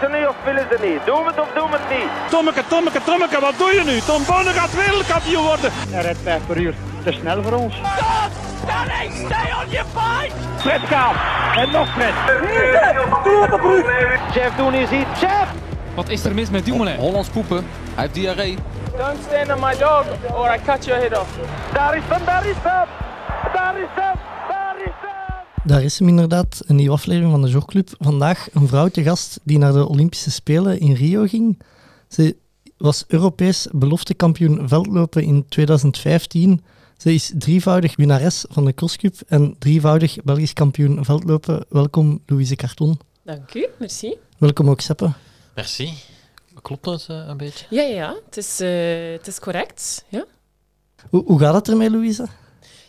willen ze nu of willen ze niet? Doe het of doe het niet? Tommeke, Tommeke, Tommeke, wat doe je nu? Tom Bonne gaat wereldkampioen worden. Hij rijdt 5 per uur. Te snel voor ons. Stop! Stanley, stay on your fight! Fred gaan. En nog Fred. Jeff Doen is iets. Jeff! Wat is er mis met Dumoulin? Hollands poepen. Hij heeft diarree. Don't stand on my dog or I cut your head off. Daar is hem, daar is hem! Daar is hem! Daar is hem inderdaad, een nieuwe aflevering van de Jogclub. Vandaag een vrouwtje gast die naar de Olympische Spelen in Rio ging. Ze was Europees beloftekampioen veldlopen in 2015. Ze is drievoudig winnares van de CrossCup en drievoudig Belgisch kampioen veldlopen. Welkom Louise Carton. Dank u, merci. Welkom ook Seppe. Merci. Klopt dat eh, een beetje? Ja, ja, het is, eh, het is correct. Ja. Hoe, hoe gaat het ermee, Louise?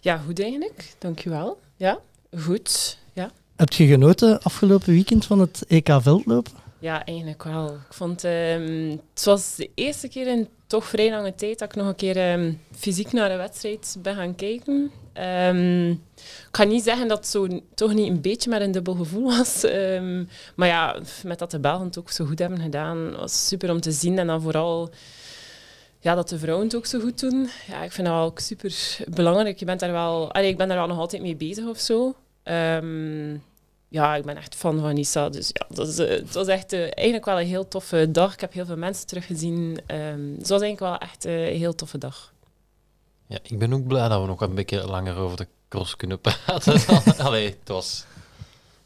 Ja, goed eigenlijk. Dank je wel. Ja, Goed, ja. Heb je genoten afgelopen weekend van het EK veldlopen? Ja, eigenlijk wel. Ik vond, ehm, het was de eerste keer in toch vrij lange tijd dat ik nog een keer ehm, fysiek naar een wedstrijd ben gaan kijken. Um, ik ga niet zeggen dat het zo, toch niet een beetje met een dubbel gevoel was. maar ja, met dat de Belgen het ook zo goed hebben gedaan, was super om te zien. En dan vooral ja, dat de vrouwen het ook zo goed doen. Ja, ik vind dat wel super belangrijk. Je bent daar wel, allee, ik ben daar wel nog altijd mee bezig of zo. Ehm, ja, ik ben echt fan van Nisa. Dus ja, dat is, eh, het was echt eh, eigenlijk wel een heel toffe dag. Ik heb heel veel mensen teruggezien. het ehm, dus was eigenlijk wel echt eh, een heel toffe dag. Ja, ik ben ook blij dat we nog een beetje langer over de cross kunnen praten. Allee, het was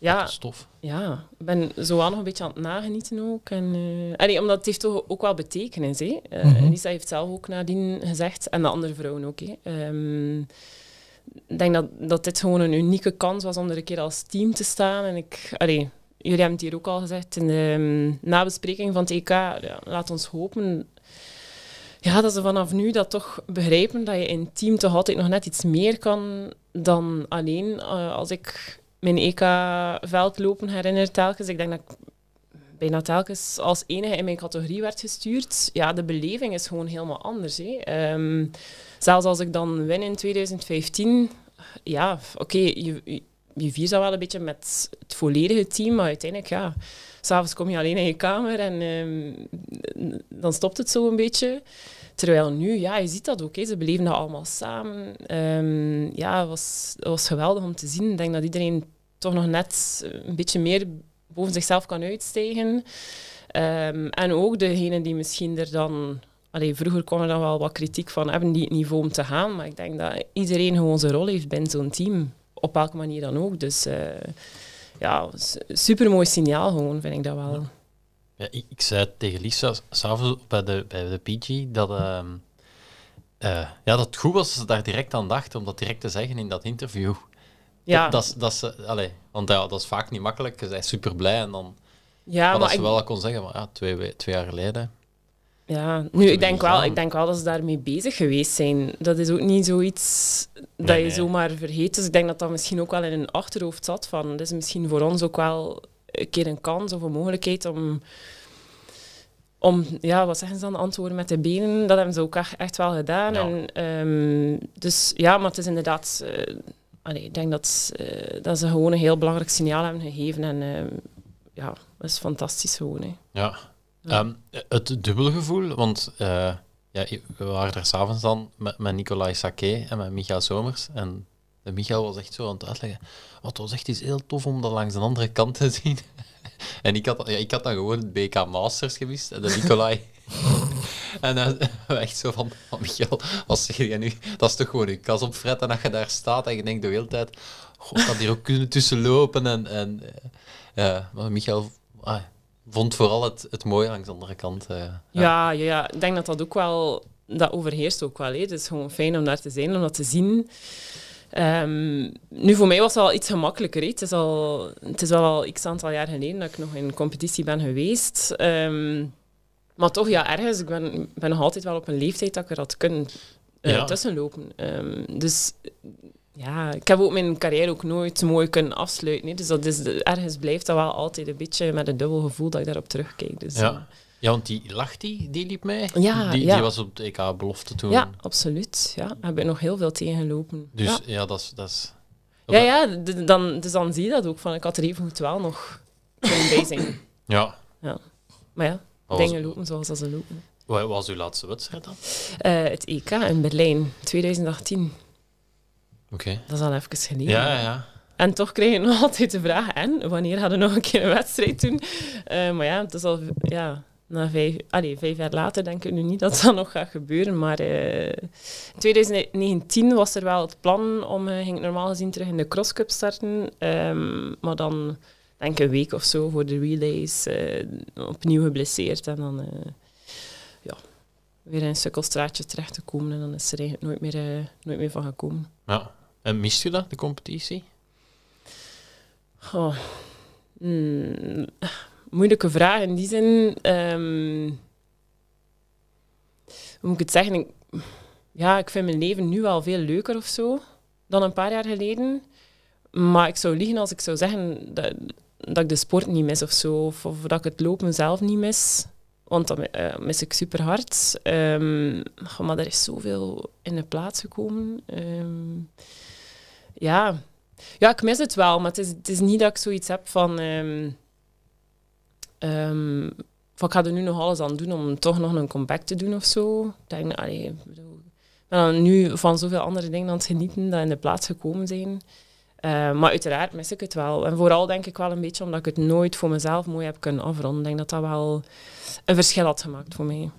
ja, stof. Ja, ik ben zo nog een beetje aan het nagenieten ook. En, uh, omdat het heeft toch ook wel betekenis. Hè? Eh, mhm. Lisa heeft zelf ook nadien gezegd, en de andere vrouwen ook. Hè? Ehm, ik denk dat, dat dit gewoon een unieke kans was om er een keer als team te staan. En ik, jullie hebben het hier ook al gezegd in de ehm, nabespreking van het EK. Ja, laat ons hopen ja, dat ze vanaf nu dat toch begrijpen dat je in team toch altijd nog net iets meer kan dan alleen. Eh, als ik mijn EK-veldlopen herinner telkens. Ik denk dat ik bijna telkens als enige in mijn categorie werd gestuurd. Ja, de beleving is gewoon helemaal anders. Hè. Ehm, zelfs als ik dan win in 2015, ja, oké, je, je, viert dat wel een beetje met het volledige team, maar uiteindelijk, ja, s'avonds kom je alleen in je kamer en ehm, dan stopt het zo een beetje. Terwijl nu, ja, je ziet dat ook. Hè. Ze beleven dat allemaal samen. Ehm, ja, het was, geweldig om te zien. Ik denk dat iedereen toch nog net een beetje meer boven zichzelf kan uitstijgen. Ehm, en ook degenen die misschien er dan... Allee, vroeger kon er dan wel wat kritiek van hebben die het niveau om te gaan. Maar ik denk dat iedereen gewoon zijn rol heeft binnen zo'n team. Op welke manier dan ook. Dus eh, ja, super mooi signaal gewoon, vind ik dat wel. Ja, ik, zei tegen Lisa s'avonds bij de, bij de PG dat, ehm, eh, ja, dat het goed was dat ze daar direct aan dacht om dat direct te zeggen in dat interview. Ja. Dat, dat, ze, allez, want ja, dat is vaak niet makkelijk. Ze zijn super blij en dan. Ja, maar, dat ze wel kon zeggen, maar ja, twee, twee jaar geleden. Ja, nu, ik denk, wel, ik denk wel dat ze daarmee bezig geweest zijn. Dat is ook niet zoiets dat je zomaar vergeet. Dus ik denk dat dat misschien ook wel in hun achterhoofd zat. Van, dat is misschien voor ons ook wel een keer een kans of een mogelijkheid om, om ja, wat zeggen ze dan, antwoorden met de benen. Dat hebben ze ook echt wel gedaan. En, ehm, dus ja, maar het is inderdaad... Eh, ik denk dat, eh, dat ze gewoon een heel belangrijk signaal hebben gegeven. En ehm, ja, dat is fantastisch gewoon. Hè. Ja. Ehm, het dubbelgevoel, want... Eh, ja, we waren er s'avonds dan met, met Nicolai Sake en met Michael Somers. En de Michael was echt zo aan het uitleggen. Wat was echt is heel tof om dat langs een andere kant te zien. en ik had, ja, ik had dan gewoon het BK Masters gemist en de Nicolai. en dan echt zo van, oh, Michael, wat zeg je nu? Dat is toch gewoon je kas en dat je daar staat en je denkt de hele tijd, god, ik hier ook kunnen tussenlopen. En, en, eh, ja, maar Michael... Ah, vond vooral het, het mooie langs de andere kant. Eh, ja. Ja, ja, ik denk dat dat ook wel, dat overheerst ook wel. Hè. Het is gewoon fijn om daar te zijn, om dat te zien. Ehm, nu, voor mij was het wel iets gemakkelijker. Het is, al, het is wel al x aantal jaar geleden dat ik nog in competitie ben geweest. Ehm, maar toch, ja, ergens, ik ben, ben nog altijd wel op een leeftijd dat ik er had kunnen eh, tussenlopen. Ehm, dus ja, ik heb ook mijn carrière ook nooit mooi kunnen afsluiten. Dus dat is, ergens blijft dat wel altijd een beetje met een dubbel gevoel dat ik daarop terugkijk. Dus, ja. Eh. Ja, want die lacht die, die liep mee. Ja, die, die was op de EK belofte toen. Ja, absoluut. Ja, heb ik nog heel veel tegengelopen. Dus ja, dat is... Dat is ja, ja dan, dus dan zie je dat ook. Van, ik had er even wel nog kunnen bij Ja. ja. Maar ja, was, dingen lopen zoals dat ze lopen. Wat was uw laatste wedstrijd dan? Uh, het EK in Berlijn, 2018. Oké. Dat is al even geleden. Ja, ja. En toch kreeg je nog altijd de vraag, en wanneer hadden we nog een keer een wedstrijd doen? Eh, maar ja, het is al... Ja, na vijf, allez, vijf jaar later denk ik nu niet dat dat nog gaat gebeuren. Maar eh, in 2019 was er wel het plan om, eh, ging ik normaal gezien terug in de crosscup starten. Ehm, maar dan denk ik een week of zo voor de relays eh, opnieuw geblesseerd. En dan ja, weer in een sukkelstraatje terecht te komen. En dan is er eigenlijk nooit meer, nooit meer van gekomen. Ja. En mist u dat, de competitie? Oh moeilijke vraag. In die zin, ehm, hoe moet ik het zeggen? Ik, ja, ik vind mijn leven nu al veel leuker of zo dan een paar jaar geleden. Maar ik zou liegen als ik zou zeggen dat, dat ik de sport niet mis of zo. Of, dat ik het lopen zelf niet mis. Want dat eh, mis ik super hard. Ehm, maar er is zoveel in de plaats gekomen. Ehm, ja. ja, ik mis het wel. Maar het is, het is niet dat ik zoiets heb van... Um, van, ik ga er nu nog alles aan doen om toch nog een comeback te doen of zo. Ik denk, allee, bedoel, ik ben nu van zoveel andere dingen aan het genieten dat in de plaats gekomen zijn. Ehm, maar uiteraard mis ik het wel. En vooral denk ik wel een beetje omdat ik het nooit voor mezelf mooi heb kunnen afronden. Ik denk dat dat wel een verschil had gemaakt voor mij.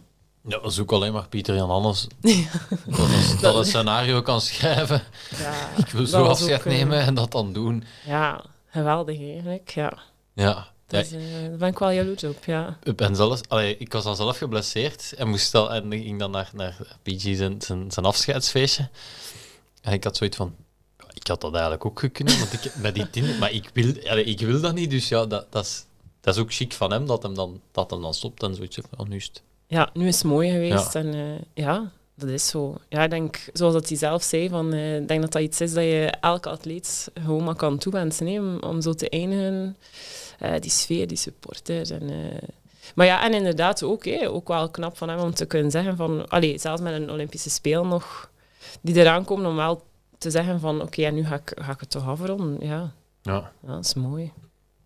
Ja, zoek alleen maar Pieter Jan Anders. Dat, een scenario kan schrijven. Ja, ik wil zo afscheid eh, nemen en dat dan doen. Ja, geweldig eigenlijk. Ja. ja. Dus, eh, daar ben ik wel jaloers op, ja. Ik, ben ik was al zelf geblesseerd en, moest al, en ging dan naar, naar PG zijn, zijn, zijn afscheidsfeestje. En ik had zoiets van... Ik had dat eigenlijk ook kunnen want ik, met die maar ik wil, ik wil dat niet. Dus ja, dat, dat, is, dat is ook chic van hem dat hem dan, dat hem dan stopt en zoiets van, oh, nu Ja, nu is het mooi geweest ja. en eh, ja, dat is zo. Ja, ik denk, zoals dat hij zelf zei, van, eh, ik denk dat dat iets is dat je elke atleet gewoon maar kan toewensen, om, om zo te eindigen. Eh, die sfeer, die supporters. En, eh, maar ja, en inderdaad ook, ook wel knap van hem om te kunnen zeggen van... Allee, zelfs met een Olympische Speel nog, die eraan komen, om wel te zeggen van... Oké, nu ga ik, ga ik het toch afronden. Ja. Ja. ja, dat is mooi.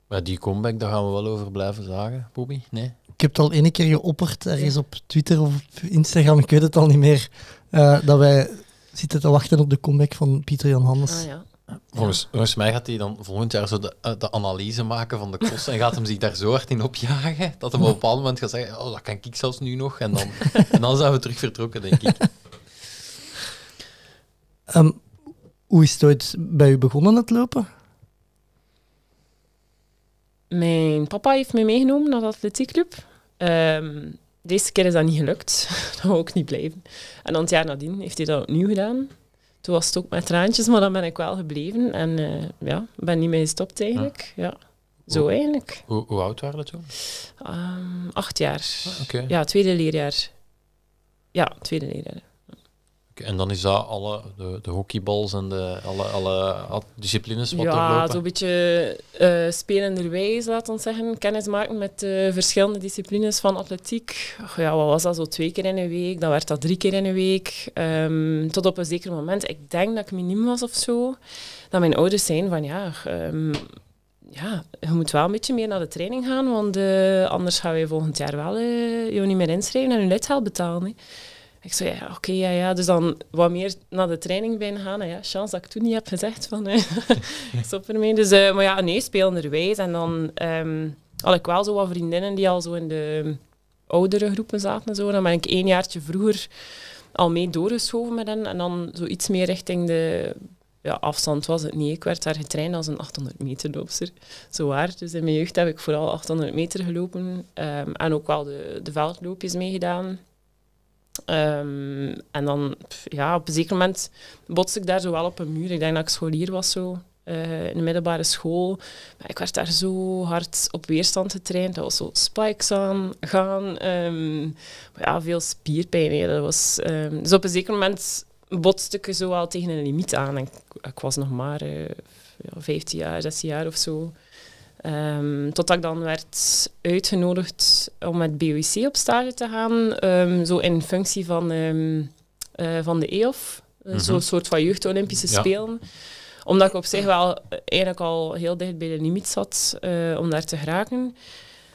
Maar die comeback, daar gaan we wel over blijven zagen, Bobby? Nee? Ik heb het al ene keer geopperd, is op Twitter of op Instagram, ik weet het al niet meer, eh, dat wij zitten te wachten op de comeback van Pieter Jan Hannes. Ah, ja. Volgens, mij gaat hij dan volgend jaar zo eh, de, analyse maken van de kosten en gaat hem zich daar zo hard in opjagen dat hij op een bepaald moment gaat zeggen, oh, dat kan ik zelfs nu nog. En dan, en dan zijn we terug vertrokken, denk ik. Ehm, hoe is het ooit bij u begonnen, het lopen? Mijn papa heeft me meegenomen naar de atletiekclub. Um, ehm, deze keer is dat niet gelukt. dat ik ook niet blijven. En dan het jaar nadien heeft hij dat opnieuw gedaan. Toen was het ook met traantjes, maar dan ben ik wel gebleven. En eh, ja, ben niet mee gestopt eigenlijk. Ja. Zo eigenlijk. Hoe, oud waren dat toen? Ehm, acht jaar. Ah, ja, tweede leerjaar. Ja, tweede leerjaar. En dan is dat alle de, de hockeybals en de, alle, alle disciplines wat ja, Ja, zo'n beetje uh, eh, spelenderwijs, laten ons zeggen. Kennis maken met de eh, verschillende disciplines van atletiek. Ja, wat was dat? Zo twee keer in een week. Dan werd dat drie keer in een week. Ehm, tot op een zeker moment. Ik denk dat ik miniem was of zo. Dat mijn ouders zijn van ja... Ehm, ja, je moet wel een beetje meer naar de training gaan, want eh, anders gaan wij volgend jaar wel uh, niet meer inschrijven en hun uithaal betalen. Ik zei, ja, oké, ja, ja. Dus dan wat meer naar de training gaan. ja, chance dat ik toen niet heb gezegd van, eh, stop ermee. Dus, eh, maar ja, nee, spelenderwijs. En dan um, had ik wel zo wat vriendinnen die al zo in de oudere groepen zaten en zo. Dan ben ik één jaartje vroeger al mee doorgeschoven met hen. En dan zo iets meer richting de ja, afstand was het niet. Ik werd daar getraind als een 800 meter loopster. Zo Dus in mijn jeugd heb ik vooral 800 meter gelopen. Ehm, en ook wel de, de veldloopjes meegedaan. Ehm, en dan, ja, op een zeker moment botste ik daar zo wel op een muur. Ik denk dat ik scholier was zo, eh, in de middelbare school. ik werd daar zo hard op weerstand getraind. Dat was zo spikes aan, gaan. Ehm, ja, veel spierpijn. Dat was, ehm, dus op een zeker moment botste ik zo wel tegen een limiet aan. ik, was nog maar uh, eh, 15 jaar, 16 jaar of zo. Um, ehm, totdat ik dan werd uitgenodigd om met BOIC op stage te gaan. Ehm, zo in functie van, ehm, eh, van de EOF. Mm eh, Zo'n mhm. soort van jeugd-Olympische Spelen. Omdat ik op zich wel eigenlijk al heel dicht bij de limiet zat eh, om daar te geraken.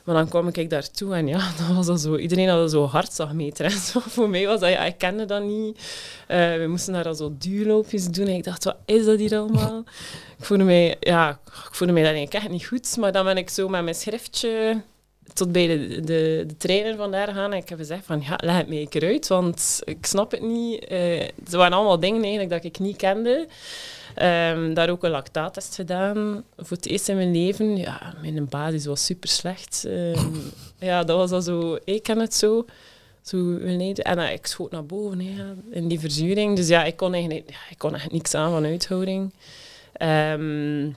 Maar dan kwam ik daartoe en ja, dat was dat zo, iedereen had zo En zo. Voor mij was dat, ja, ik kende dat niet. Uh, we moesten daar al zo duurloopjes doen. En ik dacht, wat is dat hier allemaal? ik voelde mij, ja, ik voelde mij daarin echt niet goed. Maar dan ben ik zo met mijn schriftje tot bij de, de, trainer van daar gaan en ik heb gezegd van ja, laat het mij eruit, uit, want ik snap het niet. Eh, het waren allemaal dingen eigenlijk dat ik niet kende. Um, daar ook een lactaattest gedaan. Voor het eerst in mijn leven. Ja, mijn basis was super slecht. Ehm, ja, dat was al zo... Ik ken het zo. zo en eh, ik schoot naar boven in die verzuring. Dus ja, ik kon eigenlijk, ik kon echt niks aan van uithouding. Ehm,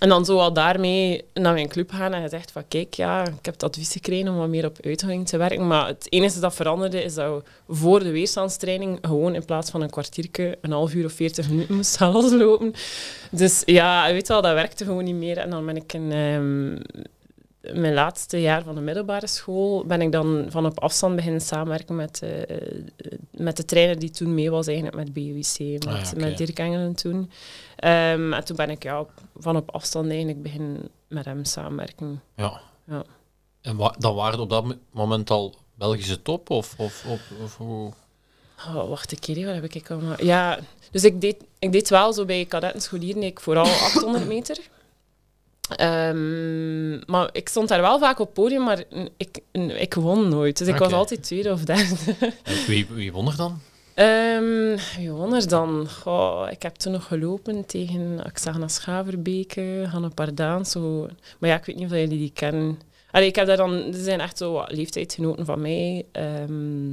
en dan zo al daarmee naar mijn club gaan en gezegd van kijk, ja, ik heb het advies gekregen om wat meer op uitgang te werken. Maar het enige dat veranderde is dat we voor de weerstandstraining gewoon in plaats van een kwartiertje een half uur of veertig minuten moesten lopen. Dus ja, weet wel, dat werkte gewoon niet meer. En dan ben ik in ehm, mijn laatste jaar van de middelbare school ben ik dan van op afstand beginnen samenwerken met, eh, eh, met de trainer die toen mee was eigenlijk met BUIC, ah met, met Dirk Engelen toen. Ehm, en toen ben ik ja, van op afstand eigenlijk begin met hem samenwerken. Ja. ja. En dan waren het op dat moment al Belgische top? Of, of, of, hoe? Oh, wacht een keer, wat heb ik allemaal... Ja, dus ik deed, ik deed wel zo bij kadetten, scholieren, ik vooral 800 meter. Ehm, maar ik stond daar wel vaak op podium, maar ik, ik won nooit. Dus ik was altijd tweede of derde. Wie, wie won er dan? Um, wie won dan? Goh, ik heb toen nog gelopen tegen Axana Schaverbeke, Hanne Pardaan. Zo. Maar ja, ik weet niet of jullie die kennen. Allee, ik heb daar dan, er zijn echt zo wat leeftijdgenoten van mij. Ehm.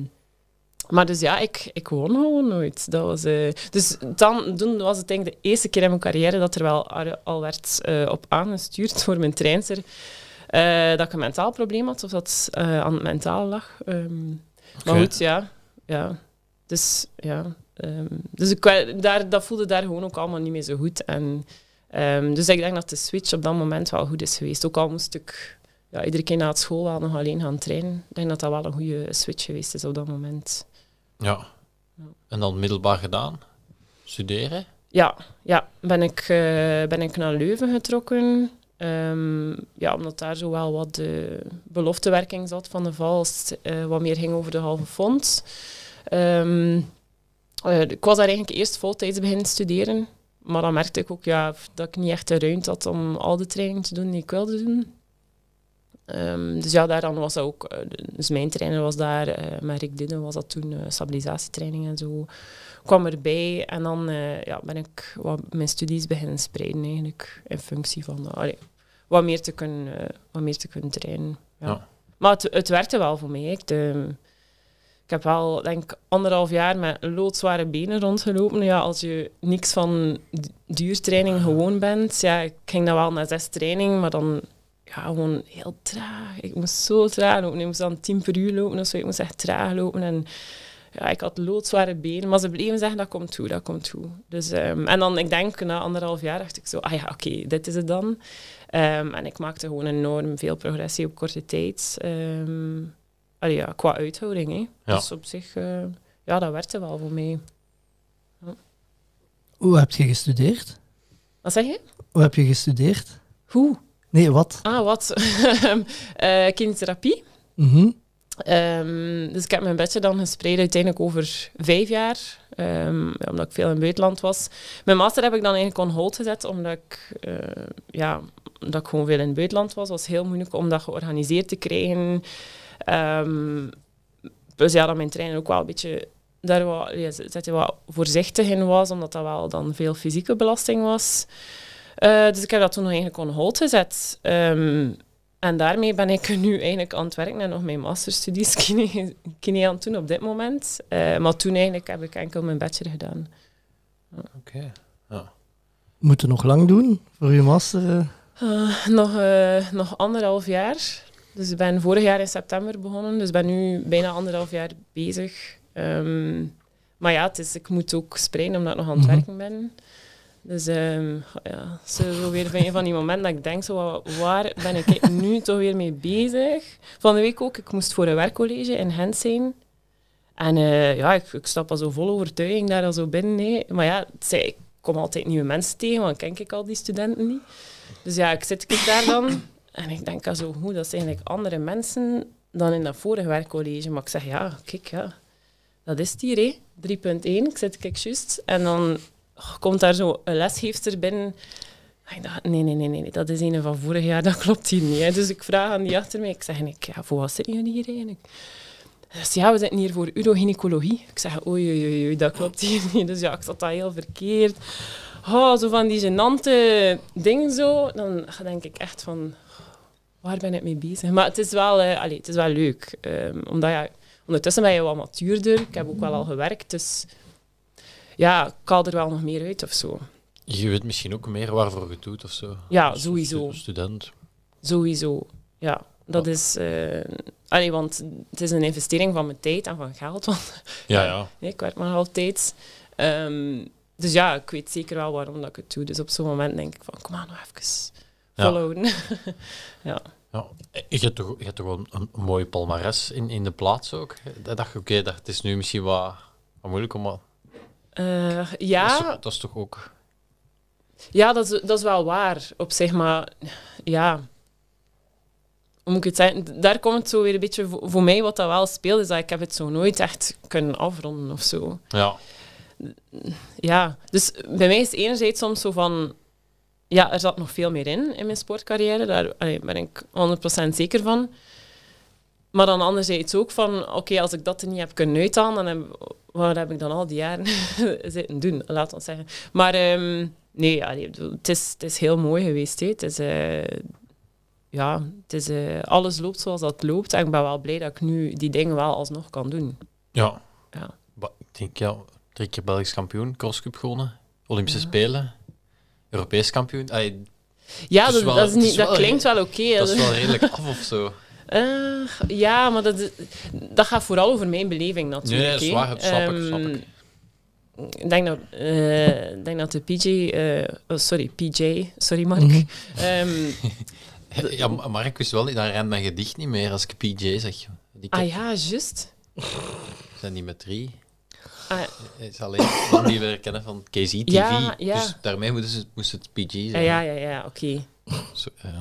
maar dus ja, ik, ik won gewoon nooit. Dat was, eh, dus dan toen was het denk ik de eerste keer in mijn carrière dat er wel al werd uh, op aangestuurd voor mijn treinster. Eh, dat ik een mentaal probleem had of dat aan het mentaal lag. Ehm, maar goed, ja. ja. Dus ja, ehm, dus ik, daar, dat voelde daar gewoon ook allemaal niet meer zo goed. En, ehm, dus ik denk dat de switch op dat moment wel goed is geweest. Ook al moest ik ja, iedere keer na het school wel nog alleen gaan trainen. Ik denk dat dat wel een goede switch geweest is op dat moment. Ja. En dan middelbaar gedaan? Studeren? Ja, ja. Ben, ik, eh, ben ik naar Leuven getrokken. Ehm, ja, omdat daar zo wel wat de beloftewerking zat van de valst, uh, eh, wat meer ging over de halve fonds. Ehm, eh, ik was daar eigenlijk eerst voltijds beginnen studeren. Maar dan merkte ik ook ja, dat ik niet echt de ruimte had om al de training te doen die ik wilde doen. Ehm, dus ja, daaraan was ook... Eh, dus mijn trainer was daar, uh, maar ik was dat toen, uh, stabilisatietraining en zo. Kwam erbij en dan ja, ben ik wat mijn studies beginnen spreiden eigenlijk. In functie van wat, meer te kunnen, wat meer te kunnen trainen. Ja. Maar het, het werkte wel voor mij. Ik, ik heb wel, denk anderhalf jaar met loodzware benen rondgelopen. Ja, als je niks van duurtraining ah, gewoon bent. Ja, ik ging dan wel naar zes training, maar dan ja, gewoon heel traag. Ik moest zo traag lopen. Ik moest dan tien per uur lopen of zo. Ik moest echt traag lopen. En ja, ik had loodzware benen. Maar ze bleven zeggen, dat komt toe, dat komt toe. Dus, ehm, en dan, ik denk, na anderhalf jaar dacht ik zo, ah ja, oké, dit is het dan. Ehm, en ik maakte gewoon enorm veel progressie op korte tijd. Um, ja, qua uithouding. Hè. Dus op zich, eh, ja, dat werkte wel voor mij. Hoe heb je gestudeerd? Wat zeg je? Hoe heb je gestudeerd? Hoe? Nee, wat? Ah, wat? uh, eh, kindertherapie. Mhm. Ehm, dus ik heb mijn bedje dan gespreid uiteindelijk over vijf jaar, ehm, omdat ik veel in het buitenland was. Mijn master heb ik dan eigenlijk on hold gezet, omdat ik, eh, ja, dat ik gewoon veel in het buitenland was. Het was heel moeilijk om dat georganiseerd te krijgen. Ehm, dus ja, dat mijn training ook wel een beetje daar wel, dat wat voorzichtig in was, omdat dat wel dan veel fysieke belasting was. Eh, dus ik heb dat toen nog eigenlijk on hold gezet. Ehm, en daarmee ben ik nu eigenlijk aan het werken en nog mijn masterstudies kine, aan het doen op dit moment. Eh, maar toen eigenlijk heb ik enkel mijn bachelor gedaan. Oké. Okay. Moet je nog lang doen voor je master? Eh? Ah, nog, nog anderhalf jaar. Dus ik ben vorig jaar in september begonnen, dus ben nu bijna anderhalf jaar bezig. Ehm, maar ja, het is, ik moet ook spreiden omdat ik nog aan het mhm. werken ben. Dus ehm, ja, zo weer van, van die momenten dat ik denk, zo, waar ben ik nu toch weer mee bezig? Van de week ook, ik moest voor een werkcollege in Gent zijn. En eh, ja, ik, ik stap al zo vol overtuiging daar al zo binnen. Nee. Maar ja, ik kom altijd nieuwe mensen tegen, want ken ik al die studenten niet. Dus ja, ik zit daar dan. En ik denk zo, hoe, dat zijn eigenlijk andere mensen dan in dat vorige werkcollege. Maar ik zeg, ja, kijk, ja, dat is het hier, 3.1, ik zit kijk juist. En dan oh, komt daar zo een lesgeefster binnen. En ik dacht, nee, nee, nee, nee, dat is een van vorig jaar, dat klopt hier niet. Hè. Dus ik vraag aan die achter mij, ik zeg, ik, ja, voor wat zitten jullie hier eigenlijk? Dus ja, we zitten hier voor urogynecologie. Ik zeg, oei, oei, oei, dat klopt hier niet. Dus ja, ik zat dat heel verkeerd. Oh, zo van die genante dingen zo. Dan denk ik echt van, waar ben ik mee bezig? Maar het is wel, eh, allee, het is wel leuk. Ehm, omdat ja, ondertussen ben je wel matuurder. Ik heb ook wel al gewerkt. Dus ja, ik haal er wel nog meer uit of zo. Je weet misschien ook meer waarvoor je doet of zo. Ja, Als sowieso. student. Sowieso, ja. Dat is... Eh, allee, want het is een investering van mijn tijd en van geld. Want ja, ja. ik werk maar altijd. Um, dus ja, ik weet zeker wel waarom dat ik het doe. Dus op zo'n moment denk ik van, kom aan, nog even ja. Ja, je hebt toch, je hebt toch een, een mooi palmares in, in de plaats ook. Dat dacht je oké, okay, het is nu misschien wat, wat moeilijk, maar... Uh, ja. Dat is, toch, ook... Ja, dat is, dat is wel waar. Op zich, maar... Ja... Hoe moet ik het zeggen? Daar komt het zo weer een beetje... Voor, mij, wat dat wel speelt, is dat ik heb het zo nooit echt kunnen afronden of zo. Ja. Ja. Dus bij mij is enerzijds soms zo van ja, er zat nog veel meer in, in mijn sportcarrière. Daar ben ik 100% zeker van. Maar dan anderzijds ook van, oké, als ik dat er niet heb kunnen uitgaan, dan heb, wat heb ik dan al die jaren zitten doen, laat ons zeggen. Maar ehm, nee, allee, het, is, het is heel mooi geweest. Het is, eh, ja, het is, eh, alles loopt zoals dat loopt. En ik ben wel blij dat ik nu die dingen wel alsnog kan doen. Ja. ja. Ik denk, ja, drie keer Belgisch kampioen, crosscup gewonnen, Olympische Spelen. Europees kampioen. ja, dat, dat, klinkt wel oké. dat is wel redelijk af of zo. Eh, ja, maar dat, dat gaat vooral over mijn beleving natuurlijk. Nee, dat is ehm, waar, ik, denk dat, eh, denk dat de PJ... Eh, oh, sorry, PJ. Sorry, Mark. Mm ja, Mark wist wel, daar rent mijn gedicht niet meer als ik PJ zeg. ah ja, juist. zijn die met drie. Het is alleen van die we herkennen van KZ-TV. Dus daarmee moest het, moest het PG zijn. Ah, ja, ja, ja, oké.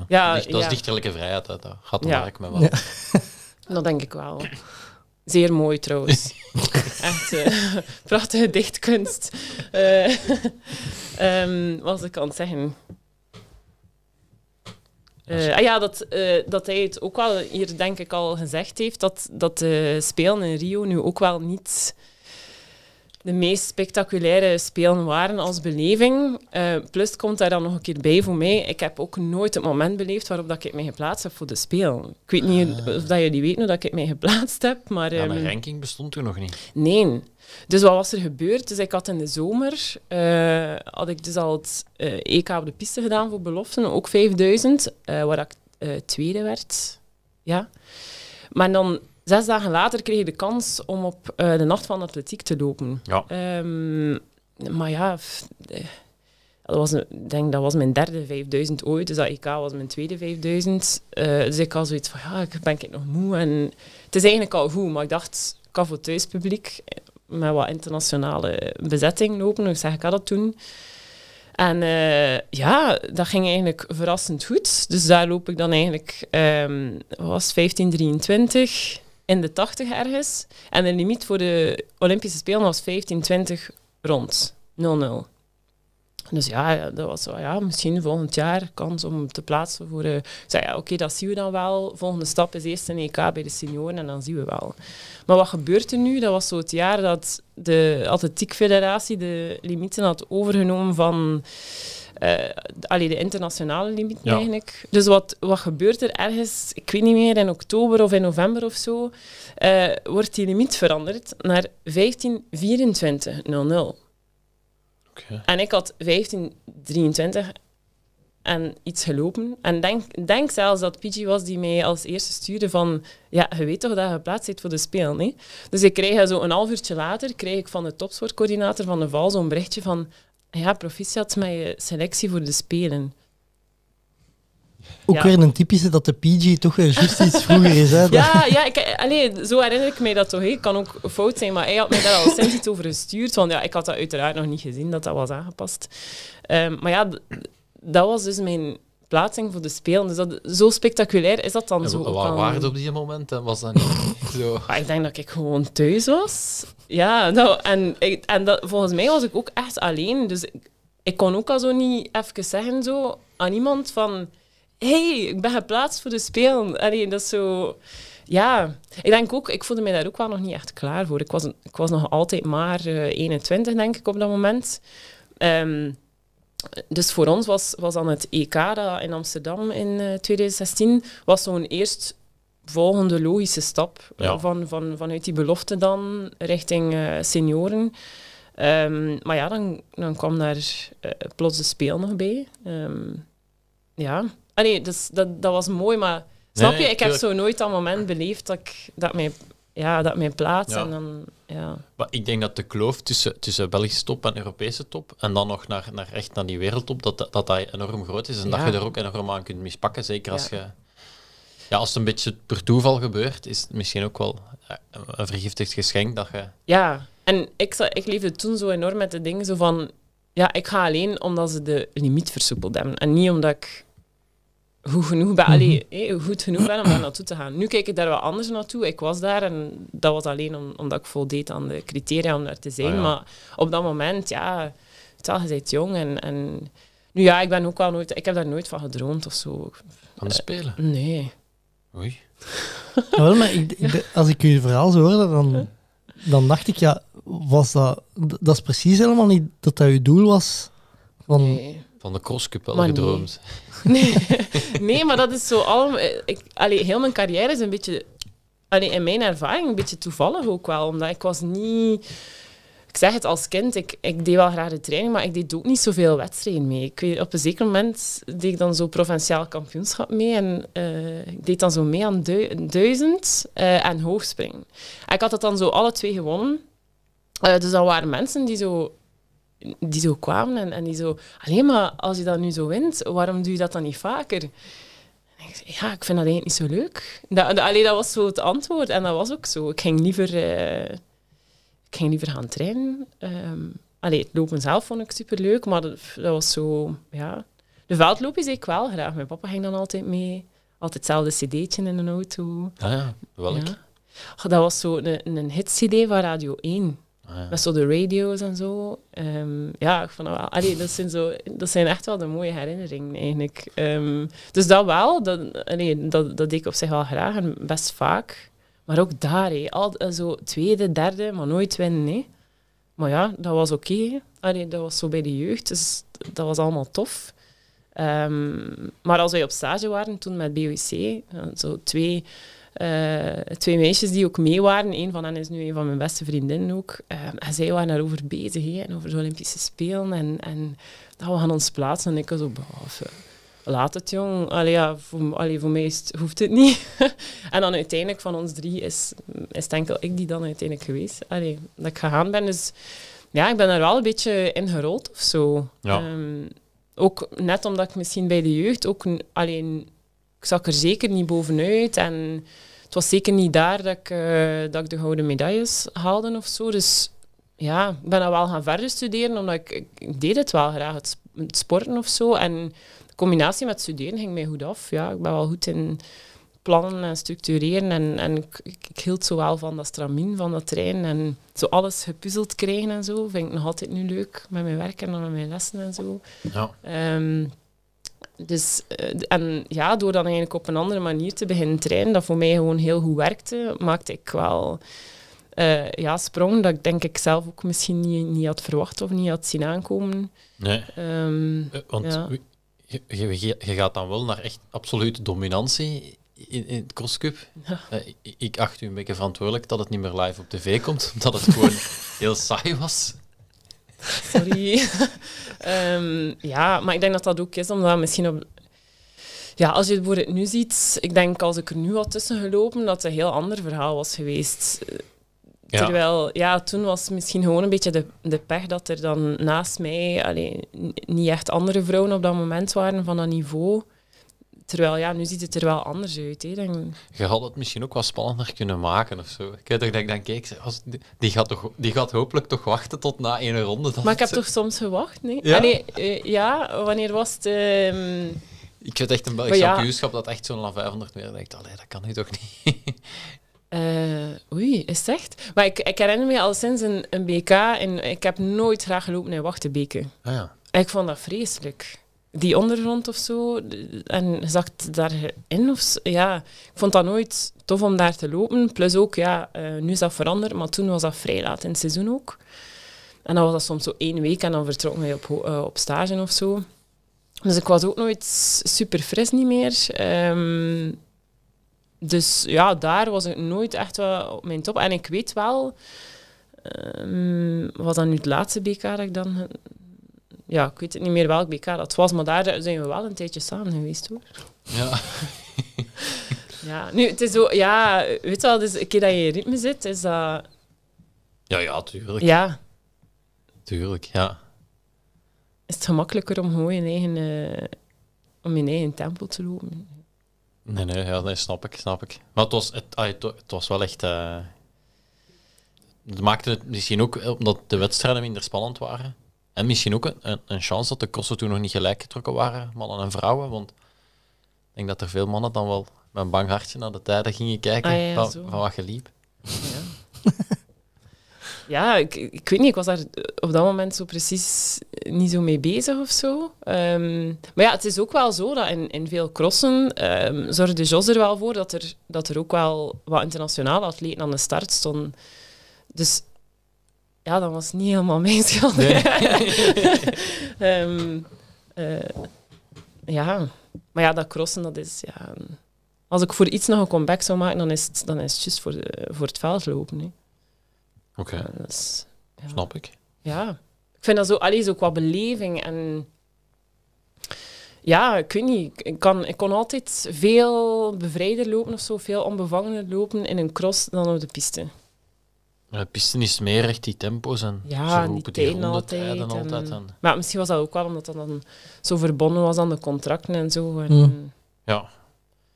Ja. dat is dichterlijke vrijheid. Hè. Dat gaat te werk met wat. Dat denk ik wel. Zeer mooi trouwens. Echt eh, prachtige dichtkunst. Uh, um, wat ik kan zeggen. Eh, ah ja, dat, dat hij het ook wel hier denk ik al gezegd heeft, dat, dat de Spelen in Rio nu ook wel niet de meest spectaculaire spelen waren als beleving. Eh, plus komt daar dan nog een keer bij voor mij. Ik heb ook nooit het moment beleefd waarop dat ik mij geplaatst heb voor de speel. Ik weet niet ah. of dat jullie weten hoe dat ik mij geplaatst heb. Maar, mijn ehm, ranking bestond toen nog niet. Nee. Dus wat was er gebeurd? Dus ik had in de zomer eh, had ik dus al het eh, EK op de piste gedaan voor beloften, ook 5000, waar ik tweede werd. Ja. Maar dan Zes dagen later kreeg ik de kans om op eh, de Nacht van Atletiek te lopen. Ehm, maar ja, eh, dat was, denk, dat was mijn derde 5000 ooit. Dus dat EK was mijn tweede 5000. Eh, dus ik had zoiets van, ja, ik ben ik nog moe. En het is eigenlijk al goed, maar ik dacht, ik kan voor publiek, met wat internationale bezetting lopen. Dus ik zeg, ik had dat toen. En ja, dat ging eigenlijk verrassend goed. Dus daar loop ik dan eigenlijk, um, was 1523 in de 80 ergens. En de limiet voor de Olympische Spelen was 15, 20 rond. 0-0. Dus ja, dat was zo, ja, misschien volgend jaar kans om te plaatsen voor... eh ik zei, ja, oké, dat zien we dan wel. Volgende stap is eerst een EK bij de senioren en dan zien we wel. Maar wat gebeurt er nu? Dat was zo het jaar dat de atletiek federatie de limieten had overgenomen van uh, allee, de internationale limiet eigenlijk. Dus wat, wat gebeurt er ergens, ik weet niet meer, in oktober of in november of zo, eh, wordt die limiet veranderd naar 1524 00. En ik had 1523 en iets gelopen. En denk, denk zelfs dat PG was die mij als eerste stuurde van... Ja, je weet toch dat je geplaatst zit voor de speel, nee? Dus ik kreeg eh, zo een half uurtje later kreeg ik van de topsportcoördinator van de Val zo'n berichtje van... Ja, proficiat met je selectie voor de Spelen. Ook weer een typische dat de PG toch weer juist iets vroeger is. Hè? Ja, ja ik, zo herinner ik mij dat toch. Ik kan ook fout zijn, maar hij had me daar al sinds iets over gestuurd. Want ja, ik had dat uiteraard nog niet gezien, dat dat was aangepast. Ehm, maar ja, dat was dus mijn plaatsing voor de Spelen. Dus dat, zo spectaculair is dat dan zo. Waar aan... op die moment? was dat niet zo? ik denk dat ik gewoon thuis was. Ja, nou, en, en dat, volgens mij was ik ook echt alleen. Dus ik, kon ook al zo niet even zeggen zo, aan iemand van... hey, ik ben geplaatst voor de Spelen. Allee, dat is zo... Ja, ik denk ook, ik voelde mij daar ook wel nog niet echt klaar voor. Ik was, ik was nog altijd maar 21, eh, denk ik, op dat moment. Ehm, dus voor ons was, was dan het EK dat in Amsterdam in 2016 eh, was zo'n eerst volgende logische stap eh, van, van, vanuit die belofte dan richting eh, senioren. Ehm, maar ja, dan, dan kwam daar plots de speel nog bij. Ehm, ja, ah, nee, dus dat, dat was mooi, maar snap je, ik heb zo nooit dat moment beleefd dat, ik, dat ja, dat mijn plaats. En dan, ja. Maar ik denk dat de kloof tussen, tussen Belgische top en Europese top, en dan nog naar, naar echt naar die wereldtop, dat, dat dat enorm groot is. En dat je er ook enorm aan kunt mispakken. Zeker als je... Ja, als het een beetje per toeval gebeurt, is het misschien ook wel eh, een vergiftigd geschenk dat je... Ja, en ik, ik leefde toen zo enorm met de dingen zo van... Ja, ik ga alleen omdat ze de limiet versoepeld hebben. En niet omdat ik goed genoeg ben, allee, mhm. eh, goed genoeg ben om daar naartoe te gaan. Nu kijk ik daar wel anders naartoe. Ik was daar en dat was alleen omdat ik voldeed aan de criteria om daar te zijn. Ah, maar op dat moment, ja, tel, je bent jong en, Nu ja, ik ben ook wel nooit... Ik heb daar nooit van gedroomd of zo. Van spelen? Eh, nee. Oei. Wel, maar als ik je verhaal zo hoorde, dan, dan dacht ik, ja, was dat, dat is precies helemaal niet dat dat je doel was. Van, nee. Van de crosscup wel gedroomd. Nee. nee. maar dat is zo al... Eh, ik, heel mijn carrière is een beetje... Allee, in mijn ervaring een beetje toevallig ook wel. Omdat ik was niet... Ik zeg het als kind, ik, ik deed wel graag de training, maar ik deed ook niet zoveel wedstrijden mee. Ik weet, op een zeker moment deed ik dan zo provinciaal kampioenschap mee en eh, ik deed dan zo mee aan duizend eh, en hoogspringen. Ik had dat dan zo alle twee gewonnen. dus dan waren mensen die zo die zo kwamen en, en die zo... Alleen maar, als je dat nu zo wint, waarom doe je dat dan niet vaker? ik ja, ik vind dat eigenlijk niet zo leuk. Dat, alleen dat was zo het antwoord en dat was ook zo. Ik ging liever, eh, ik ging liever gaan trainen. Um, het lopen zelf vond ik superleuk, maar dat, was zo... Ja. De veldloop is ik wel graag. Mijn papa ging dan altijd mee. Altijd hetzelfde cd'tje in een auto. Ah ja, welk? Ja. dat was zo een, een hit-cd van Radio 1. Met ah, zo de radio's en zo. Ehm, ja, van, nou, allee, dat, zijn zo, dat zijn echt wel de mooie herinneringen eigenlijk. Ehm, dus dat wel, dat, allee, dat, dat deed ik op zich wel graag en best vaak. Maar ook daar, hé, al, eh, zo tweede, derde, maar nooit winnen. nee. Maar ja, dat was oké. Okay, dat was zo bij de jeugd, dus dat was allemaal tof. Ehm, maar als wij op stage waren toen met BOC, eh, zo twee eh, twee meisjes die ook mee waren. Een van hen is nu een van mijn beste vriendinnen ook. Ehm, en zij waren daarover bezig, en over de Olympische Spelen. En, en dat we gaan ons plaatsen. En ik was zo, behalve, laat het jong. Allee, ja, voor, voor mij hoeft het niet. en dan uiteindelijk van ons drie is, is het enkel ik die dan uiteindelijk geweest. Allee, dat ik gegaan ben. Dus ja, ik ben er wel een beetje in gerold of zo. Ehm, ook net omdat ik misschien bij de jeugd ook alleen ik zag er zeker niet bovenuit. En het was zeker niet daar dat ik, eh, dat ik de gouden medailles haalde of zo. Dus ja, ik ben dan wel gaan verder studeren, omdat ik, ik deed het wel graag, het, sporten of zo. En de combinatie met studeren ging mij goed af. Ja, ik ben wel goed in plannen en structureren. En, en ik, ik hield zo wel van dat stramien, van dat trainen. En zo alles gepuzzeld krijgen en zo, vind ik nog altijd nu leuk. Met mijn werk en met mijn lessen en zo. Ja. Ehm, dus, eh, en ja, door dan eigenlijk op een andere manier te beginnen trainen, dat voor mij gewoon heel goed werkte, maakte ik wel uh, ja, sprong dat ik denk ik zelf ook misschien niet, niet had verwacht of niet had zien aankomen. Ehm, eh, want je, gaat dan wel naar echt absolute dominantie in, het crosscup. ik, ik acht u een beetje verantwoordelijk dat het niet meer live op tv komt, omdat het gewoon heel saai was. Sorry. Ehm, ja, maar ik denk dat dat ook is, omdat misschien op... Ja, als je het woord nu ziet, ik denk als ik er nu had tussen gelopen, dat het een heel ander verhaal was geweest. Terwijl, ja, toen was misschien gewoon een beetje de, de pech dat er dan naast mij alleen niet echt andere vrouwen op dat moment waren van dat niveau. Terwijl, ja, nu ziet het er wel anders uit. Hè. Dan... Je had het misschien ook wat spannender kunnen maken of zo. Ik heb toch dat ik dan kijk, als, die, gaat toch, die gaat hopelijk toch wachten tot na één ronde. Dat maar ik heb toch soms gewacht, nee? Ja, eh, wanneer was het... Ehm, ik vind echt een Belgisch ja. dat echt zo'n 500 meer. denkt, allee, dat kan nu toch niet. uh, oei, is echt? Maar ik, ik herinner me al sinds een, een BK en ik heb nooit graag gelopen naar wachtenbeken. Ah, ja. Ik vond dat vreselijk die ondergrond of zo. En zag daarin. Of Ja, ik vond dat nooit tof om daar te lopen. Plus ook, ja, eh, nu is dat veranderd, maar toen was dat vrij laat in het seizoen ook. En dan was dat soms zo één week en dan vertrok mij op, eh, op stage of zo. Dus ik was ook nooit super fris niet meer. Ehm, dus ja, daar was ik nooit echt wel op mijn top. En ik weet wel, um, ehm, was dat nu het laatste BK dat ik dan ja, ik weet het niet meer welk BK dat was, maar daar zijn we wel een tijdje samen geweest hoor. Ja. ja, nu, het is zo, ja, weet je wel, dus een keer dat je in ritme zit, is dat. Ja, ja, tuurlijk. Ja. Tuurlijk, ja. Is het gemakkelijker om gewoon je eigen, uh, om je eigen tempel te lopen? Nee, nee, ja, snap ik, snap ik. Maar het was, het, het, was wel echt. Uh, het maakte het misschien ook omdat de wedstrijden minder spannend waren. En misschien ook een, een, chance dat de kosten toen nog niet gelijk getrokken waren, mannen en vrouwen. Want ik denk dat er veel mannen dan wel met een bang hartje naar de tijden gingen kijken ah, van, van, wat je liep. Ja, ja ik, ik, weet niet, ik was daar op dat moment zo precies niet zo mee bezig of zo. Ehm, maar ja, het is ook wel zo dat in, in veel crossen ehm, zorgde Jos er wel voor dat er, dat er ook wel wat internationale atleten aan de start stonden. Dus ja, dat was niet helemaal mijn schuld. Ehm, eh, ja, maar ja, dat crossen, dat is... Ja, als ik voor iets nog een comeback zou maken, dan is het, dan is het juist voor, eh, voor het veld lopen. Oké. Snap ik. Ja. Ik vind dat zo, allee, zo qua beleving en... Ja, ik weet niet. Ik, kan, ik kon altijd veel bevrijder lopen of zo, veel onbevangener lopen in een cross dan op de piste. De pisten is meer echt die tempo's en ja, ze roepen die, die altijd. En, altijd Maar misschien was dat ook wel omdat dat dan zo verbonden was aan de contracten en zo. En... Ja.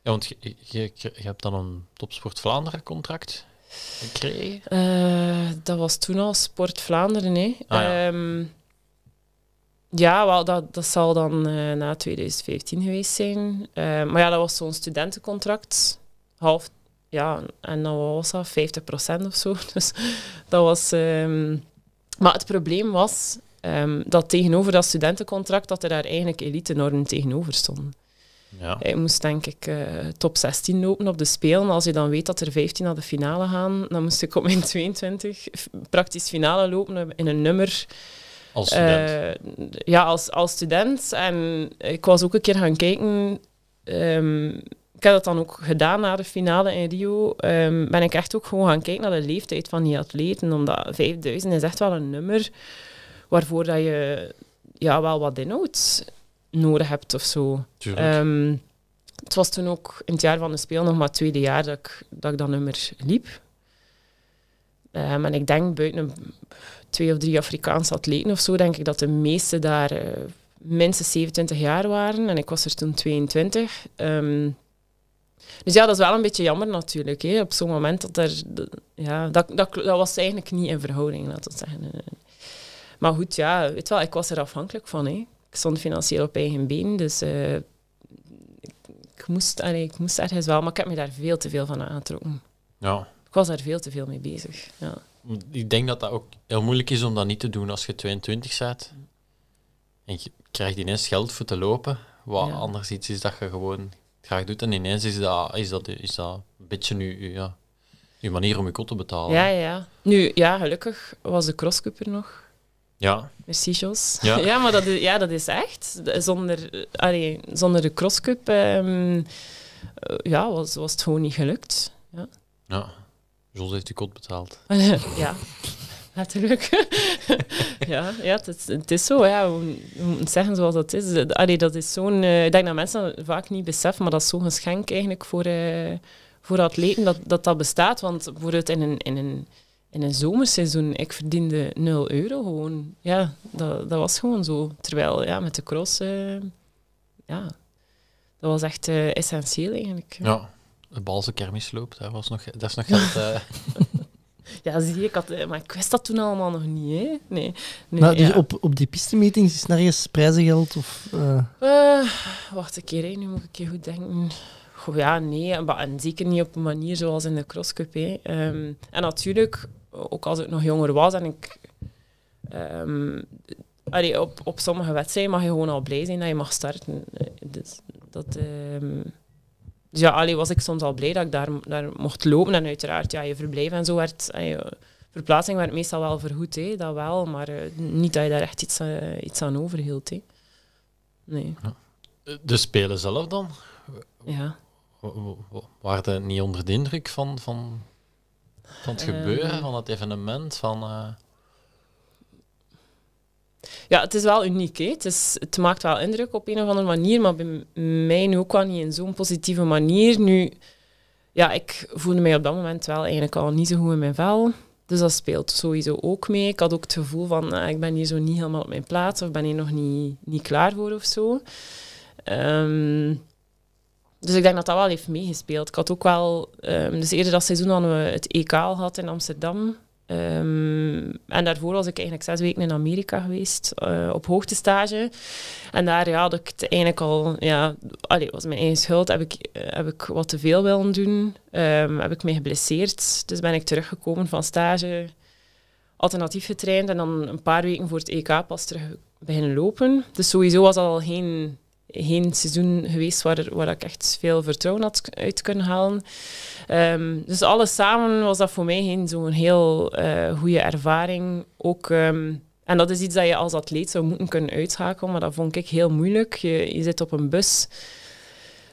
ja, want je, je, hebt dan een Topsport Vlaanderen contract gekregen? Uh, dat was toen al Sport Vlaanderen, hè. Ah, ehm, ja. wel, dat, dat zal dan eh, na 2015 geweest zijn. Eh, maar ja, dat was zo'n studentencontract. Half ja, en dan was dat 50% of zo. Dus dat was... Ehm, maar het probleem was ehm, dat tegenover dat studentencontract, dat er daar eigenlijk elite-normen tegenover stonden. Ja. Je moest denk ik eh, top 16 lopen op de Spelen. Als je dan weet dat er 15 naar de finale gaan, dan moest ik op mijn 22 praktisch finale lopen in een nummer. Als eh, student? ja, als, als student. En ik was ook een keer gaan kijken... Ehm, ik heb dat dan ook gedaan na de finale in Rio. Ehm, ben ik echt ook gewoon gaan kijken naar de leeftijd van die atleten. Omdat 5000 is echt wel een nummer waarvoor dat je ja, wel wat inhoud nodig hebt of zo. Ehm, het was toen ook in het jaar van de speel nog maar het tweede jaar dat ik dat, nummer liep. Um, en ik denk buiten twee of drie Afrikaanse atleten of zo, denk ik dat de meeste daar eh, minstens 27 jaar waren. En ik was er toen 22. Dus ja, dat is wel een beetje jammer natuurlijk. Hè. Op zo'n moment dat er... Ja, dat, dat, dat was eigenlijk niet in verhouding, laten we zeggen. Maar goed, ja, weet wel, ik was er afhankelijk van. Hè. Ik stond financieel op eigen been, dus... Eh, ik moest, allee, ik moest ergens wel, maar ik heb me daar veel te veel van aantrokken Ja. Ik was daar veel te veel mee bezig. Ja. Ik denk dat dat ook heel moeilijk is om dat niet te doen als je 22 bent. En je krijgt ineens geld voor te lopen. Wat anders iets is dat je gewoon graag doet. En ineens is dat, is dat, is dat een beetje nu, ja, uw manier om je kot te betalen. Ja, ja. Nu, ja, gelukkig was de crosscup er nog. Ja. Ja. ja. maar dat is, ja, dat is echt. Zonder, allee, zonder de crosscup um, ja, was, was het gewoon niet gelukt. Ja. ja. Jos heeft je kot betaald. ja letterlijk. ja, ja het, is, zo. Ja. We, we zeggen zoals dat is. Allee, dat is zo'n... Eh, ik denk dat mensen dat vaak niet beseffen, maar dat is zo'n geschenk eigenlijk voor, eh, voor atleten, dat, dat dat bestaat. Want bijvoorbeeld in een... In een in een zomerseizoen, ik verdiende 0 euro gewoon. Ja, dat, dat was gewoon zo. Terwijl ja, met de cross, eh, ja, dat was echt essentieel eigenlijk. Ja, de balse kermis loopt, dat, was nog, dat is nog geld. Uh... Ja, zie ik had, eh, maar ik wist dat toen allemaal nog niet. Hè? Nee. nee maar dus op, op die meetings is nergens prijzengeld? Of, eh? Eh, wacht een keer, nu moet ik een goed denken. Goh, ja, nee. En, zeker niet op een manier zoals in de crosscup. Hè. Ehm, en natuurlijk, ook als ik nog jonger was en ik. Um, allee, op, op sommige wedstrijden mag je gewoon al blij zijn dat je mag starten. Dus dat. Ehm, dus ja, allee, was ik soms al blij dat ik daar, daar mocht lopen. En uiteraard, ja, je verblijf en zo werd... Eh, verplaatsing werd meestal wel vergoed, hé, dat wel. Maar eh, niet dat je daar echt iets, eh, iets aan overhield. Hé. Nee. De spelen zelf dan? Ja. Waren niet onder de indruk van, van, van het gebeuren, van het evenement? Van, ja, het is wel uniek. Hè. Het, is, het maakt wel indruk op een of andere manier, maar bij mij nu ook wel niet in zo'n positieve manier. Nu, ja, ik voelde mij op dat moment wel eigenlijk al niet zo goed in mijn vel. Dus dat speelt sowieso ook mee. Ik had ook het gevoel van, ah, ik ben hier zo niet helemaal op mijn plaats of ben hier nog niet, niet klaar voor of zo. Ehm, dus ik denk dat dat wel heeft meegespeeld. Ik had ook wel, ehm, dus eerder dat seizoen hadden we het EK al gehad in Amsterdam. Ehm, en daarvoor was ik eigenlijk zes weken in Amerika geweest, uh, op hoogtestage. En daar ja, had ik het eigenlijk al, ja, allee, was mijn eigen schuld, heb ik, heb ik wat te veel willen doen, ehm, heb ik mij geblesseerd. Dus ben ik teruggekomen van stage, alternatief getraind en dan een paar weken voor het EK pas terug beginnen lopen. Dus sowieso was dat al geen geen seizoen geweest waar, waar ik echt veel vertrouwen had uit kunnen halen. Ehm, dus alles samen was dat voor mij geen zo'n heel uh, goede ervaring. Ook, ehm, en dat is iets dat je als atleet zou moeten kunnen uitschakelen, maar dat vond ik heel moeilijk. Je, zit op een bus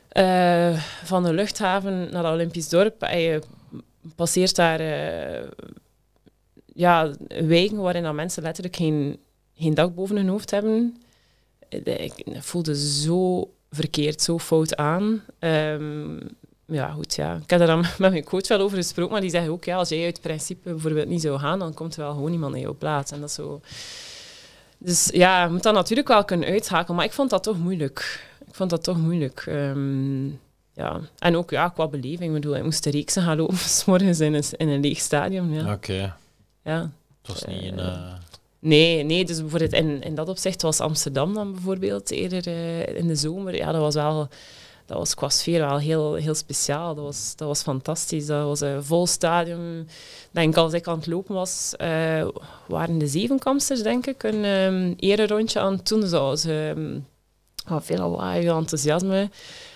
eh, van de luchthaven naar het Olympisch dorp en je passeert daar eh, ja, wegen waarin dat mensen letterlijk geen, geen dak boven hun hoofd hebben ik voelde zo verkeerd, zo fout aan. Um, ja, goed, ja. Ik heb daar dan met mijn coach wel over gesproken, maar die zeggen ook, ja, als jij uit principe bijvoorbeeld niet zou gaan, dan komt er wel gewoon iemand in jouw plaats. En dat zo... Dus ja, je moet dat natuurlijk wel kunnen uithaken. maar ik vond dat toch moeilijk. Ik vond dat toch moeilijk. Ehm, ja. En ook ja, qua beleving, ik bedoel, ik moest de reeks gaan lopen, s morgens in een, leeg stadion. Ja. Oké. Ja. Het was niet een... Eh, eh, Nee, nee, dus bijvoorbeeld in, in dat opzicht was Amsterdam dan bijvoorbeeld eerder eh, in de zomer. Ja, dat was wel, dat was qua sfeer wel heel, heel speciaal. Dat was, dat was fantastisch. Dat was een vol stadium. Denk als ik aan het lopen was, eh, waren de zevenkamsters denk ik een eerder ehm, rondje aan toen doen. Dus ehm, veel lawaai, veel enthousiasme.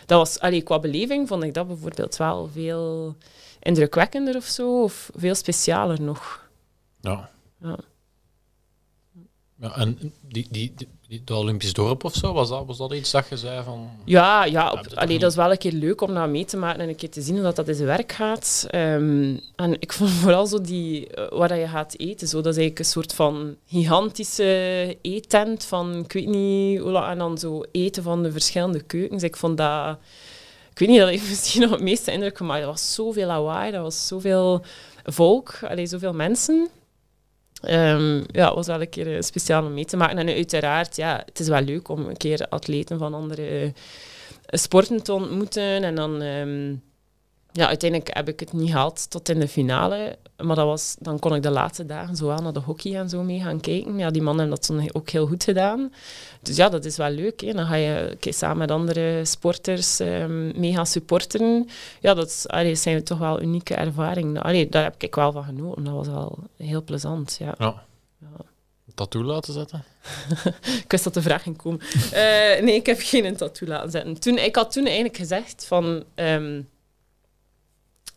Dat was, allee, qua beleving vond ik dat bijvoorbeeld wel veel indrukwekkender of zo. Of veel specialer nog. Ja. ja. Ja, en die, die, die, de Olympisch dorp of zo, was dat, was dat iets dat je zei van... Ja, ja op, dat, is wel een keer leuk om dat mee te maken en een keer te zien hoe dat, dat in zijn werk gaat. Ehm, en ik vond vooral zo die, eh, waar je gaat eten, zo, dat is eigenlijk een soort van gigantische eetent van, ik weet niet hoe en dan zo eten van de verschillende keukens. Ik vond dat... Ik weet niet, dat heeft misschien nog het meeste indruk maar Dat was zoveel lawaai, dat was zoveel volk, allee, zoveel mensen. Um, ja, was wel een keer eh, speciaal om mee te maken. En eh, uiteraard, ja, het is wel leuk om een keer atleten van andere eh, sporten te ontmoeten. En dan... Ehm, ja, uiteindelijk heb ik het niet gehad tot in de finale. Maar dat was, dan kon ik de laatste dagen zo wel naar de hockey en zo mee gaan kijken. Ja, die mannen hebben dat toen ook heel goed gedaan. Dus ja, dat is wel leuk. Hè. Dan ga je samen met andere sporters ehm, mee gaan supporteren. Ja, dat is, allee, zijn toch wel unieke ervaringen. Allee, daar heb ik wel van genoten. Dat was wel heel plezant. Ja. ja. Tattoo laten zetten? ik wist dat de vraag ging komen. Eh, nee, ik heb geen tattoo laten zetten. Toen, ik had toen eigenlijk gezegd van... Ehm,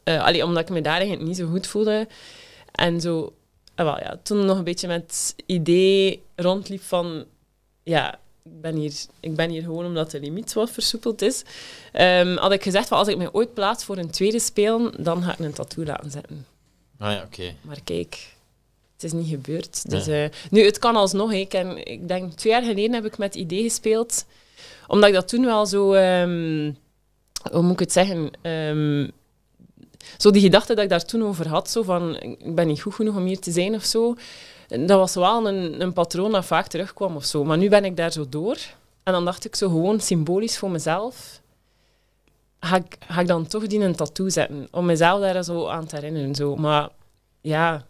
uh, omdat ik me daarin niet zo goed voelde. En zo, en ah, wel, ja, toen nog een beetje met idee rondliep van, ja, ik ben hier, ik ben hier gewoon omdat de limiet wat versoepeld is. Ehm, had ik gezegd, van, als ik me ooit plaats voor een tweede spelen, dan ga ik een tattoo laten zetten. Ah ja, oké. Maar kijk, het is niet gebeurd. Dus, eh, nu, het kan alsnog. Ik, en, ik denk, twee jaar geleden heb ik met idee gespeeld. Omdat ik dat toen wel zo... Ehm, hoe moet ik het zeggen? Ehm, zo die gedachte dat ik daar toen over had, zo van ik ben niet goed genoeg om hier te zijn of zo, dat was wel een, een patroon dat vaak terugkwam of zo. Maar nu ben ik daar zo door. En dan dacht ik zo gewoon symbolisch voor mezelf, ga ik, dan toch die een tattoo zetten, om mezelf daar zo aan te herinneren. Zo. Maar ja,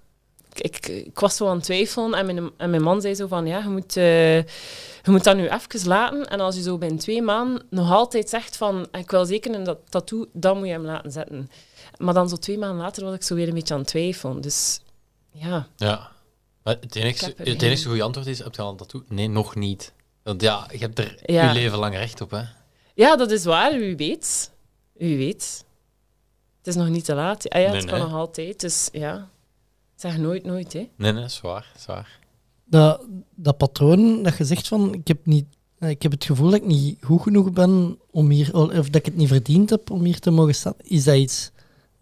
ik, was zo aan het twijfelen en mijn, en mijn man zei zo van, ja, je moet, eh, je moet dat nu even laten. En als je zo binnen twee maanden nog altijd zegt van, ik wil zeker een tattoo, dan moet je hem laten zetten. Maar dan zo twee maanden later was ik zo weer een beetje aan het Dus ja. Ja. het enige, het enige goede antwoord is, heb je al een tattoo? Nee, nog niet. Want ja, je hebt er je leven lang recht op, hè? Ja, dat is waar. Wie weet. u weet. Het is nog niet te laat. Ah ja, het kan nog altijd. Dus ja, zeg nooit, nooit, hè? Nee, nee, zwaar, zwaar. Dat, dat patroon, dat je zegt van, ik heb niet ik heb het gevoel dat ik niet goed genoeg ben om hier, of dat ik het niet verdiend heb om hier te mogen staan. Is dat iets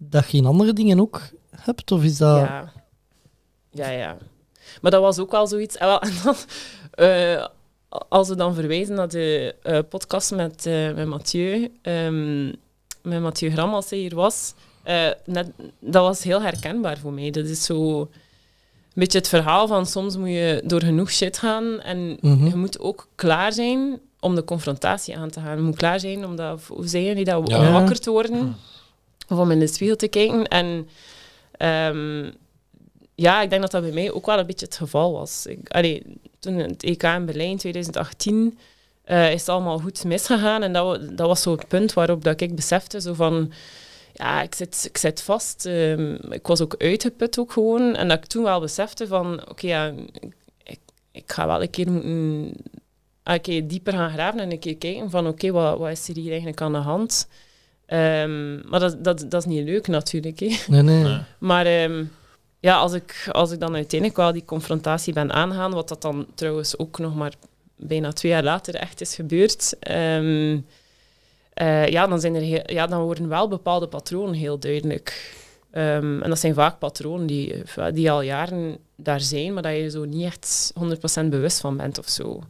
dat je in andere dingen ook hebt? Of is dat... Ja. ja, ja. Maar dat was ook wel zoiets... En, ah, wel, en dan, eh, als we dan verwijzen naar de eh, podcast met, eh, met Mathieu, ehm, met Mathieu Gram, als hij hier was, net, dat was heel herkenbaar voor mij. Dat is zo een beetje het verhaal van soms moet je door genoeg shit gaan en mhm. je moet ook klaar zijn om de confrontatie aan te gaan. Je moet klaar zijn om dat, hoe zei je, dat ja. wakker te worden om in de spiegel te kijken. En ehm, ja, ik denk dat dat bij mij ook wel een beetje het geval was. Ik, toen het EK in Berlijn 2018 eh, is het allemaal goed misgegaan. En dat, dat was het punt waarop dat ik besefte zo van... Ja, ik zit, vast. Ehm, ik was ook uitgeput ook gewoon. En dat ik toen wel besefte van... Oké, ja, ik, ik ga wel een keer Een keer dieper gaan graven en een keer kijken van... Oké, wat, wat is er hier eigenlijk aan de hand? Ehm, maar dat, dat, dat is niet leuk natuurlijk. Hè. Nee, nee. Maar ehm, ja, als ik, als ik dan uiteindelijk wel die confrontatie ben aangaan, wat dat dan trouwens ook nog maar bijna twee jaar later echt is gebeurd, ehm, eh, ja, dan zijn er ja, dan worden wel bepaalde patronen heel duidelijk. en dat zijn vaak patronen die, eh, die al jaren daar zijn, maar dat je zo niet echt 100% bewust van bent of zo.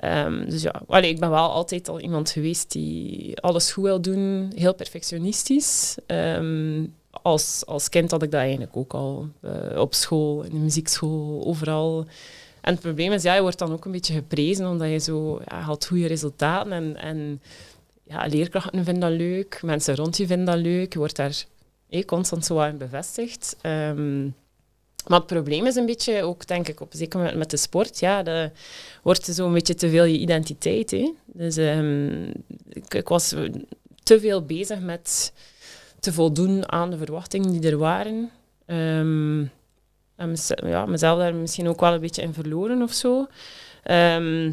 Ehm, dus ja, Allee, ik ben wel altijd al iemand geweest die alles goed wil doen, heel perfectionistisch. Ehm, als, als kind had ik dat eigenlijk ook al. Eh, op school, in de muziekschool, overal. En het probleem is, ja, je wordt dan ook een beetje geprezen omdat je zo ja, goede resultaten. En, en ja, leerkrachten vinden dat leuk, mensen rond je vinden dat leuk. Je wordt daar eh, constant zo aan bevestigd. Ehm, maar het probleem is een beetje, ook denk ik, op, zeker met, met de sport, ja, dat wordt zo'n beetje te veel je identiteit. Hè. Dus ehm, ik, was te veel bezig met te voldoen aan de verwachtingen die er waren. Ehm, en ja, mezelf daar misschien ook wel een beetje in verloren of zo. Ehm,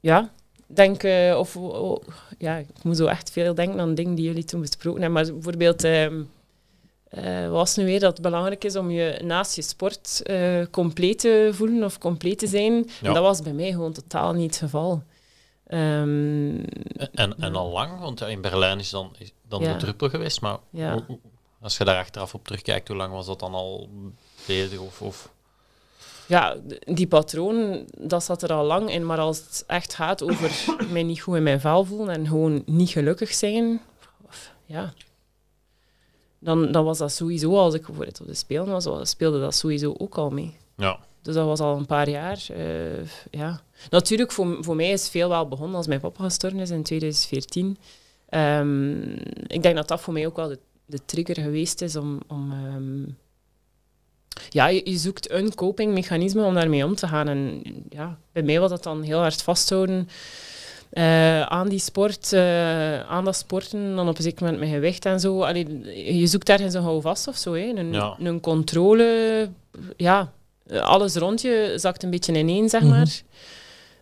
ja, denk, eh, of, ja, ik moet zo echt veel denken aan dingen die jullie toen besproken hebben. Maar bijvoorbeeld eh, was nu weer dat het belangrijk is om je naast je sport eh, compleet te voelen of compleet te zijn. Ja. Dat was bij mij gewoon totaal niet het geval. Ehm, en, en al lang, want eh, in Berlijn is dan, dan de druppel geweest, maar als je daar achteraf op terugkijkt, hoe lang was dat dan al bezig? Of, of? Ja, die patroon, dat zat er al lang in, maar als het echt gaat over mij niet goed in mijn vel voelen en gewoon niet gelukkig zijn, of, ja, dan, dan was dat sowieso, als ik het op de Spelen was, speelde dat sowieso ook al mee. Ja. Dus dat was al een paar jaar. Eh, ja. Natuurlijk, voor, voor mij is veel wel begonnen als mijn papa gestorven is in 2014. Ehm, ik denk dat dat voor mij ook wel de, de trigger geweest is om. om ehm, ja, je, je, zoekt een copingmechanisme om daarmee om te gaan. En ja, bij mij was dat dan heel hard vasthouden. Eh, aan die sport, eh, aan dat sporten, dan op een zeker moment met gewicht en zo. Allee, je zoekt ergens een houvast of zo, hè. Een, een controle. Ja, alles rond je zakt een beetje ineen, zeg mhm. maar.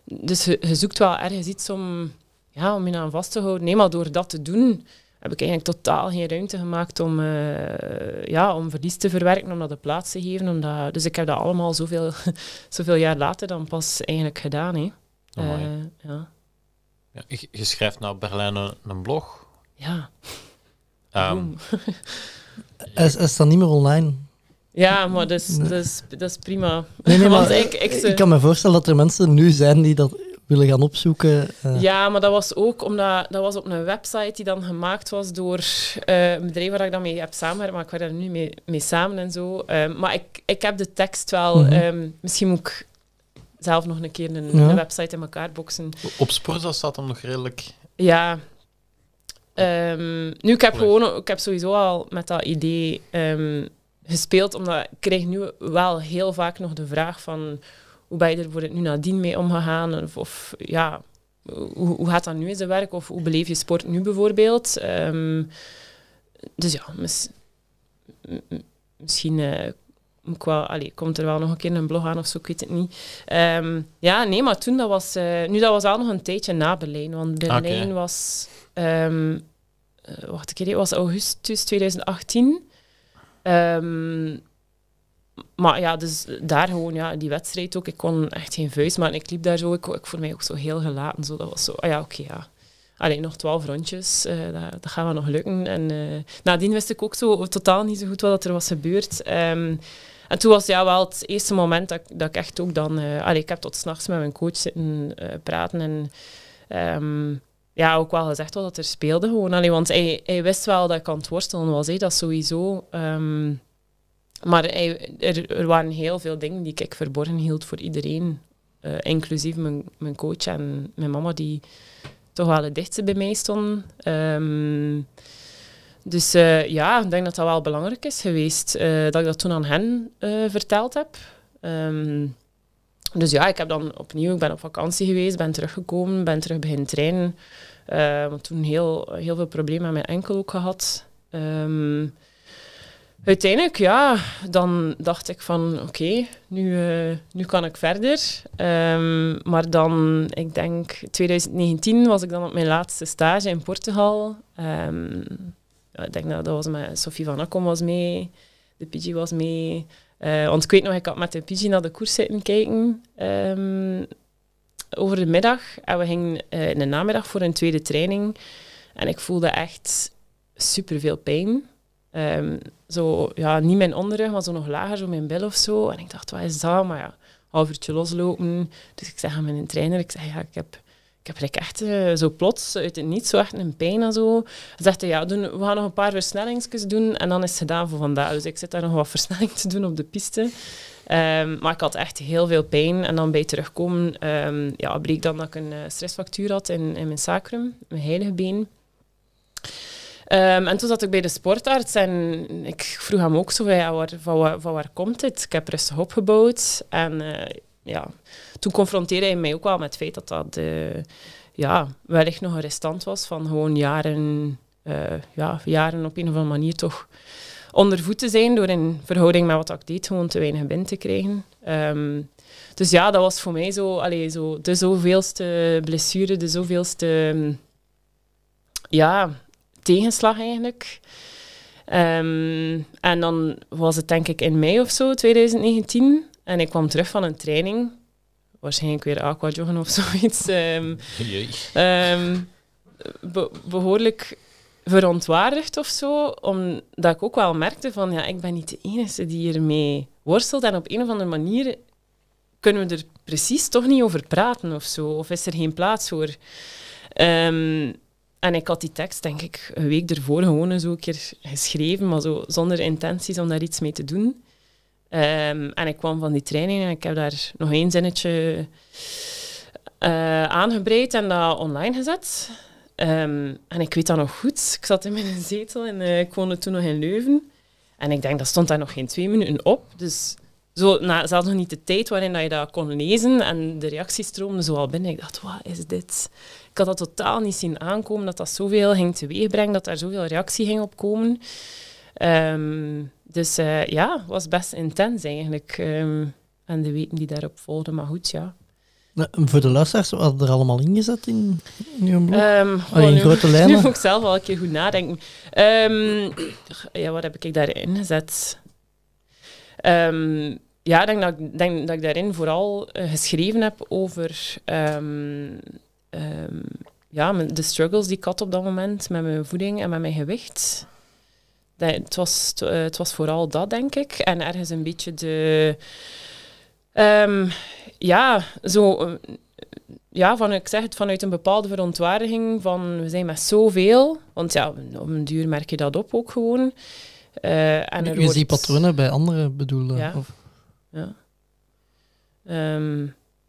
Dus je, zoekt wel ergens iets om, ja, om je aan vast te houden. Nee, maar door dat te doen heb ik eigenlijk totaal geen ruimte gemaakt om, uh, ja, om verlies te verwerken, om dat de plaats te geven. Omdat, dus ik heb dat allemaal zoveel, zoveel jaar later dan pas eigenlijk gedaan. Hè. ja je schrijft nou Berlijn een, blog. Ja. Um. is, is dat niet meer online? Ja, maar dat is, dat is, prima. Nee, nee, maar ik, kan me voorstellen dat er mensen nu zijn die dat willen gaan opzoeken. Eh. Ja, maar dat was ook omdat dat was op een website die dan gemaakt was door eh, een bedrijf waar ik dan mee heb samengewerkt, maar ik werk daar nu mee, mee samen en zo. Ehm, maar ik, ik heb de tekst wel. Mhm. Ehm, misschien moet ik zelf nog een keer een, website in elkaar boksen. Op Sporza staat hem nog redelijk. Ja. Ehm, nu, ik heb, gewoon, ik heb sowieso al met dat idee ehm, gespeeld, omdat ik krijg nu wel heel vaak nog de vraag van hoe ben je er het nu nadien mee omgegaan? Of, of ja, hoe, hoe, gaat dat nu in zijn werk? Of hoe beleef je sport nu bijvoorbeeld? Ehm, dus ja, misschien eh, allee, komt er wel nog een keer een blog aan of zo, ik weet het niet. Ehm, ja, nee, maar toen dat was, uh, nu dat was al nog een tijdje na Berlijn, want ah, Berlijn was, ehm, eh, wacht een keer, het was augustus 2018. Ehm, maar ja, dus daar gewoon, ja, die wedstrijd ook, ik kon echt geen vuist maar Ik liep daar zo, ik, ik voor mij ook zo heel gelaten, zo, dat was zo, ah ja, oké, ja. Alleen nog twaalf rondjes, eh, dat, dat gaan we nog lukken. En uh, nadien wist ik ook zo totaal niet zo goed wat er was gebeurd. Um, en toen was ja wel het eerste moment dat, dat ik echt ook dan... Uh, ik heb tot s'nachts met mijn coach zitten eh, praten en... Ehm, ja, ook wel gezegd wat dat er speelde gewoon. Allee, want hij, hij wist wel dat ik aan het worstelen was, hé, dat sowieso. Ehm, maar er, er, waren heel veel dingen die ik verborgen hield voor iedereen. Eh, inclusief mijn, mijn coach en mijn mama, die toch wel het dichtste bij mij stond. Um, ehm, dus eh, ja, ik denk dat dat wel belangrijk is geweest, eh, dat ik dat toen aan hen eh, verteld heb. Ehm, dus ja, ik heb dan opnieuw, ik ben op vakantie geweest, ben teruggekomen, ben terug beginnen trainen. want ehm, toen heel, heel veel problemen met mijn enkel ook gehad. Ehm, uiteindelijk, ja, dan dacht ik van oké, nu, nu kan ik verder. maar dan, ik denk 2019 was ik dan op mijn laatste stage in Portugal ik denk dat dat was met Sophie van Akkom was mee, de PG was mee. Uh, want ik weet nog, ik had met de PG naar de koers zitten kijken ehm, over de middag. En we gingen eh, in de namiddag voor een tweede training. En ik voelde echt superveel pijn. Ehm, zo, ja, niet mijn onderrug, maar zo nog lager, zo mijn bil of zo. En ik dacht, wat is dat? Maar ja, half uurtje loslopen. Dus ik zeg aan mijn trainer, ik zeg, ja, ik heb ik heb echt eh, zo plots uit het niet zo echt een pijn en zo. Ze ja, doen, we gaan nog een paar versnellingsjes doen en dan is het gedaan voor vandaag. Dus ik zit daar nog wat versnelling te doen op de piste. Ehm, maar ik had echt heel veel pijn. En dan bij terugkomen um, ja, bleek dan dat ik een eh, stressfactuur had in, in mijn sacrum, mijn heilige been. Ehm, en toen zat ik bij de sportarts en ik vroeg hem ook zo van, waar, van, waar, komt dit? Ik heb rustig opgebouwd en eh, ja, toen confronteerde hij mij ook wel met het feit dat dat uh, ja, wellicht nog een restant was van gewoon jaren, eh, ja, jaren op een of andere manier toch onder voet te zijn door in verhouding met wat ik deed gewoon te weinig binnen te krijgen. Ehm, dus ja, dat was voor mij zo, allee, zo de zoveelste blessure, de zoveelste ja, tegenslag eigenlijk. Ehm, en dan was het denk ik in mei of zo, 2019. En ik kwam terug van een training. Waarschijnlijk weer aquajoggen of zoiets. Um, um, behoorlijk verontwaardigd of zo. Omdat ik ook wel merkte van... Ja, ik ben niet de enige die hiermee worstelt. En op een of andere manier kunnen we er precies toch niet over praten of zo. Of is er geen plaats voor. Ehm, en ik had die tekst, denk ik, een week ervoor gewoon eens een keer geschreven, maar zo zonder intenties om daar iets mee te doen. Ehm, en ik kwam van die training en ik heb daar nog één zinnetje uh, aangebreid en dat online gezet. Ehm, en ik weet dat nog goed. Ik zat in mijn zetel en eh, ik woonde toen nog in Leuven. En ik denk, dat stond daar nog geen twee minuten op. Dus zo, nou, zelfs nog niet de tijd waarin dat je dat kon lezen. En de reacties stroomden zo al binnen. Ik dacht, wat is dit? Ik had dat totaal niet zien aankomen, dat dat zoveel ging teweegbrengen, dat daar zoveel reactie ging opkomen. komen. Ehm, dus eh, ja, het was best intens eigenlijk. Ehm, en de weken die daarop volgden. Maar goed, ja. voor de luisteraars, wat er allemaal ingezet in, in uw blog? Um, oh, in grote lijnen? Nu moet ik zelf wel een keer goed nadenken. Ehm, ja, wat heb ik daarin gezet? ja, ik denk dat, ik, denk dat ik daarin vooral eh, geschreven heb over ja, de struggles die ik had op dat moment met mijn voeding en met mijn gewicht. Dat, het, was, eh, het was vooral dat, denk ik. En ergens een beetje de... Ehm, ja, zo... Eh, ja, van, ik zeg het vanuit een bepaalde verontwaardiging van we zijn met zoveel. Want ja, op een duur merk je dat op ook gewoon. Uh, en je ziet patronen bij anderen bedoelen? Ja. Of? ja. Ehm,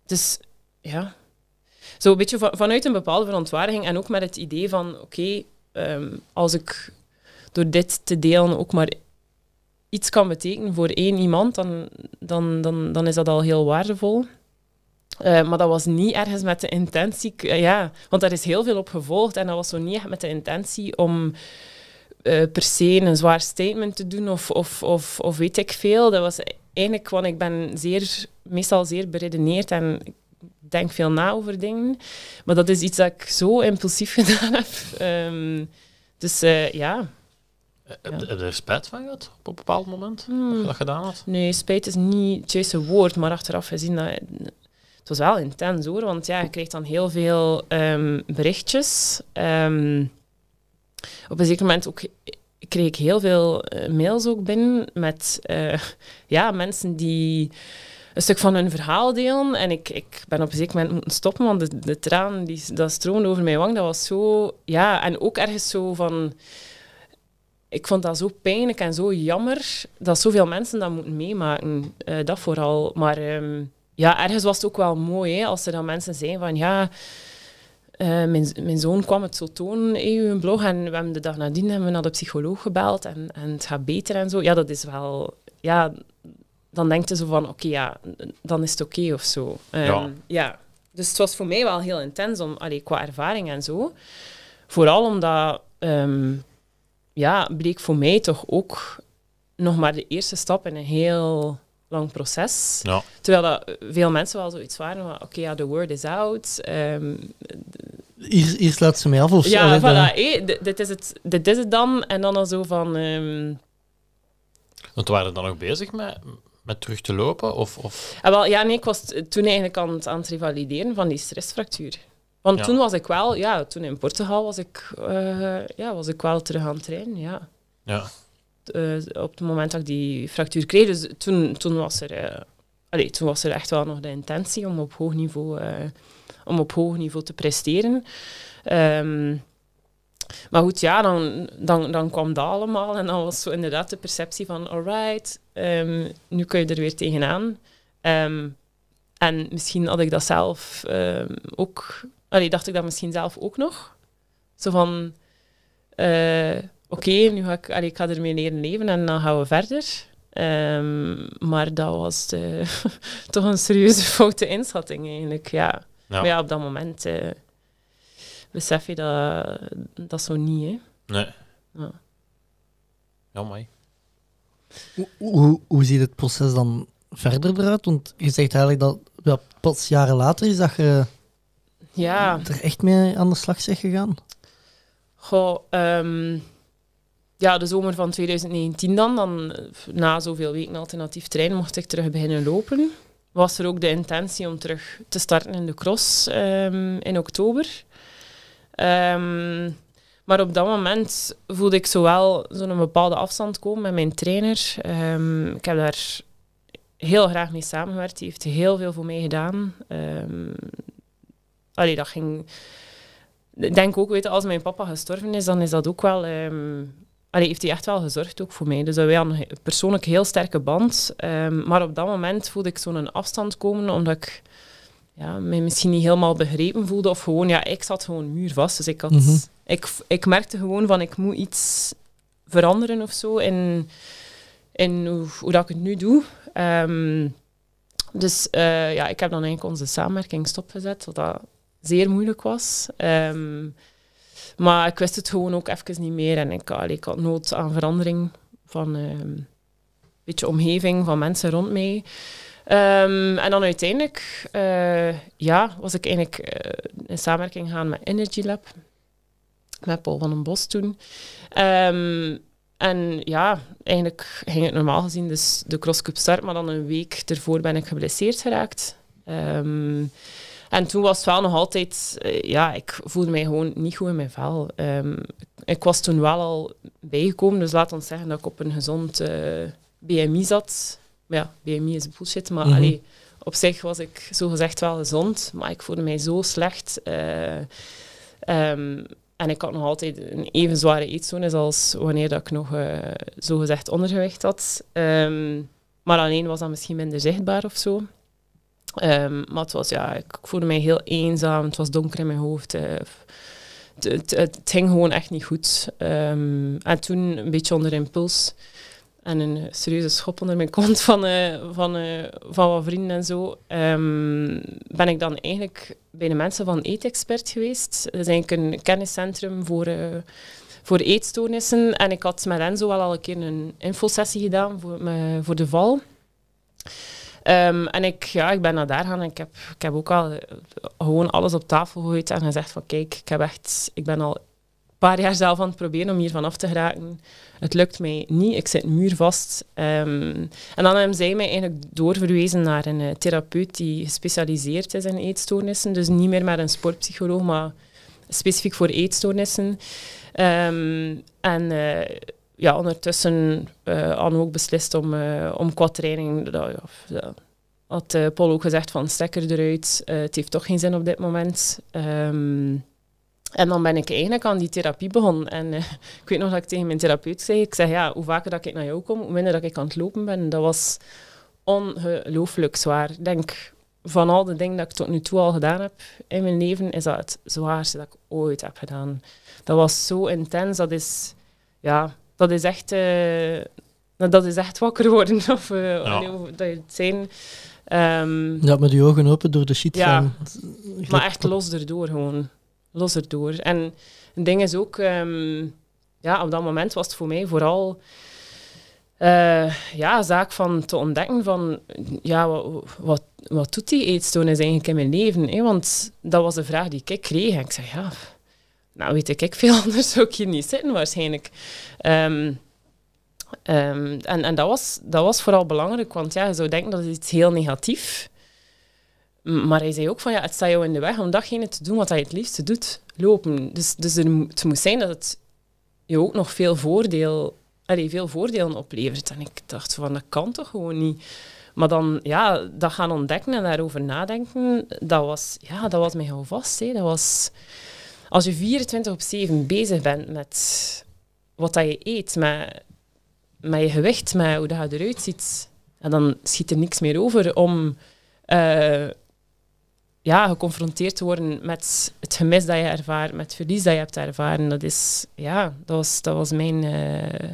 dus ja, zo een beetje vanuit een bepaalde verontwaardiging en ook met het idee van oké, ehm, als ik door dit te delen ook maar iets kan betekenen voor één iemand, dan, dan, dan, dan is dat al heel waardevol. Eh, maar dat was niet ergens met de intentie, eh, ja, want daar is heel veel op gevolgd en dat was zo niet echt met de intentie om eh, per se een zwaar statement te doen of, of, of, of weet ik veel. Dat was eigenlijk, want ik ben zeer, meestal zeer beredeneerd en denk veel na over dingen. Maar dat is iets dat ik zo impulsief gedaan heb. Ehm, dus ja, heb eh, je er spijt van gehad op een bepaald moment dat je hmm. dat gedaan had? Nee, spijt is niet het juiste woord, maar achteraf gezien dat het was wel intens hoor, want ja, je kreeg dan heel veel ehm, berichtjes. Ehm, op een zeker moment ook kreeg ik heel veel eh, mails ook binnen met eh, ja, mensen die een stuk van hun verhaal delen. En ik, ik ben op een zeker moment moeten stoppen, want de, de traan die dat over mijn wang, dat was zo... Ja, en ook ergens zo van ik vond dat zo pijnlijk en zo jammer dat zoveel mensen dat moeten meemaken. Eh, dat vooral. Maar ehm, ja, ergens was het ook wel mooi hè, als er dan mensen zijn van ja. Eh, mijn, mijn, zoon kwam het zo tonen in hun blog en we hebben de dag nadien hebben we naar de psycholoog gebeld en, en het gaat beter en zo. Ja, dat is wel... Ja, dan denkt je zo van, oké, ja, dan is het oké of zo. Ehm, ja. Dus het was voor mij wel heel intens om, allee, qua ervaring en zo. Vooral omdat ehm, ja, bleek voor mij toch ook nog maar de eerste stap in een heel lang proces. Ja. Terwijl dat veel mensen wel zoiets waren van, oké, okay, ja, the word is out. eerst, ehm, laat ze mij af Ja, voilà, dit, is het, dit is het dan. En dan al zo van... Um... Want waren dan nog bezig met, met terug te lopen? Of, of? Ah, wel, ja, nee, ik was toen eigenlijk aan het, aan het revalideren van die stressfractuur. Want toen was ik wel, ja, toen in Portugal was ik, eh, ja, was ik wel terug aan het trainen, ja. ja. Eh, op het moment dat ik die fractuur kreeg, dus toen, toen, was er, uh, toen was er echt wel nog de intentie om op hoog niveau, om op hoog niveau te presteren. Ehm, maar goed, ja, dan, dan, dan kwam dat allemaal en dan was zo inderdaad de perceptie van, alright, um, nu kun je er weer tegenaan. Um, en misschien had ik dat zelf ook Allee, dacht ik dat misschien zelf ook nog. Zo van, eh, oké, nu ga ik, allee, ik ga ermee leren leven en dan gaan we verder. Ehm, maar dat was de, toch een serieuze foute inschatting eigenlijk, ja. Maar ja, op dat moment eh, besef je dat, dat zo niet, hè. Nee. Ja. ja mooi. Hoe, hoe, hoe ziet het proces dan verder eruit? Want je zegt eigenlijk dat ja, pas jaren later is dat je ja. Er echt mee aan de slag zijn gegaan? Goh, ehm, ja, de zomer van 2019 dan, dan eh, na zoveel weken alternatief trein, mocht ik terug beginnen lopen. Was er ook de intentie om terug te starten in de cross ehm, in oktober. Ehm, maar op dat moment voelde ik zowel zo'n bepaalde afstand komen met mijn trainer. ik heb daar heel graag mee samengewerkt. Die heeft heel veel voor mij gedaan. Allee, dat ging... Ik denk ook, weet als mijn papa gestorven is, dan is dat ook wel... Um, allee, heeft hij echt wel gezorgd ook voor mij. Dus wij hadden een persoonlijk heel sterke band. Ehm, maar op dat moment voelde ik zo'n afstand komen, omdat ik ja, mij misschien niet helemaal begrepen voelde. Of gewoon, ja, ik zat gewoon muurvast. Dus ik, had, mhm. ik, ik merkte gewoon van, ik moet iets veranderen of zo in, in hoe, dat ik het nu doe. Ehm, dus eh, ja, ik heb dan eigenlijk onze samenwerking stopgezet, zodat zeer moeilijk was. Ehm, maar ik wist het gewoon ook even niet meer. En ik, ik had nood aan verandering van ehm, een beetje omgeving, van mensen rond mij. Ehm, en dan uiteindelijk eh, ja, was ik eigenlijk eh, in samenwerking gaan met Energy Lab. Met Paul van den Bos toen. En ja, eigenlijk ging het normaal gezien dus de crosscup start, maar dan een week ervoor ben ik geblesseerd geraakt. En toen was het wel nog altijd, eh, ja, ik voelde mij gewoon niet goed in mijn vel. Ehm, ik was toen wel al bijgekomen, dus laat ons zeggen dat ik op een gezond eh, BMI zat. Maar ja, BMI is bullshit, maar mm op zich was ik zogezegd wel gezond, maar ik voelde mij zo slecht. Eh, ehm, en ik had nog altijd een even zware eetstoornis als wanneer dat ik nog zogezegd ondergewicht had. Ehm, maar alleen was dat misschien minder zichtbaar of zo. Ehm, maar het was, ja, ik voelde mij heel eenzaam. Het was donker in mijn hoofd. Eh, het, het, ging gewoon echt niet goed. Ehm, en toen een beetje onder impuls. En een serieuze schop onder mijn kont van, uh, van, eh, van wat vrienden en zo. Ehm, ben ik dan eigenlijk bij de mensen van Eetexpert geweest. Dat is eigenlijk een kenniscentrum voor voor eetstoornissen. En ik had met Enzo wel al een keer een infosessie gedaan voor, me, voor de val. Ehm, en ik, ja, ik ben naar daar gaan en ik heb, ik heb ook al eh, gewoon alles op tafel gegooid en gezegd van kijk, ik, heb echt, ik ben al een paar jaar zelf aan het proberen om hier vanaf te geraken. Het lukt mij niet, ik zit muurvast. Um, en dan hebben zij mij eigenlijk doorverwezen naar een eh, therapeut die gespecialiseerd is in eetstoornissen. Dus niet meer met een sportpsycholoog, maar specifiek voor eetstoornissen. Ehm, eh, ja, ondertussen uh, eh, Anne ook beslist om, uh, om qua training. Dat, ja, had eh, Paul ook gezegd van stekker eruit, het heeft toch geen zin op dit moment. Ehm, en dan ben ik eigenlijk aan die therapie begonnen. En ik weet nog dat ik tegen mijn therapeut zei, ik zeg ja, hoe vaker dat ik naar jou kom, hoe minder dat ik aan het lopen ben. Dat was ongelooflijk zwaar. Ik denk, van al de dingen dat ik tot nu toe al gedaan heb in mijn leven, is dat het zwaarste dat ik ooit heb gedaan. Dat was zo intens, dat is, ja, dat is echt, uh, dat is echt wakker worden. Of, uh, ja. dat je het zijn. Um, ja, met je ogen open door de shit ja, Maar echt los erdoor gewoon. Los erdoor. En een ding is ook, um, ja, op dat moment was het voor mij vooral uh, ja, zaak van te ontdekken van, ja, wat, wat, doet die eetstoornis eigenlijk in mijn leven? Hè? Want dat was de vraag die ik kreeg. En ik zei, ja, nou, weet ik, ik veel anders zou ik hier niet zitten waarschijnlijk. Ehm, ehm, en en dat, was, dat was vooral belangrijk, want ja, je zou denken dat is iets heel negatief. Maar hij zei ook van ja, het staat jou in de weg om datgene te doen wat hij het liefste doet, lopen. Dus, dus er, het moet zijn dat het je ook nog veel, voordeel, allee, veel voordelen oplevert. En ik dacht van dat kan toch gewoon niet. Maar dan ja, dat gaan ontdekken en daarover nadenken, dat was, ja, dat was mij vast Hè. Dat was, als je 24 op 7 bezig bent met wat dat je eet, met, met je gewicht, met hoe dat je eruit ziet, dan schiet er niks meer over om eh, ja, geconfronteerd te worden met het gemis dat je ervaart, met het verlies dat je hebt ervaren. Dat, is, ja, dat, was, dat was mijn... Eh,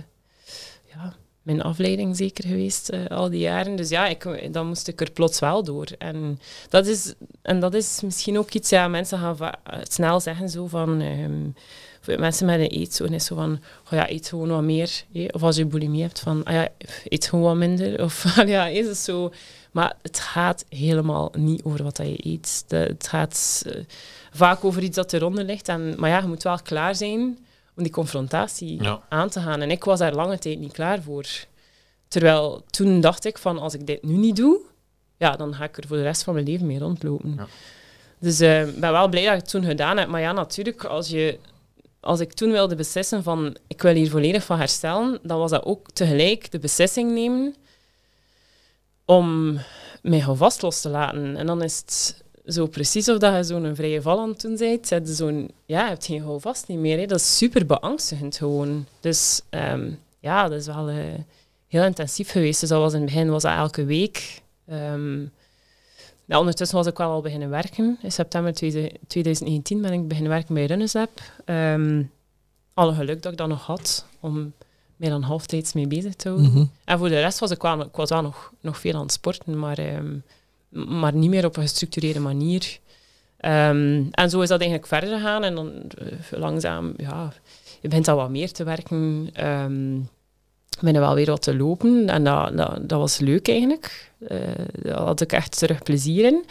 ja, mijn afleiding zeker geweest eh, al die jaren. Dus ja, ik, dan moest ik er plots wel door. En dat is, en dat is misschien ook iets, ja, mensen gaan snel zeggen zo van... Ehm, mensen met een eetstoornis zo van, oh ja, eet gewoon wat meer. Of als je bulimie hebt, van, ah ja, eet gewoon wat minder. Of ah ja, is het zo. Maar het gaat helemaal niet over wat je eet. het gaat eh, vaak over iets dat eronder ligt. En, maar ja, je moet wel klaar zijn om die confrontatie aan te gaan. En ik was daar lange tijd niet klaar voor. Terwijl toen dacht ik van, als ik dit nu niet doe, ja, dan ga ik er voor de rest van mijn leven mee rondlopen. Dus eh, ik ben wel blij dat ik het toen gedaan heb. Maar ja, natuurlijk, als, je, als ik toen wilde beslissen van, ik wil hier volledig van herstellen, dan was dat ook tegelijk de beslissing nemen om mij gewoon vast los te laten. En dan is het zo precies of dat je zo'n vrije val aan het doen bent. je zo'n, ja, hebt geen houvast niet meer. Hè. Dat is super beangstigend gewoon. Dus ehm, ja, dat is wel eh, heel intensief geweest. Dus dat was in het begin was dat elke week. Um, ondertussen was ik wel al beginnen werken. In september 2019 ben ik beginnen werken bij Runners Lab. Ehm, alle geluk dat ik dat nog had om meer dan half halftijds mee bezig te houden. Mhm. En voor de rest was ik wel, ik was wel nog, nog veel aan het sporten, maar maar niet meer op een gestructureerde manier. Ehm, en zo is dat eigenlijk verder gegaan en dan eh, langzaam, ja, je begint al wat meer te werken. Um, ben wel weer wat te lopen en dat, dat, was leuk eigenlijk. Eh, daar had ik echt terug plezier in.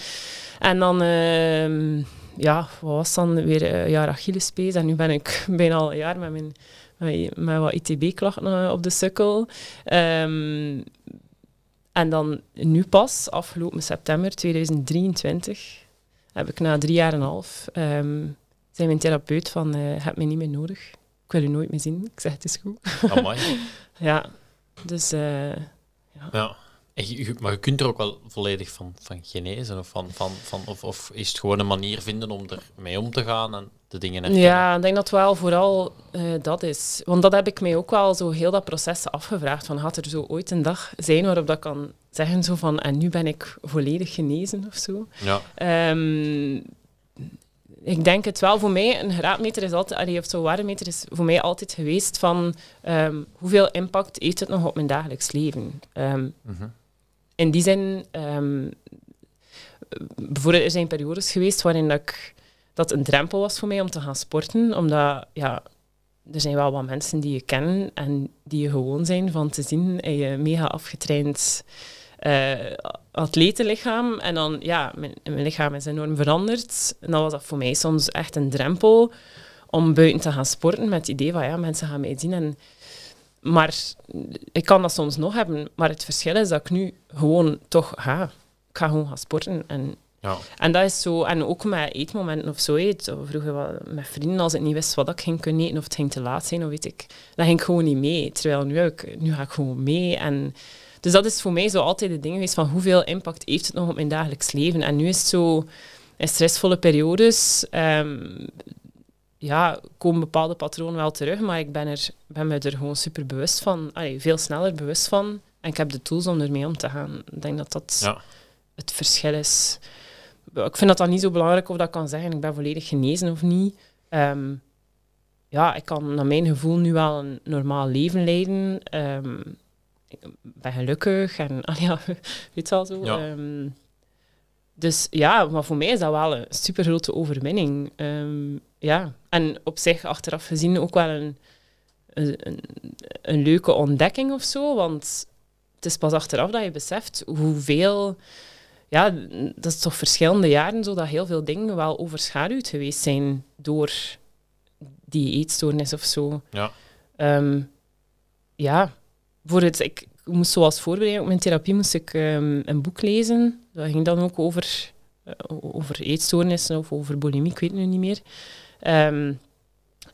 En dan, ehm, ja, wat was dan weer een eh, jaar Achillespees en nu ben ik bijna al een jaar met mijn met wat ITB-klachten op de sukkel. En dan nu pas, afgelopen september 2023, heb ik na drie jaar en een half, um, zei mijn therapeut van, uh, heb mij niet meer nodig. Ik wil u nooit meer zien. Ik zeg, het is goed. ja, dus... Uh, ja. ja maar je kunt er ook wel volledig van, van genezen of, van, van, van, of, of is het gewoon een manier vinden om ermee om te gaan en de dingen herkennen? Ja, ik denk dat wel vooral uh, dat is. Want dat heb ik mij ook wel zo heel dat proces afgevraagd. Van, had er zo ooit een dag zijn waarop dat kan zeggen zo van en nu ben ik volledig genezen of zo? Ja. Ehm, ik denk het wel. Voor mij, een graadmeter is altijd, allee, of zo'n meter is voor mij altijd geweest van ehm, hoeveel impact heeft het nog op mijn dagelijks leven? Um, in die zin, Um, bijvoorbeeld, er zijn periodes geweest waarin dat, ik, dat een drempel was voor mij om te gaan sporten. Omdat, ja, er zijn wel wat mensen die je kennen en die je gewoon zijn van te zien in je mega afgetraind uh, atletenlichaam. En dan, ja, mijn, mijn, lichaam is enorm veranderd. En dan was dat voor mij soms echt een drempel om buiten te gaan sporten met het idee van, ja, mensen gaan mij zien en maar ik kan dat soms nog hebben. Maar het verschil is dat ik nu gewoon toch ga. Ik ga gewoon gaan sporten. En, ja. en dat is zo. En ook met eetmomenten of zo. vroeger wel, met vrienden, als ik niet wist wat ik ging kunnen eten of het ging te laat zijn, of weet ik. Dan ging ik gewoon niet mee. Terwijl nu, ik, nu ga ik gewoon mee. En, dus dat is voor mij zo altijd de ding geweest van hoeveel impact heeft het nog op mijn dagelijks leven. En nu is het zo in stressvolle periodes. Ehm, ja, komen bepaalde patronen wel terug, maar ik ben, er, ben me er gewoon super bewust van, allee, veel sneller bewust van. En ik heb de tools om ermee om te gaan. Ik denk dat dat ja. het verschil is. Ik vind dat dan niet zo belangrijk of dat kan zeggen, ik ben volledig genezen of niet. Ehm, ja, ik kan naar mijn gevoel nu wel een normaal leven leiden. Ehm, ik ben gelukkig en ah ja, weet wel zo. Ehm, dus ja, maar voor mij is dat wel een super grote overwinning ja, en op zich achteraf gezien ook wel een, een, een leuke ontdekking of zo. Want het is pas achteraf dat je beseft hoeveel. Ja, dat is toch verschillende jaren zo dat heel veel dingen wel overschaduwd geweest zijn door die eetstoornis of zo. Ja. Ehm, ja, voor het, ik moest zoals voorbereiding op mijn therapie moest ik ehm, een boek lezen. Dat ging dan ook over, eh, over eetstoornissen of over bulimie, ik weet het nu niet meer. Ehm,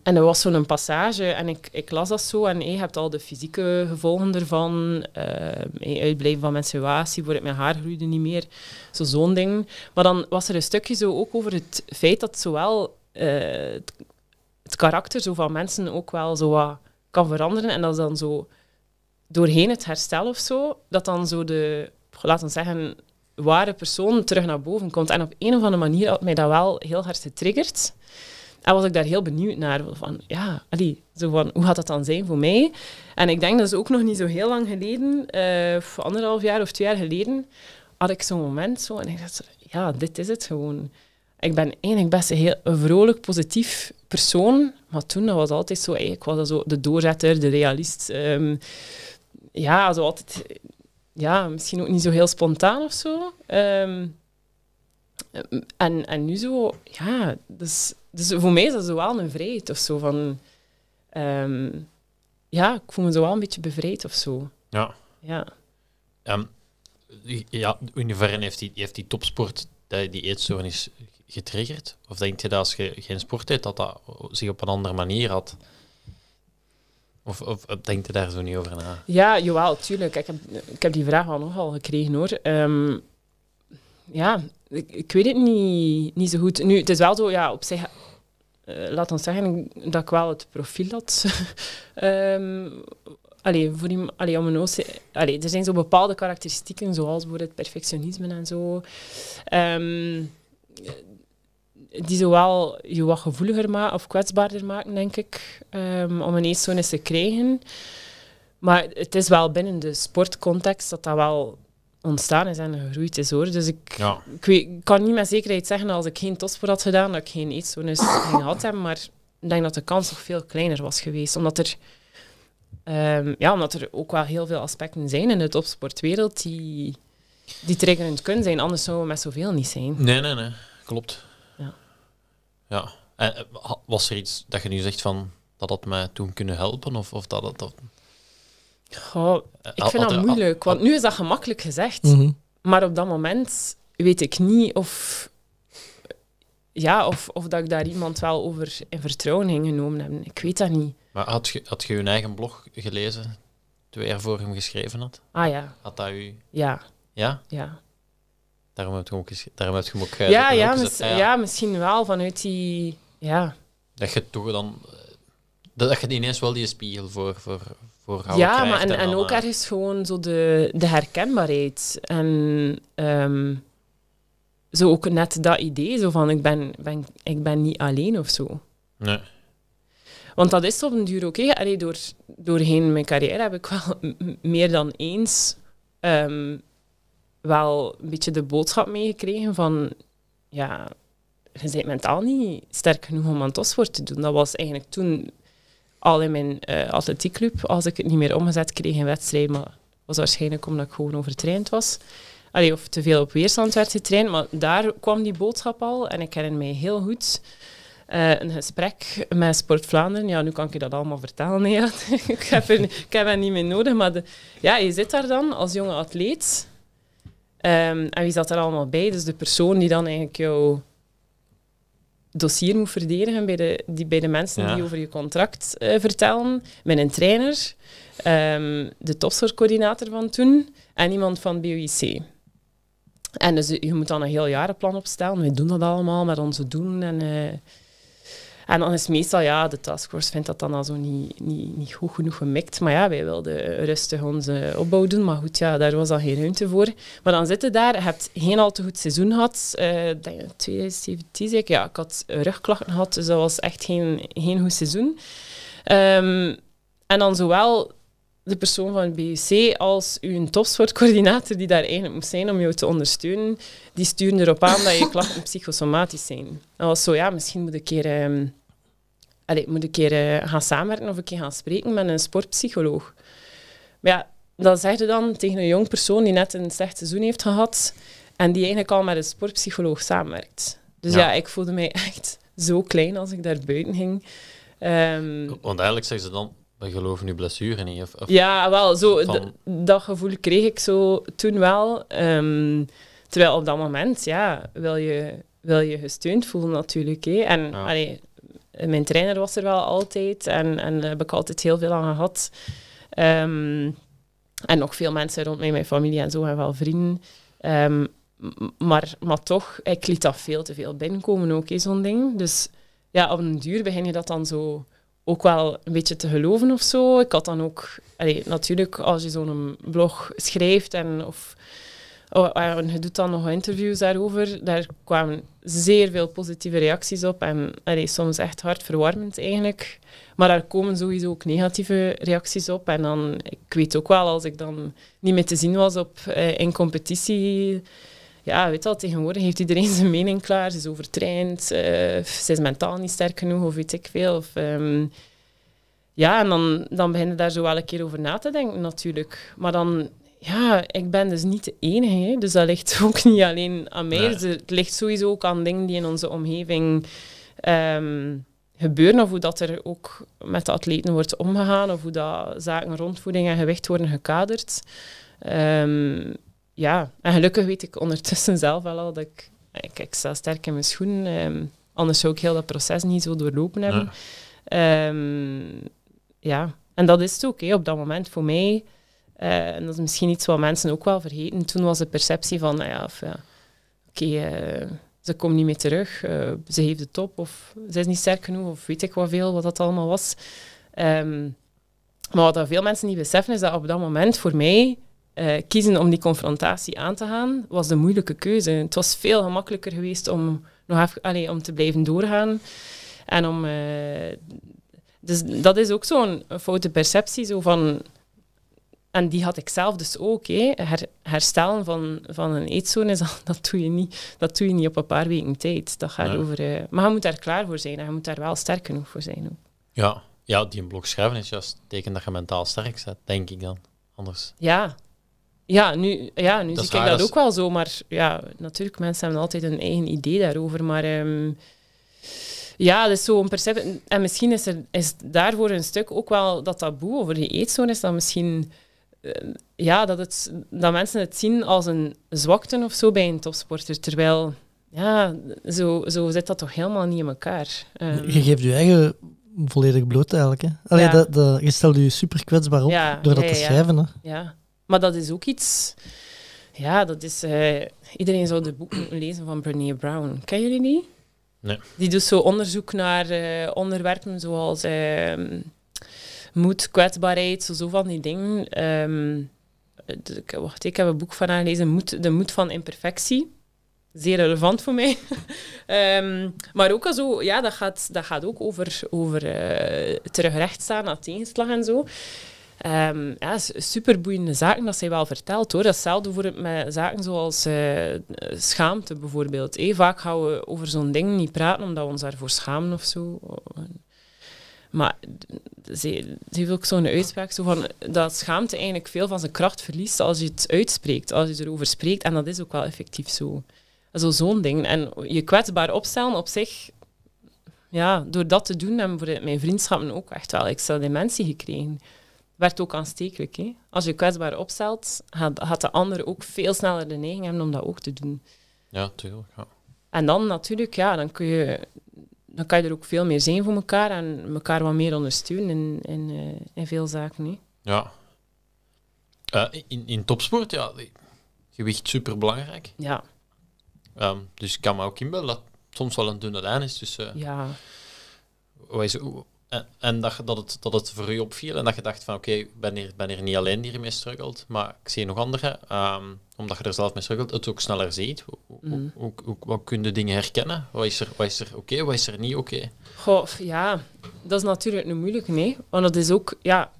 en er was zo'n passage en ik, ik, las dat zo en je hebt al de fysieke gevolgen ervan. Uh, uitblijven van menstruatie, word ik mijn haar groeide niet meer. Zo'n ding. Maar dan was er een stukje zo ook over het feit dat zowel eh, het, karakter zo van mensen ook wel zo kan veranderen. En dat is dan zo doorheen het herstel of zo, dat dan zo de, laten we zeggen, ware persoon terug naar boven komt. En op een of andere manier had mij dat wel heel hard getriggerd. En was ik daar heel benieuwd naar. Van, ja, allee, zo van, hoe gaat dat dan zijn voor mij? En ik denk dat is ook nog niet zo heel lang geleden, uh, anderhalf jaar of twee jaar geleden, had ik zo'n moment zo. En ik dacht, ja, dit is het gewoon. Ik ben eigenlijk best een heel vrolijk, positief persoon. Maar toen dat was altijd zo, ik was zo de doorzetter, de realist. Ehm, ja, zo altijd, ja, misschien ook niet zo heel spontaan of zo. Ehm, en, en nu zo, ja, dus dus voor mij is dat zo wel een vrijheid of zo. Van, ehm, ja, ik voel me zo wel een beetje bevrijd of zo. Ja. Ja. Um, ja, Univeren heeft die, heeft die topsport, die eetstoornis, getriggerd? Of denk je dat als je geen sport deed, dat dat zich op een andere manier had? Of, of, denk je daar zo niet over na? Ja, jawel, tuurlijk. Ik heb, ik heb die vraag al nogal gekregen hoor. Ehm, ja, ik, ik, weet het niet, niet zo goed. Nu, het is wel zo, ja, op zich eh, laat ons zeggen dat ik wel het profiel had. um, allee, voor die, allee, om een er zijn zo bepaalde karakteristieken, zoals bijvoorbeeld perfectionisme en zo, um, die zowel je wat gevoeliger maken of kwetsbaarder maken, denk ik, ehm, om ineens zo'n eens te krijgen. Maar het is wel binnen de sportcontext dat dat wel ontstaan is en gegroeid is hoor. Dus ik, ik, kan niet met zekerheid zeggen als ik geen topsport had gedaan, dat ik geen eetstoornis gehad heb. Maar ik denk dat de kans nog veel kleiner was geweest. Omdat er, ehm, ja, omdat er ook wel heel veel aspecten zijn in de topsportwereld die, die triggerend kunnen zijn. Anders zouden we met zoveel niet zijn. Nee, nee, nee. Klopt. Ja. ja. Eh, was er iets dat je nu zegt van dat dat mij toen kunnen helpen? Of, of dat, dat, dat ik vind dat moeilijk, want nu is dat gemakkelijk gezegd. Mhm. Maar op dat moment weet ik niet of, ja, of, of dat ik daar iemand wel over in vertrouwen heen genomen heb. Ik weet dat niet. Maar had je, had je eigen blog gelezen toen je ervoor hem geschreven had? Ah ja. Had dat u... Ja. Ja? Ja. Daarom heb je hem ook, daarom heb je hem ook ja, ja, ah, ja, ja, misschien wel, vanuit die... Ja. Dat je toch dan... Dat je ineens wel die spiegel voor, voor, ja, maar en, en, ook ergens gewoon zo de, de herkenbaarheid. En ehm, zo ook net dat idee, zo van ik ben, ben, ik ben niet alleen of zo. Nee. Want dat is op een duur oké. Okay. Door, doorheen mijn carrière heb ik wel meer dan eens ehm, wel een beetje de boodschap meegekregen van ja, je bent mentaal niet sterk genoeg om aan het te doen. Dat was eigenlijk toen al in mijn uh, atletiekclub, als ik het niet meer omgezet kreeg in wedstrijd, maar was waarschijnlijk omdat ik gewoon overtraind was. of te veel op weerstand werd getraind, maar daar kwam die boodschap al. En ik herinner mij heel goed eh, een gesprek met Sport Vlaanderen. Ja, nu kan ik je dat allemaal vertellen. Nee, ik, heb er, ik heb niet meer nodig. Maar ja, je zit daar dan als jonge atleet. Ehm, en wie zat er allemaal bij? Dus de persoon die dan eigenlijk jou dossier moet verdedigen bij de, die, bij de mensen die over je contract eh, vertellen, met een trainer, ehm, de topsoortcoördinator van toen en iemand van BOIC. En dus je moet dan een heel jarenplan opstellen. We doen dat allemaal met onze doen en... Eh, en dan is meestal, ja, de taskforce vindt dat dan al zo niet, niet, niet goed genoeg gemikt. Maar ja, wij wilden rustig onze opbouw doen. Maar goed, ja, daar was al geen ruimte voor. Maar dan zitten daar, je hebt geen al te goed seizoen gehad. Uh, denk 2017 zeker. Ja, ik had rugklachten gehad, dus dat was echt geen, geen goed seizoen. Ehm, en dan zowel de persoon van het BUC als uw topsportcoördinator die daar eigenlijk moest zijn om jou te ondersteunen, die sturen erop aan dat je klachten psychosomatisch zijn. Dat was zo, ja, misschien moet ik een keer ehm, allee, moet een keer eh, gaan samenwerken of een keer gaan spreken met een sportpsycholoog. Maar ja, dat zeg je dan tegen een jong persoon die net een slecht seizoen heeft gehad en die eigenlijk al met een sportpsycholoog samenwerkt. Dus ja, ik voelde mij echt zo klein als ik daar buiten ging. Um, Want eigenlijk zeggen ze dan, we geloven nu blessure niet. Of, of ja, wel, zo, dat gevoel kreeg ik zo toen wel. Ehm, terwijl op dat moment, ja, wil je, wil je gesteund voelen natuurlijk. En mijn trainer was er wel altijd en, en daar heb ik altijd heel veel aan gehad. Ehm, en nog veel mensen rond mij, mijn familie en zo, en wel vrienden. Ehm, maar, maar toch, ik liet dat veel te veel binnenkomen ook, zo'n ding. Dus ja, op een duur begin je dat dan zo ook wel een beetje te geloven of zo. Ik had dan ook, natuurlijk, als je zo'n blog schrijft en of Oh, en ah, je doet dan nog interviews daarover. Daar kwamen zeer veel positieve reacties op. En allee, soms echt hartverwarmend eigenlijk. Maar daar komen sowieso ook negatieve reacties op. En dan, ik weet ook wel, als ik dan niet meer te zien was op, eh, in competitie. Ja, weet al, tegenwoordig heeft iedereen zijn mening klaar. Ze is overtraind. Eh, ze is mentaal niet sterk genoeg of weet ik veel. Of, ehm, ja, en dan, dan begin je daar zo wel een keer over na te denken natuurlijk. Maar dan ja, ik ben dus niet de enige. Hè. Dus dat ligt ook niet alleen aan mij. Dus het ligt sowieso ook aan dingen die in onze omgeving ehm, gebeuren. Of hoe dat er ook met de atleten wordt omgegaan. Of hoe dat zaken voeding en gewicht worden gekaderd. Ehm, ja, en gelukkig weet ik ondertussen zelf wel al dat ik... Ik, ik sta sterk in mijn schoen. Ehm, anders zou ik heel dat proces niet zo doorlopen hebben. ja, en dat is het ook. Op dat moment voor mij eh, en dat is misschien iets wat mensen ook wel vergeten. Toen was de perceptie van, ah ja, ja oké, eh, ze komt niet meer terug, eh, ze heeft de top, of ze is niet sterk genoeg, of weet ik wat veel, wat dat allemaal was. Ehm, maar wat veel mensen niet beseffen, is dat op dat moment voor mij kiezen om die confrontatie aan te gaan, was de moeilijke keuze. Het was veel gemakkelijker geweest om, nog allez, om te blijven doorgaan en om... dus dat is ook zo'n foute perceptie, zo van en die had ik zelf dus ook. Hé. herstellen van, van een eetzone, is dat, doe je niet, dat doe je niet op een paar weken tijd. Dat gaat over, eh, maar je moet daar klaar voor zijn en je moet daar wel sterk genoeg voor zijn. Ook. Ja. ja, die een blok schrijven is juist teken dat je mentaal sterk bent, denk ik dan. Anders. Ja, ja, nu, ja, nu zie ik dat ook wel zo. Maar ja, natuurlijk, mensen hebben altijd hun eigen idee daarover. Maar ehm, ja, dat is zo'n perceptie. En misschien is, er, is daarvoor een stuk ook wel dat taboe over die eetzone. Is dat misschien eh, ja, dat, het, dat mensen het zien als een zwakte of zo bij een topsporter. Terwijl, ja, zo, zo zit dat toch helemaal niet in elkaar. Ehm, je geeft je eigen volledig bloot eigenlijk. Hè? ja. je stelt je super kwetsbaar op door dat te schrijven. Hè? Ja, maar dat is ook iets... Ja, dat is... Eh, iedereen zou de boek moeten lezen van Brené Brown. Ken jullie die? Nee. Die doet zo onderzoek naar eh, onderwerpen zoals... Ehm, moed, kwetsbaarheid, zo, zo van die dingen. Ehm, wacht, ik heb een boek van haar gelezen, moed, De Moed van Imperfectie. Zeer relevant voor mij. Ehm, maar ook al zo, ja, dat gaat, dat gaat ook over, over uh, staan na tegenslag en zo. Ehm, ja, superboeiende zaken dat zij wel vertelt hoor. Datzelfde voor met zaken zoals eh, schaamte bijvoorbeeld. Eh, vaak gaan we over zo'n ding niet praten omdat we ons daarvoor schamen of zo. Maar ze, heeft ook zo'n uitspraak zo van, dat schaamte eigenlijk veel van zijn kracht verliest als je het uitspreekt, als je erover spreekt. En dat is ook wel effectief zo. Zo'n ding. En je kwetsbaar opstellen op zich, ja, door dat te doen, hebben voor mijn vriendschappen ook echt wel extra dimensie gekregen. Werd ook aanstekelijk. Hè? Als je kwetsbaar opstelt, gaat, de ander ook veel sneller de neiging hebben om dat ook te doen. Ja, natuurlijk. En dan natuurlijk, ja, dan kun je dan kan je er ook veel meer zijn voor elkaar en elkaar wat meer ondersteunen in, eh, veel zaken. Hè. Ja. Eh, in, in topsport, ja, gewicht super belangrijk. Ja. Ehm, dus ik kan me ook inbeelden dat soms wel een dunne lijn is. Dus, ja. Wat is, en, en dat, dat, het, dat het voor u opviel en dat je dacht van oké, ik ben hier, ben hier niet alleen die ermee struggelt, maar ik zie nog anderen. Ehm, omdat je er zelf mee struggelt, het ook sneller ziet. Mm. Hoe, hoe, kun je dingen herkennen? Wat is er, wat is er oké, wat is er niet oké? Goh, ja, dat is natuurlijk nu moeilijk nee. Want dat is ook, ja,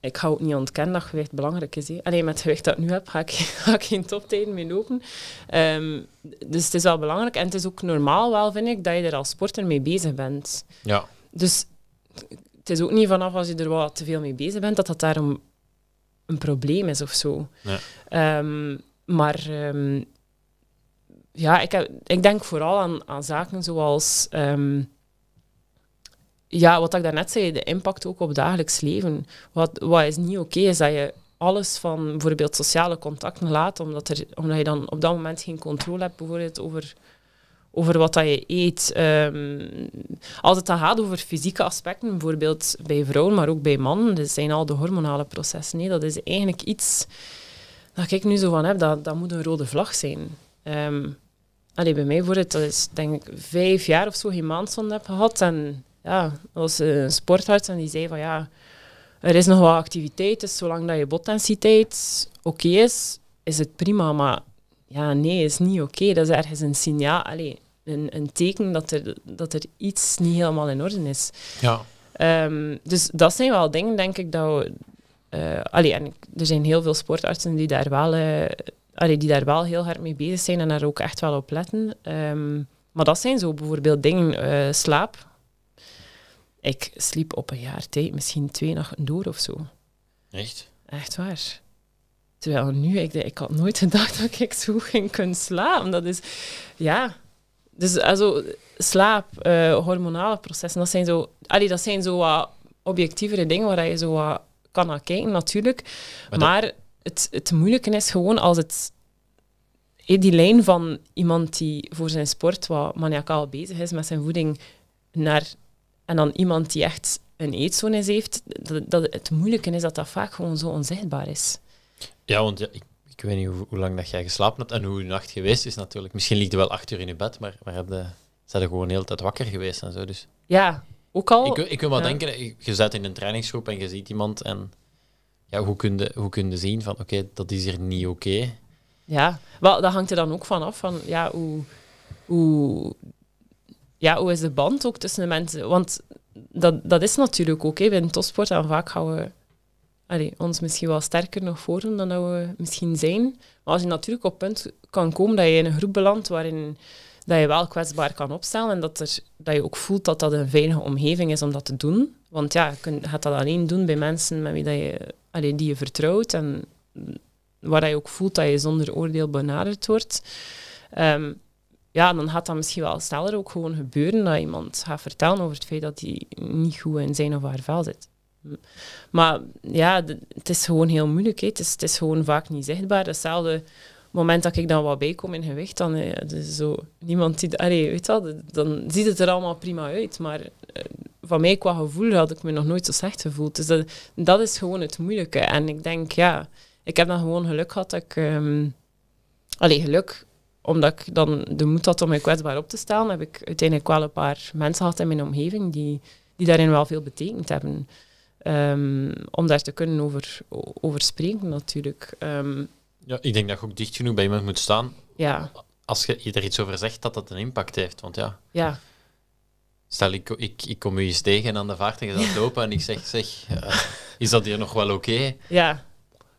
ik ga ook niet ontkennen dat gewicht belangrijk is. Alleen met het gewicht dat ik nu heb, ga ik, ga ik geen toptijden meer lopen. Ehm, dus het is wel belangrijk. En het is ook normaal wel, vind ik, dat je er als sporter mee bezig bent. Ja. Dus het is ook niet vanaf als je er wat te veel mee bezig bent, dat dat daarom een probleem is of zo. Ja. Ehm, maar ehm, ja, ik, ik denk vooral aan, aan zaken zoals ehm, ja, wat ik daarnet zei, de impact ook op dagelijks leven. Wat, wat is niet oké, is dat je alles van bijvoorbeeld sociale contacten laat, omdat, er, omdat je dan op dat moment geen controle hebt bijvoorbeeld over over wat dat je eet. Ehm, als het dan gaat over fysieke aspecten, bijvoorbeeld bij vrouwen, maar ook bij mannen, dat zijn al de hormonale processen. Nee, dat is eigenlijk iets dat ik nu zo van heb, dat, dat moet een rode vlag zijn. Um, bij mij voor het, dat is denk ik vijf jaar of zo geen maandzonde heb gehad. En ja, dat was eh, een sportarts en die zei van ja, er is nog wel activiteit, dus zolang dat je botdensiteit oké is, is het prima. Maar ja, nee, is niet oké. Dat is ergens een signaal. Allee, een, een teken dat er, dat er iets niet helemaal in orde is. Ja. Ehm, dus dat zijn wel dingen, denk ik, dat we... Uh, allee, en er zijn heel veel sportartsen die daar, wel, uh, die daar wel heel hard mee bezig zijn en daar ook echt wel op letten. Ehm, maar dat zijn zo bijvoorbeeld dingen, eh, slaap. Ik sliep op een jaar tijd misschien twee nachten door of zo. Echt? Echt waar. Terwijl nu, ik, ik had nooit gedacht dat ik zo ging kunnen slapen. Dat is, ja, dus also, eh, slaap, eh, hormonale processen, dat zijn zo, allee, dat zijn zo wat objectievere dingen waar je zo wat kan naar kijken, natuurlijk. Maar, het, het moeilijke is gewoon als het die lijn van iemand die voor zijn sport wat maniacaal bezig is met zijn voeding naar en dan iemand die echt een eetzone heeft, dat, dat het moeilijke is dat dat vaak gewoon zo onzichtbaar is. Ja, want ik ik weet niet hoe, lang dat jij geslapen hebt en hoe je nacht geweest is natuurlijk. Misschien ligt je wel acht uur in je bed, maar, maar heb je, zijn er gewoon de hele tijd wakker geweest en zo. Dus. Ja, ook al. Ik, ik wil wel denken, eh, je zit in een trainingsgroep en je ziet iemand en ja, hoe kun je, hoe kun je zien van oké, dat is hier niet oké. Ja, wel, dat hangt er dan ook van af van ja, hoe, hoe, ja, hoe is de band ook tussen de mensen. Want dat, dat is natuurlijk oké bij binnen topsport en vaak houden we allee, ons misschien wel sterker nog voordoen dan dat we misschien zijn. Maar als je natuurlijk op punt kan komen dat je in een groep belandt waarin dat je wel kwetsbaar kan opstellen en dat, er, dat je ook voelt dat dat een veilige omgeving is om dat te doen. Want ja, je gaat dat alleen doen bij mensen met wie dat je, allee, die je vertrouwt en waar je ook voelt dat je zonder oordeel benaderd wordt. Ehm, ja, dan gaat dat misschien wel sneller ook gewoon gebeuren dat iemand gaat vertellen over het feit dat hij niet goed in zijn of haar vel zit. Maar ja, het is gewoon heel moeilijk. Het, is, het is gewoon vaak niet zichtbaar. Hetzelfde moment dat ik dan wat bijkom in gewicht, dan eh, is zo niemand die... Allee, weet wel, dan ziet het er allemaal prima uit. Maar eh, van mij qua gevoel had ik me nog nooit zo slecht gevoeld. Dus dat, is gewoon het moeilijke. En ik denk, ja, ik heb dan gewoon geluk gehad dat ik... Um, allee, geluk omdat ik dan de moed had om mij kwetsbaar op te stellen, heb ik uiteindelijk wel een paar mensen gehad in mijn omgeving die, die daarin wel veel betekend hebben. Ehm, om daar te kunnen over, over spreken natuurlijk. Ehm, ja, ik denk dat je ook dicht genoeg bij iemand moet staan. Ja. Als je er iets over zegt, dat dat een impact heeft. Want ja. ja. Stel, ik, ik, ik kom u eens tegen aan de vaart en je gaat lopen en ik zeg, zeg, eh, is dat hier nog wel oké? Ja.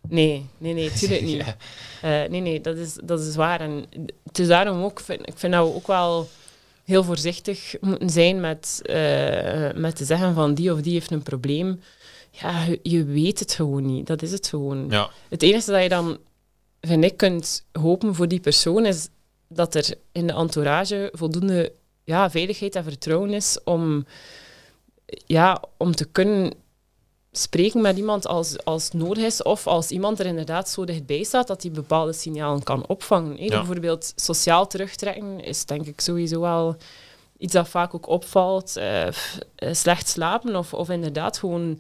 Nee, nee, nee, tuurlijk niet. Eh, nee, nee, dat is, dat is waar. En het is daarom ook, vind, ik vind dat we ook wel heel voorzichtig moeten zijn met, eh, met te zeggen van die of die heeft een probleem ja, je weet het gewoon niet. Dat is het gewoon. Het enige dat je dan, vind ik, kunt hopen voor die persoon is dat er in de entourage voldoende ja, veiligheid en vertrouwen is om, ja, om te kunnen spreken met iemand als, als nodig is of als iemand er inderdaad zo dichtbij staat dat hij bepaalde signalen kan opvangen. Bijvoorbeeld sociaal terugtrekken is denk ik sowieso wel iets dat vaak ook opvalt. Eh, eh, slecht slapen of, of inderdaad gewoon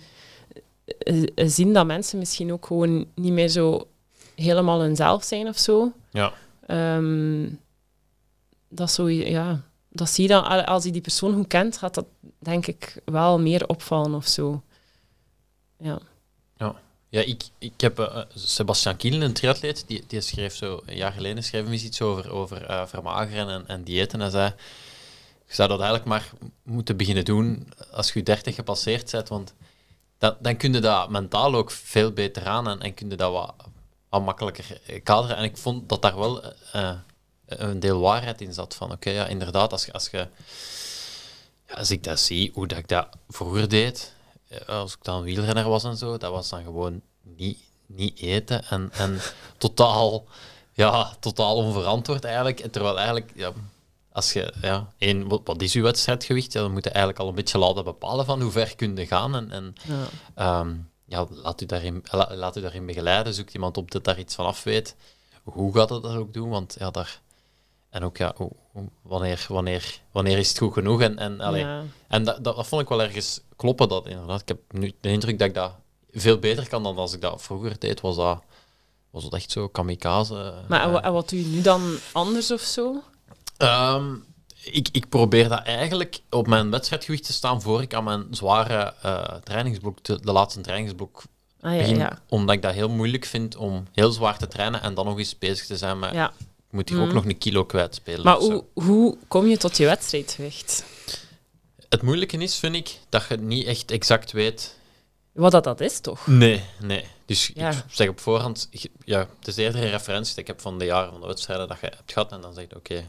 eh, eh, zien dat mensen misschien ook gewoon niet meer zo helemaal hunzelf zijn of zo. Ja. Ehm, dat zo, ja. Dat zie je dan, als je die persoon goed kent, gaat dat denk ik wel meer opvallen of zo. Ja. Ja, ja ik, ik heb eh, Sebastian Kielen, een triatleet, die, die schreef zo een jaar geleden schreef hem iets over, over vermageren en, en diëten. En zei, je zou dat eigenlijk maar moeten beginnen doen als je 30 gepasseerd bent, want dan kun je dat mentaal ook veel beter aan en, en kun je dat wat, wat makkelijker kaderen. En ik vond dat daar wel eh, eh, een deel waarheid in zat. Van oké, ja, inderdaad, als, als, je, als ik dat zie, hoe dat ik dat vroeger deed, eh, als ik dan wielrenner was en zo, dat was dan gewoon niet, niet eten en, en totaal, ja, totaal onverantwoord eigenlijk. Terwijl eigenlijk. Ja, als je, ja, één, wat is uw wedstrijdgewicht? dan moet je eigenlijk al een beetje laten bepalen van hoe ver kun je gaan. En, en ja. Ehm, ja. laat, u daarin, laat u daarin begeleiden. Zoek iemand op dat daar iets van af weet. Hoe gaat het dat ook doen? Want ja, daar... En ook, ja, wanneer, wanneer, wanneer is het goed genoeg? En, en, en dat, dat, vond ik wel ergens kloppen, dat inderdaad. Ik heb nu de indruk dat ik dat veel beter kan dan als ik dat vroeger deed. Was dat, was dat echt zo kamikaze? Maar en, eh, wat doe je nu dan anders of zo? Ehm, ik, ik, probeer dat eigenlijk op mijn wedstrijdgewicht te staan voor ik aan mijn zware eh, trainingsboek, de, laatste trainingsboek, ah, ja, begin. Omdat ik dat heel moeilijk vind om heel zwaar te trainen en dan nog eens bezig te zijn met... Ik moet hier ook mm. nog een kilo kwijt spelen. Maar hoe, hoe kom je tot je wedstrijdgewicht? Het moeilijke is, vind ik, dat je niet echt exact weet... Wat dat, dat is, toch? Nee, nee. Dus ik zeg op voorhand... Ja, het is eerder een referentie dat ik heb van de jaren van de wedstrijden dat je hebt gehad. En dan zeg je, oké,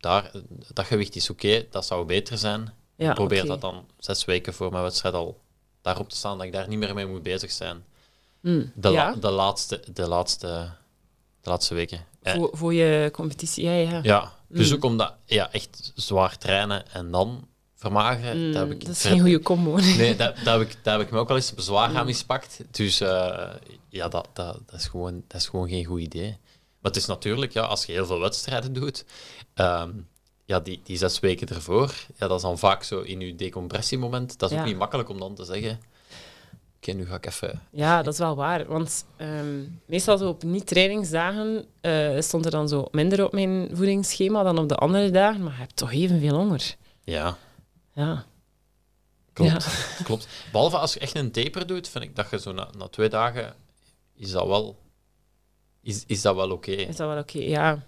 daar, dat gewicht is oké, dat zou beter zijn. ik probeer dat dan zes weken voor mijn wedstrijd al daarop te staan, dat ik daar niet meer mee moet bezig zijn. Hmm, de, de, laatste, de, laatste, de laatste weken. Eh, voor, voor je competitie, ja. Ja, dus mm. ook omdat ja, echt zwaar trainen en dan vermagen. Hmm, dat, heb ik dat is geen goede combo. Nee, dat, heb ik, dat heb ik me ook al eens bezwaar hmm. aan mispakt. Dus eh, ja, dat, dat, dat, is gewoon, dat is gewoon geen goed idee. Maar het is natuurlijk, ja, als je heel veel wedstrijden doet, ehm, ja, die, die zes weken ervoor, ja, dat is dan vaak zo in je decompressiemoment. Dat is ook niet makkelijk om dan te zeggen. Oké, nu ga ik even. Ja, dat is wel waar. Want um, meestal op niet-trainingsdagen eh, stond er dan zo minder op mijn voedingsschema dan op de andere dagen. Maar je hebt toch evenveel honger. Ja. Ja. Klopt. Klopt. Behalve als je echt een taper doet, vind ik dat je zo na, na twee dagen is dat wel is, is dat wel oké? Is dat wel oké, ja.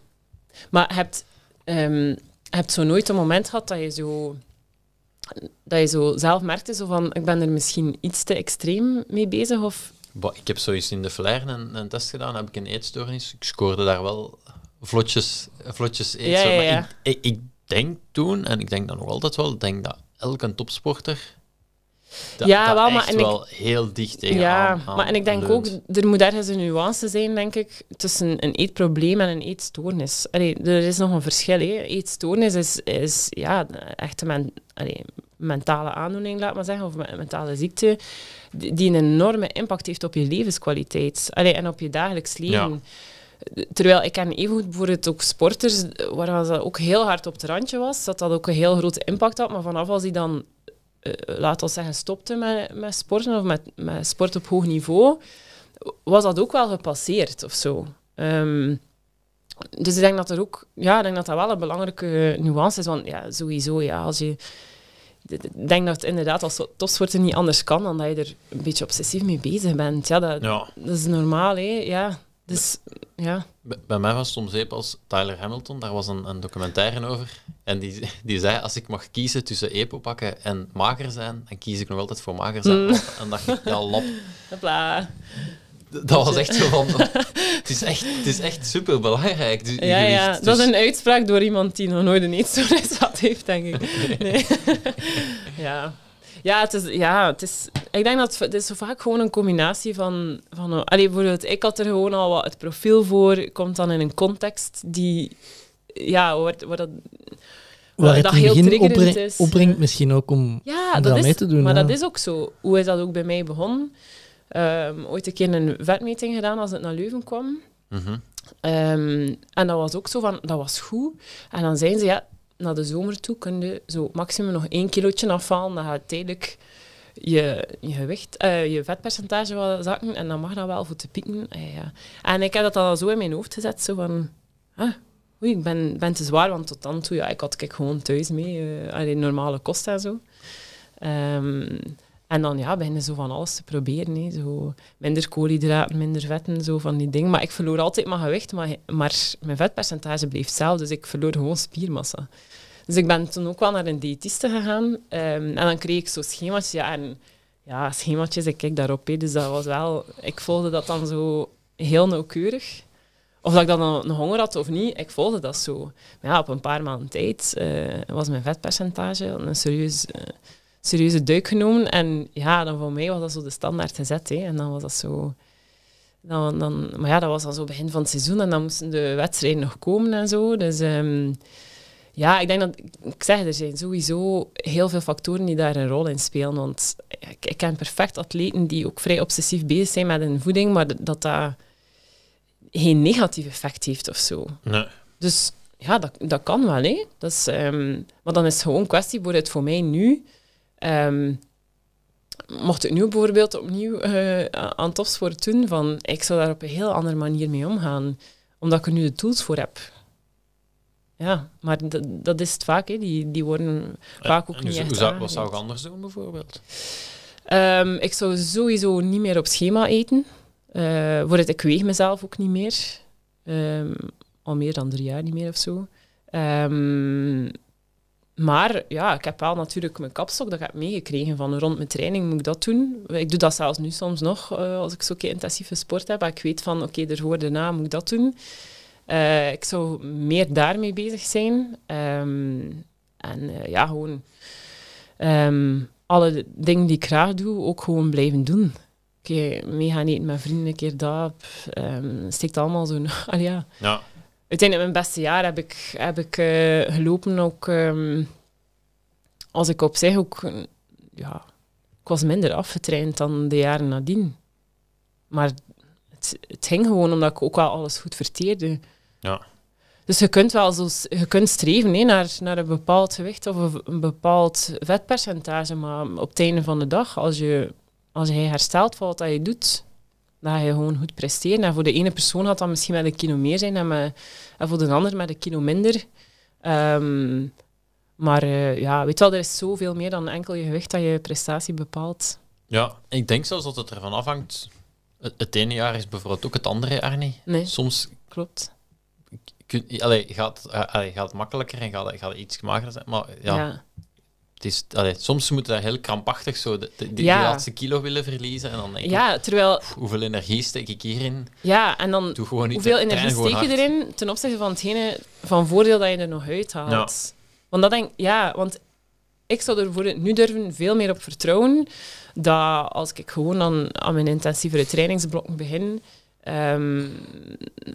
Maar hebt, um, hebt zo nooit een moment gehad dat je zo dat je zo zelf merkte zo van ik ben er misschien iets te extreem mee bezig of ik heb zoiets in de flair een, een test gedaan heb ik een eetstoornis ik scoorde daar wel vlotjes vlotjes eet ja, ik, ik, denk toen en ik denk dan nog altijd wel ik denk dat elke topsporter ja, dat wel, maar en wel ik, heel dicht tegen Ja, maar en ik denk ook, er moet ergens een nuance zijn, denk ik, tussen een eetprobleem en een eetstoornis. Allee, er is nog een verschil. Hè. Eetstoornis is, is ja, echt een mentale aandoening, laat maar zeggen, of een mentale ziekte, die een enorme impact heeft op je levenskwaliteit Allee, en op je dagelijks leven. Terwijl ik ken evengoed bijvoorbeeld ook sporters, waarvan dat ook heel hard op het randje was, dat dat ook een heel grote impact had. Maar vanaf als die dan eh, laat ons zeggen, stopte met, met sporten of met, met sport op hoog niveau, was dat ook wel gepasseerd of zo. Ehm, dus ik denk dat er ook, ja, ik denk dat dat wel een belangrijke nuance is. Want ja, sowieso, ja, als je. Ik denk dat het inderdaad als topsporter niet anders kan dan dat je er een beetje obsessief mee bezig bent. Ja, dat, ja. dat is normaal, hè? Ja. Dus, ja. Bij mij was het om zeep als Tyler Hamilton, daar was een, een, documentaire over. En die, die zei, als ik mag kiezen tussen EPO pakken en mager zijn, dan kies ik nog altijd voor mager zijn. Mm. En dacht ik, ja, lap. Hopla. Dat was echt zo Het is echt, het is echt superbelangrijk. ja, ja. dat is dus- een uitspraak door iemand die nog nooit een eetstoornis had heeft, denk ik. Nee. ja. Ja, het is, ja het is, ik denk dat het, is zo vaak gewoon een combinatie van... van allee, bijvoorbeeld, ik had er gewoon al wat het profiel voor, komt dan in een context die... Ja, waar, waar dat... Waar het heel triggerend is. opbrengt misschien ook om, ja, is, te doen. Maar dat is ook zo. Hoe is dat ook bij mij begonnen? Ehm, ooit een keer een vetmeting gedaan als het naar Leuven kwam. Mhm. Ehm, en dat was ook zo van, dat was goed. En dan zeiden ze, ja, naar de zomer toe kun je zo maximum nog één kilootje afvallen. Dan gaat tijdelijk je, je gewicht, eh, je vetpercentage wel zakken. En dan mag dat wel voor te pieken. Ah, ja. En ik heb dat al zo in mijn hoofd gezet. Zo van, ah, ik ben, ben te zwaar. Want tot dan toe, ja, ik had gewoon thuis mee. Eh, alleen normale kosten en zo. Ehm, en dan ja, beginnen zo van alles te proberen. Zo minder koolhydraten, minder vetten, zo van die dingen. Maar ik verloor altijd mijn gewicht, maar, maar mijn vetpercentage bleef hetzelfde. Dus ik verloor gewoon spiermassa. Dus ik ben toen ook wel naar een diëtiste gegaan. Ehm, en dan kreeg ik zo schematjes. Ja, en ja, schemaatjes, ik kijk daarop. He, dus dat was wel... Ik volgde dat dan zo heel nauwkeurig. Of dat ik dan een, honger had of niet, ik volgde dat zo. Maar ja, op een paar maanden tijd eh, was mijn vetpercentage een serieus, eh, serieuze duik genomen. En ja, dan voor mij was dat zo de standaard gezet. He, en dan was dat zo... Dan, dan, maar ja, dat was dan zo begin van het seizoen en dan moesten de wedstrijden nog komen en zo. Dus... Ehm, ja, ik denk dat, ik zeg, er zijn sowieso heel veel factoren die daar een rol in spelen. Want ik, ken perfect atleten die ook vrij obsessief bezig zijn met hun voeding, maar dat dat geen negatief effect heeft of zo. Nee. Dus ja, dat, dat kan wel, hè. Dat is, ehm, maar dan is het gewoon kwestie, wordt het voor mij nu... Ehm, mocht ik nu bijvoorbeeld opnieuw uh, aan tofsport doen, van ik zou daar op een heel andere manier mee omgaan, omdat ik er nu de tools voor heb. Ja, maar dat is het vaak. Hè. Die, die worden vaak ook dus niet zo, echt zou, Wat zou ik anders doen bijvoorbeeld? Ehm, ik zou sowieso niet meer op schema eten. Eh, voor ik weeg mezelf ook niet meer. Ehm, al meer dan drie jaar niet meer of zo. Ehm, maar ja, ik heb wel natuurlijk mijn kapstok, dat ik meegekregen van rond mijn training moet ik dat doen. Ik doe dat zelfs nu soms nog, eh, als ik zo'n intensieve sport heb. ik weet van, oké, okay, er hoort daarna, moet ik dat doen. Eh, ik zou meer daarmee bezig zijn. Ehm, en eh, ja, gewoon ehm, alle dingen die ik graag doe, ook gewoon blijven doen. Oké, mee gaan eten met vrienden, een keer dat. Um, steekt allemaal zo naar. ja. Uiteindelijk, mijn beste jaar heb ik, heb ik eh, gelopen ook... als ik op zich ook... ja, ik was minder afgetraind dan de jaren nadien. Maar het, het, ging gewoon omdat ik ook wel alles goed verteerde. Ja. Dus je kunt wel zo, je kunt streven naar, naar een bepaald gewicht of een bepaald vetpercentage, maar op het einde van de dag, als je, als je herstelt van wat je doet, dan ga je gewoon goed presteren. En voor de ene persoon had dat misschien met een kilo meer zijn en, voor de ander met een kilo minder. Ehm, maar eh, ja, weet wel, er is zoveel meer dan enkel je gewicht dat je prestatie bepaalt. Ja, ik denk zelfs dat het ervan afhangt. Het, ene jaar is bijvoorbeeld ook het andere jaar niet. Nee, Soms klopt kun, allee, gaat, eh, allee, gaat makkelijker en gaat, gaat iets gemakkelijker zijn. Maar ja, ja. Het is, allee, soms moet je heel krampachtig zo de, die, laatste kilo willen verliezen. En dan ja, terwijl... hoeveel energie steek ik hierin? Ja, en dan hoeveel energie steek je erin ten opzichte van hetgene van voordeel dat je er nog uithaalt. Ja. Want dat denk ja, want ik zou er nu durven veel meer op vertrouwen dat als ik gewoon aan mijn intensievere trainingsblokken begin, Ehm,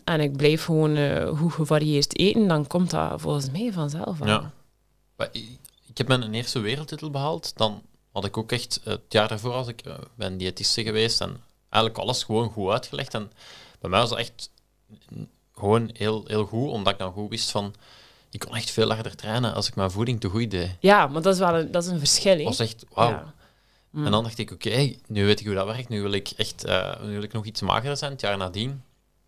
en ik blijf gewoon uh, goed gevarieerd eten, dan komt dat volgens mij vanzelf aan. Ja. Maar ik heb mijn eerste wereldtitel behaald. Dan had ik ook echt eh, het jaar daarvoor, als ik eh, ben diëtiste geweest en eigenlijk alles gewoon goed uitgelegd. En bij mij was dat echt gewoon heel, heel goed, omdat ik dan goed wist van ik kon echt veel harder trainen als ik mijn voeding te goed deed. Ja, maar dat is wel een, dat is een verschil. was echt, wauw. En dan mm. dacht ik, oké, nu weet ik hoe dat werkt, nu wil ik echt eh, nu wil ik nog iets magerder zijn het jaar nadien.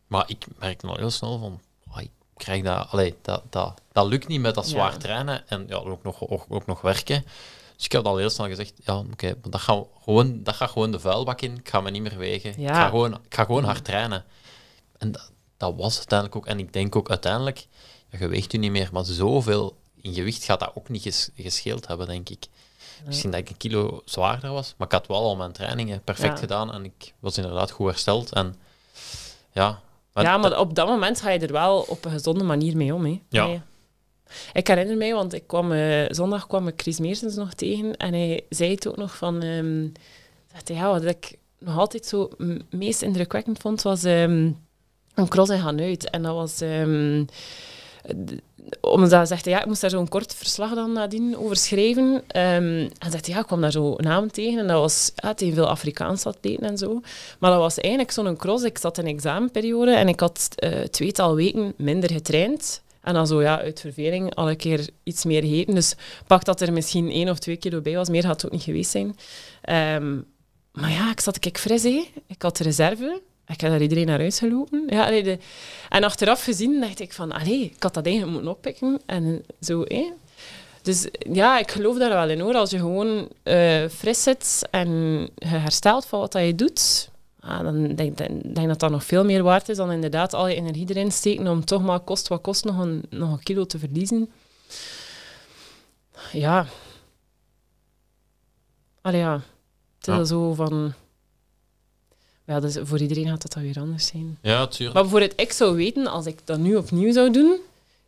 Maar ik merkte al heel snel van, oh, ik krijg dat, allee, dat, dat, dat lukt niet met dat zwaar trainen en ja, ook, nog, ook, ook, nog werken. Dus ik had al heel snel gezegd, ja, oké, dat, gaat gewoon, dat gaat gewoon de vuilbak in, ik ga me niet meer wegen, ja. ik, ga gewoon, ik ga gewoon mm. hard trainen. En dat, dat was uiteindelijk ook, en ik denk ook uiteindelijk, je weegt u niet meer, maar zoveel in gewicht gaat dat ook niet ges, gescheeld hebben, denk ik. Misschien dat ik een kilo zwaarder was, maar ik had wel al mijn trainingen perfect gedaan en ik was inderdaad goed hersteld. En ja, maar ja, maar op dat moment ga je er wel op een gezonde manier mee om. Hè. Ja. Ik herinner mij, want ik kwam, eh, zondag kwam ik Chris Meersens nog tegen en hij zei het ook nog van... Ehm, dat hij, ja, wat ik nog altijd zo meest indrukwekkend vond, was ehm, een cross en gaan uit. En dat was... Ehm, omdat ze zegt, ja, ik moest daar zo'n kort verslag dan nadien over schrijven. en ehm, zegt, ja, ik kwam daar zo naam tegen. En dat was ja, tegen veel Afrikaanse atleten en zo. Maar dat was eigenlijk zo'n cross. Ik zat in examenperiode en ik had eh, tweetal weken minder getraind. En dan zo, ja, uit verveling al een keer iets meer heten. Dus pak dat er misschien één of twee kilo bij was. Meer had het ook niet geweest zijn. Ehm, maar ja, ik zat kijk fris, Ik had reserve. Ik heb daar iedereen naar huis gelopen. Ja, En achteraf gezien dacht ik van, allee, ik had dat eigenlijk moeten oppikken. En zo, hè. Dus ja, ik geloof daar wel in hoor. Als je gewoon eh, fris zit en je herstelt van wat dat je doet, ah, dan denk ik dat dat nog veel meer waard is dan inderdaad al je energie erin steken om toch maar kost wat kost nog een, nog een kilo te verliezen. Ja. Allee ja, het is ja. zo van... Ja, dus voor iedereen gaat dat dan weer anders zijn. Ja, tuurlijk. Maar het ik zou weten, als ik dat nu opnieuw zou doen,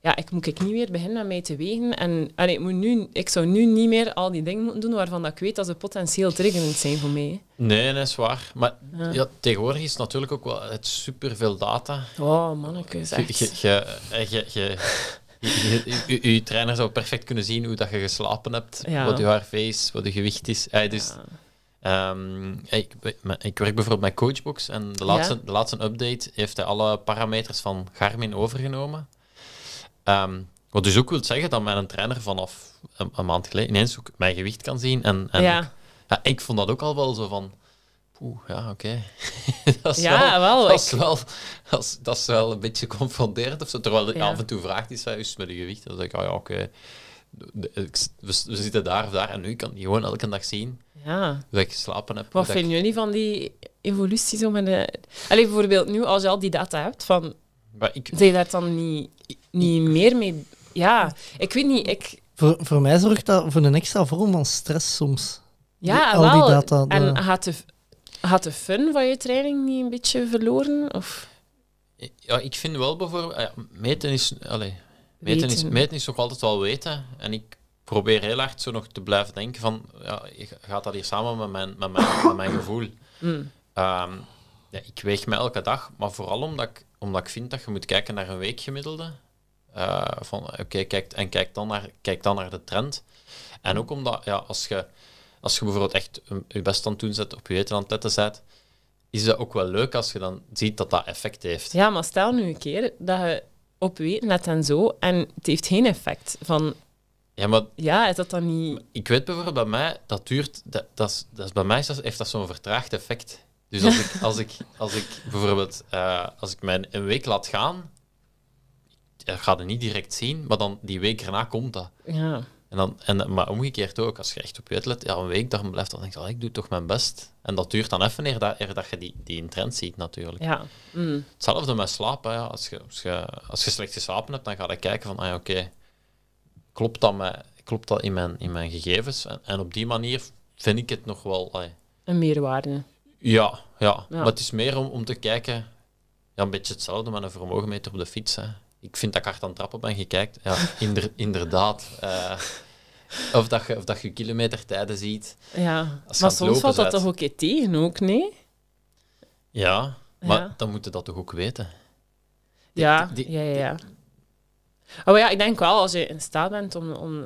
ja, ik moet ik niet meer beginnen met mij te wegen. En, en ik, moet nu, ik zou nu niet meer al die dingen moeten doen waarvan ik weet dat ze potentieel triggerend zijn voor mij. Nee, dat is waar. Maar ja. tegenwoordig is natuurlijk ook wel het superveel data. Oh, mannetjes, echt. Je, je, je, je, je, trainer zou perfect kunnen zien hoe dat je geslapen hebt, wat je HRV is, wat je gewicht is. Hey, dus Ehm, ik, ik, werk bijvoorbeeld met Coachbox en de laatste, de laatste update heeft hij alle parameters van Garmin overgenomen. Ehm, wat dus ook wil zeggen dat mijn trainer vanaf een, maand geleden ineens ook mijn gewicht kan zien. En, en ja. Ik, vond dat ook al wel zo van... Oeh, ja, oké. dat is wel, dat, is wel dat, is, wel een beetje confronterend. Of zo. Terwijl ja. af en toe vraagt iets is met je gewicht. Dan zeg ik, oh ja, oké. We, we, zitten daar of daar en nu kan die gewoon elke dag zien. Ja. Dat ik geslapen heb. Wat vinden ik... jullie van die evolutie zo met de... Allee, bijvoorbeeld nu, als je al die data hebt, van... Maar ik... Zijn je daar dan niet, niet meer mee... Ja, ik weet niet, ik... Voor, voor mij zorgt dat voor een extra vorm van stress soms. Ja, die, wel. Al die data, de... En gaat de, gaat de fun van je training niet een beetje verloren? Of... Ja, ik vind wel bijvoorbeeld... Ah ja, meten is... Allee, meten. Is, meten is toch altijd wel weten. En ik probeer heel hard zo nog te blijven denken van, ja, gaat dat hier samen met mijn, met mijn, met mijn gevoel? Mm. Ehm, ja, ik weeg me elke dag, maar vooral omdat ik, omdat ik vind dat je moet kijken naar een weekgemiddelde. Uh, eh, van, oké, kijk, en kijk dan, naar, kijk dan naar de trend. En ook omdat, ja, als je, als je bijvoorbeeld echt je best aan het doen zet, op je eten aan het letten zet, is dat ook wel leuk als je dan ziet dat dat effect heeft. Ja, maar stel nu een keer dat je op eten let en zo, en het heeft geen effect van ja, maar... Ja, is dat dan niet... Ik weet bijvoorbeeld bij mij, dat duurt... Dat, dat, is, dat is bij mij heeft dat zo'n vertraagd effect. Dus als ik, als ik, als ik bijvoorbeeld... Eh, als ik mij een week laat gaan, ga je niet direct zien, maar dan die week erna komt dat. Ja. En dan, en, maar omgekeerd ook, als je echt op je uitlet, ja, een week daar blijft, dan denk je, ah, ik doe toch mijn best. En dat duurt dan even eerder dat, je die, die trend ziet, natuurlijk. Ja. Mm. Hetzelfde met slapen. Ja. Als, je, als, je, als je slecht geslapen hebt, dan ga je kijken van, ah, oké, klopt dat, klopt dat in, mijn, in mijn gegevens? En, op die manier vind ik het nog wel... Een meerwaarde. Ja, ja, ja. Maar het is meer om, om te kijken... Ja, een beetje hetzelfde met een vermogenmeter op de fiets. Hè. Ik vind dat ik hard aan het trappen ben gekijkt. Ja, inder, inderdaad. Eh, of, dat je, of dat je kilometertijden ziet. Ja, maar soms valt dat toch ook tegen, ook, nee? Ja, maar dan moeten dat toch ook weten. ja, ja, ja. Oh ja, ik denk wel, als je in staat bent om, om,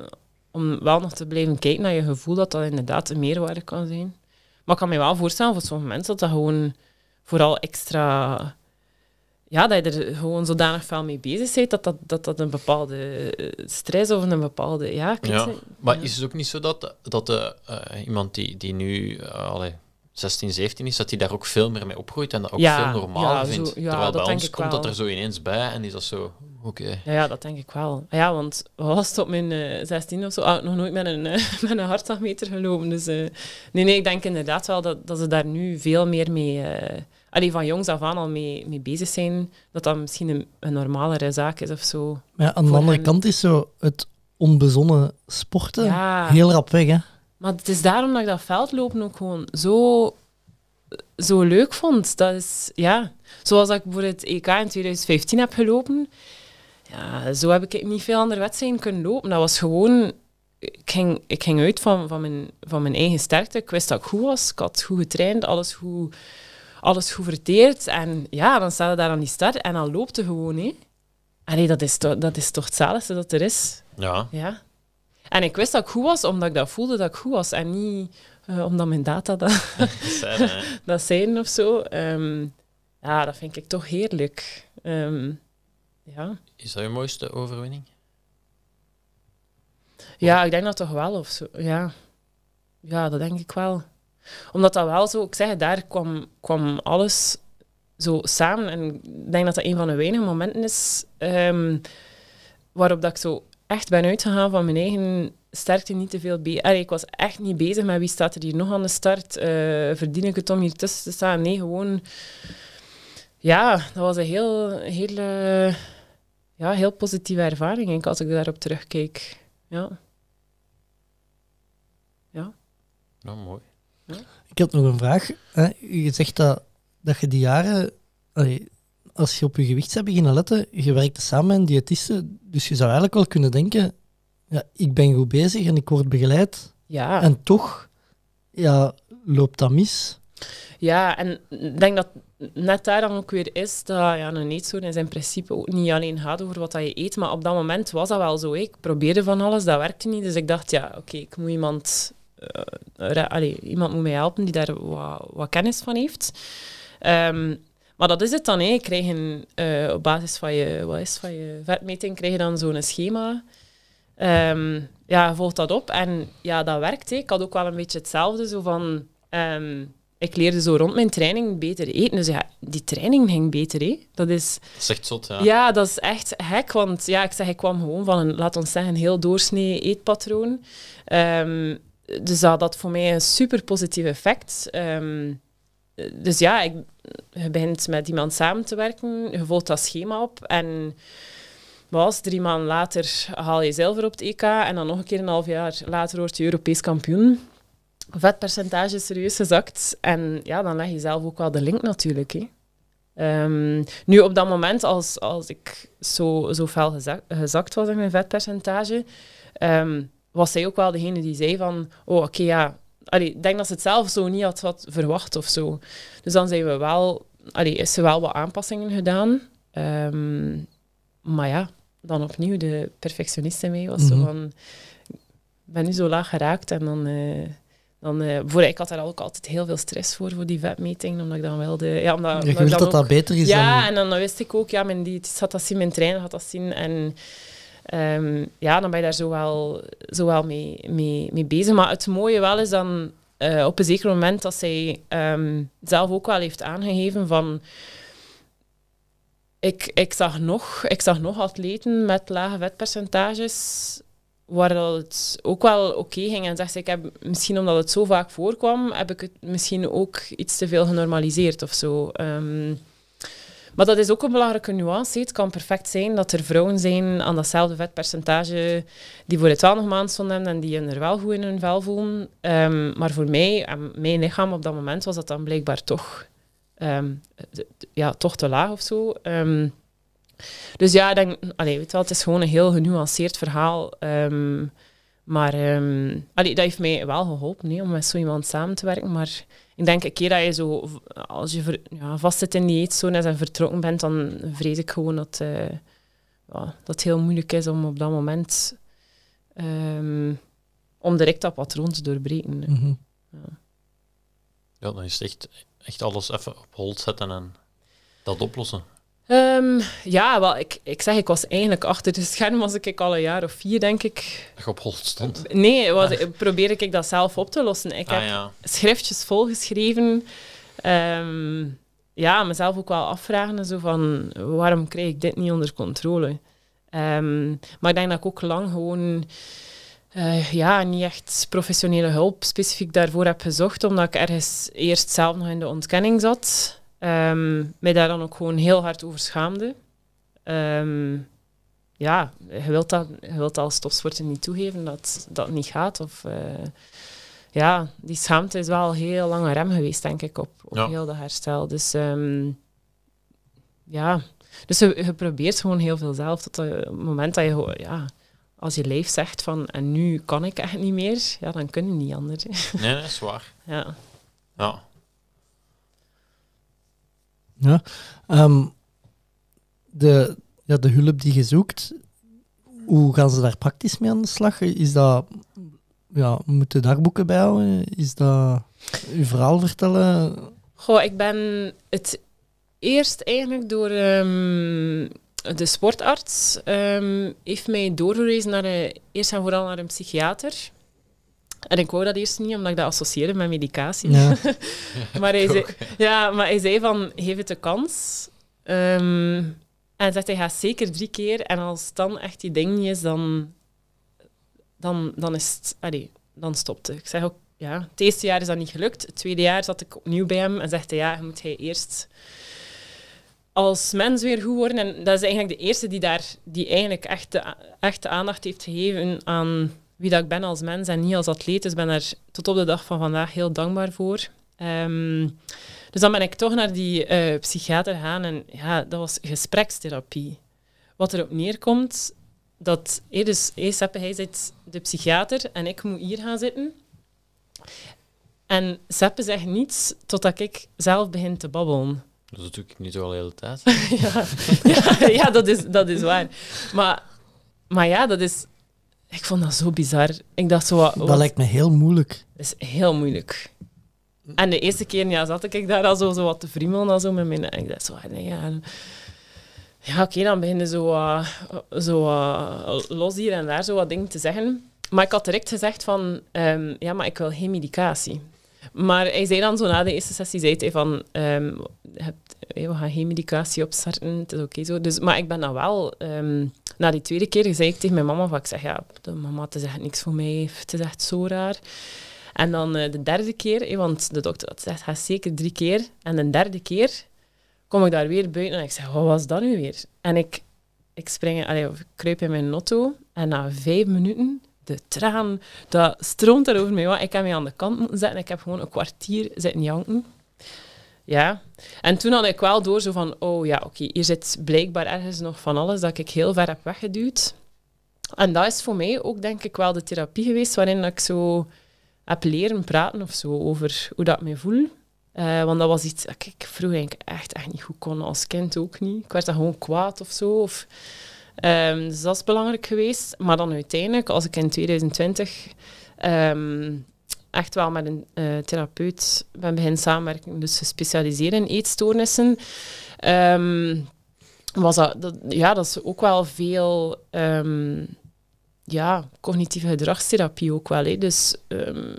om wel nog te blijven kijken naar je gevoel, dat dat inderdaad een meerwaarde kan zijn. Maar ik kan me wel voorstellen voor sommige mensen dat dat gewoon vooral extra... Ja, dat je er gewoon zodanig veel mee bezig bent dat dat, dat, dat een bepaalde eh, stress of een bepaalde... Ja, ja. maar is het ook niet zo dat, dat uh, iemand die, die nu... Uh, 16, 17 is, dat hij daar ook veel meer mee opgroeit en dat ook veel normaal vindt. ja, Terwijl bij ons komt dat er zo ineens bij en is dat zo, oké. Ja, dat denk ik wel. Ja, want was het op mijn uh, eh, 16 of zo, had ah, nog nooit met een, uh, met een hartslagmeter gelopen. Dus eh, nee, nee, ik denk inderdaad wel dat, dat ze daar nu veel meer mee, allee, van jongs af aan al mee, mee bezig zijn. Dat dat misschien een, een normalere zaak is of zo. Maar aan de andere kant is zo het onbezonnen sporten heel rap weg, hè? Maar het is daarom dat ik dat veldlopen ook gewoon zo, zo leuk vond. Dat is, ja. Zoals ik voor het EK in 2015 heb gelopen, ja, zo heb ik niet veel andere wedstrijden kunnen lopen. Dat was gewoon ik ging, ik ging uit van, van, mijn, van mijn eigen sterkte. Ik wist dat ik goed was. Ik had goed getraind, alles goed, alles goed verteerd. En ja, dan sta je daar aan die start en dan loopt er gewoon. Hé. Allee, dat, is toch, dat is toch het dat er is. Ja. ja. En ik wist dat ik goed was, omdat ik dat voelde dat ik goed was. En niet eh, omdat mijn data dat, zijn, dat zijn of zo. Ehm, ja, dat vind ik toch heerlijk. Ehm, ja. Is dat je mooiste overwinning? Ja, ik denk dat toch wel. Of zo. Ja. ja, dat denk ik wel. Omdat dat wel zo, ik zeg, daar kwam, kwam alles zo samen. En ik denk dat dat een van de weinige momenten is ehm, waarop dat ik zo echt ben uitgegaan van mijn eigen sterkte niet te veel bezig. ik was echt niet bezig met wie staat er hier nog aan de start. Uh, verdien ik het om hier tussen te staan? Nee, gewoon... Ja, dat was een heel, heel, eh, ja, heel positieve ervaring denk ik, als ik daarop terugkijk. Ja. Ja. Nou, mooi. Ja. Ik heb nog een vraag. Je zegt dat, dat je die jaren als je op je gewicht zou beginnen letten, je werkte samen met een diëtiste, dus je zou eigenlijk wel kunnen denken, ja, ik ben goed bezig en ik word begeleid. Ja. En toch ja, loopt dat mis. Ja, en ik denk dat net daar dan ook weer is dat ja, een En in principe ook niet alleen gaat over wat dat je eet, maar op dat moment was dat wel zo. Ik probeerde van alles, dat werkte niet. Dus ik dacht, ja, oké, ik moet iemand... Eh, allee, iemand moet mij helpen die daar wat, kennis van heeft. Ehm, maar dat is het dan. Hè. Je krijgt een, eh, op basis van je, wat is, van je vetmeting krijg je dan zo'n schema. Ehm, ja, volg dat op. En ja, dat werkt. Hè. Ik had ook wel een beetje hetzelfde. Zo van, ehm, ik leerde zo rond mijn training beter eten. Dus ja, die training ging beter. Hè. Dat, is, dat is echt zot, ja. Ja, dat is echt hek. Want ja, ik zeg, ik kwam gewoon van een, laat ons zeggen, heel doorsnee eetpatroon. Ehm, dus dat had voor mij een super positief effect. Um, eh, dus ja, ik, je begint met iemand samen te werken, je voelt dat schema op en was drie maanden later haal je zilver op het EK en dan nog een keer een half jaar later wordt je Europees kampioen. Vetpercentage is serieus gezakt en ja, dan leg je zelf ook wel de link natuurlijk. Hè. Ehm, nu, op dat moment, als, als ik zo, zo fel gezakt, was in mijn vetpercentage, ehm, was zij ook wel degene die zei van, oh oké, ja, allee, ik denk dat ze het zelf zo niet had, wat verwacht of zo. Dus dan zijn we wel, allee, is ze wel wat aanpassingen gedaan. Ehm, maar ja, dan opnieuw, de perfectionisten mee was mhm. van... Ik ben nu zo laag geraakt en dan... Eh, dan, eh, voor, ik had daar ook altijd heel veel stress voor, voor die vetmeting, omdat ik dan wilde... Ja, ja, je omdat wilt dat dat beter is Ja, en dan, wist ik ook, ja, mijn diëtist had dat zien, mijn trainer had dat zien en Ehm, ja, dan ben je daar zo wel, mee, mee, bezig. Maar het mooie wel is dan eh, op een zeker moment dat zij ehm, zelf ook wel heeft aangegeven van... Ik, ik, zag nog, ik zag nog atleten met lage vetpercentages waar het ook wel oké ging. En zegt ze, ik heb, misschien omdat het zo vaak voorkwam, heb ik het misschien ook iets te veel genormaliseerd of zo. Ehm, maar dat is ook een belangrijke nuance. Het kan perfect zijn dat er vrouwen zijn aan datzelfde vetpercentage die voor het wel maanden stonden en die er wel goed in hun vel voelen. Ehm, maar voor mij en mijn lichaam op dat moment was dat dan blijkbaar toch, ehm, ja, toch te laag of zo. Ehm, dus ja, denk, allez, weet wel, het is gewoon een heel genuanceerd verhaal. Maar um, dat heeft mij wel geholpen nee, om met zo iemand samen te werken. Maar ik denk een keer dat je zo, als je ja, vast zit in die eetzone en vertrokken bent, dan vrees ik gewoon dat, eh, ja, dat het heel moeilijk is om op dat moment ehm, om direct dat patroon te doorbreken. Mhm. ja. dan is echt, echt alles even op hol zetten en dat oplossen. Ehm, ja, ik, ik zeg, ik was eigenlijk achter de scherm als ik al een jaar of vier, denk ik. Dat op hol stond? Nee, was, probeerde ik dat zelf op te lossen. Ik ah, heb schriftjes volgeschreven. Um, ja, mezelf ook wel afvragen, zo van, waarom krijg ik dit niet onder controle? Ehm, maar ik denk dat ik ook lang gewoon... Eh, ja, niet echt professionele hulp specifiek daarvoor heb gezocht, omdat ik ergens eerst zelf nog in de ontkenning zat. Um, mij daar dan ook gewoon heel hard over schaamde. Ehm, ja, je wilt, dat, je wilt als topsporter niet toegeven dat dat niet gaat. Of, eh, ja, die schaamte is wel heel lange rem geweest, denk ik, op, heel dat herstel. Dus ehm, ja, dus je, probeert gewoon heel veel zelf. Tot het moment dat je, ja, als je leef zegt van en nu kan ik echt niet meer, ja, dan kunnen je niet anders. Nee, dat is waar. Ja. ja. Ja. Ehm, de, ja, de hulp die je zoekt, hoe gaan ze daar praktisch mee aan de slag? Is dat, ja, moeten dagboeken bijhouden? Is dat je verhaal vertellen? Goh, ik ben het eerst eigenlijk door ehm, de sportarts ehm, heeft mij doorverwezen naar eh, eerst en vooral naar een psychiater. En ik wou dat eerst niet, omdat ik dat associeerde met medicatie. maar, hij zei, ja, maar hij zei van, geef het de kans. Um, en zegt hij gaat zeker drie keer. En als dan echt die ding is, dan, dan, dan is het... Allee, dan stopte. Ik zeg ook, ja, het eerste jaar is dat niet gelukt. Het tweede jaar zat ik opnieuw bij hem en zegt hij, ja, moet hij eerst als mens weer goed worden. En dat is eigenlijk de eerste die daar, die eigenlijk echt de, echt de aandacht heeft gegeven aan wie dat ik ben als mens en niet als atleet. Dus ben daar tot op de dag van vandaag heel dankbaar voor. Ehm, dus dan ben ik toch naar die eh, psychiater gaan en ja, dat was gesprekstherapie. Wat erop neerkomt, dat hey, dus, hey, hij zit de psychiater en ik moet hier gaan zitten. En Seppe zegt niets totdat ik zelf begin te babbelen. Dat doe ik niet al de hele tijd. ja, ja, ja, dat, is, dat is waar. Maar, maar ja, dat is, ik vond dat zo bizar. Ik dacht zo... Wat, oh. Dat lijkt me heel moeilijk. Dat is heel moeilijk. En de eerste keer ja, zat ik daar al zo, zo wat te friemelen en zo met mijn... En ik dacht zo, ah, nee, ja... Ja, oké, dan beginnen zo, zo los hier en daar zo wat dingen te zeggen. Maar ik had direct gezegd van, ehm, ja, maar ik wil geen medicatie. Maar hij zei dan zo na de eerste sessie, zei hij van, ehm, eh, we gaan geen medicatie opstarten, het is oké zo. Dus, maar ik ben dan wel, ehm, na die tweede keer zei ik tegen mijn mama, van, ik zeg, ja, de mama, het is niks voor mij, het is echt zo raar. En dan eh, de derde keer, eh, want de dokter had gezegd, ga zeker drie keer. En de derde keer kom ik daar weer buiten en ik zeg, wat was dat nu weer? En ik, ik spring, allee, ik kruip in mijn notto en na vijf minuten de traan, dat stroomt er over mij. Ik heb me aan de kant moeten zetten. Ik heb gewoon een kwartier zitten janken. Ja, en toen had ik wel door zo van, oh ja, oké, okay, hier zit blijkbaar ergens nog van alles dat ik heel ver heb weggeduwd. En dat is voor mij ook denk ik wel de therapie geweest waarin ik zo heb leren praten of zo over hoe dat me voel. Eh, want dat was iets dat ik vroeger eigenlijk echt, echt niet goed kon, als kind ook niet. Ik werd dan gewoon kwaad of zo. Of, ehm, dus dat is belangrijk geweest. Maar dan uiteindelijk, als ik in 2020 echt wel met een eh, therapeut ben begin samenwerken, dus gespecialiseerd in eetstoornissen. Ehm, was dat, ja, dat is ook wel veel ehm, ja, cognitieve gedragstherapie ook wel. Hè. Dus ehm,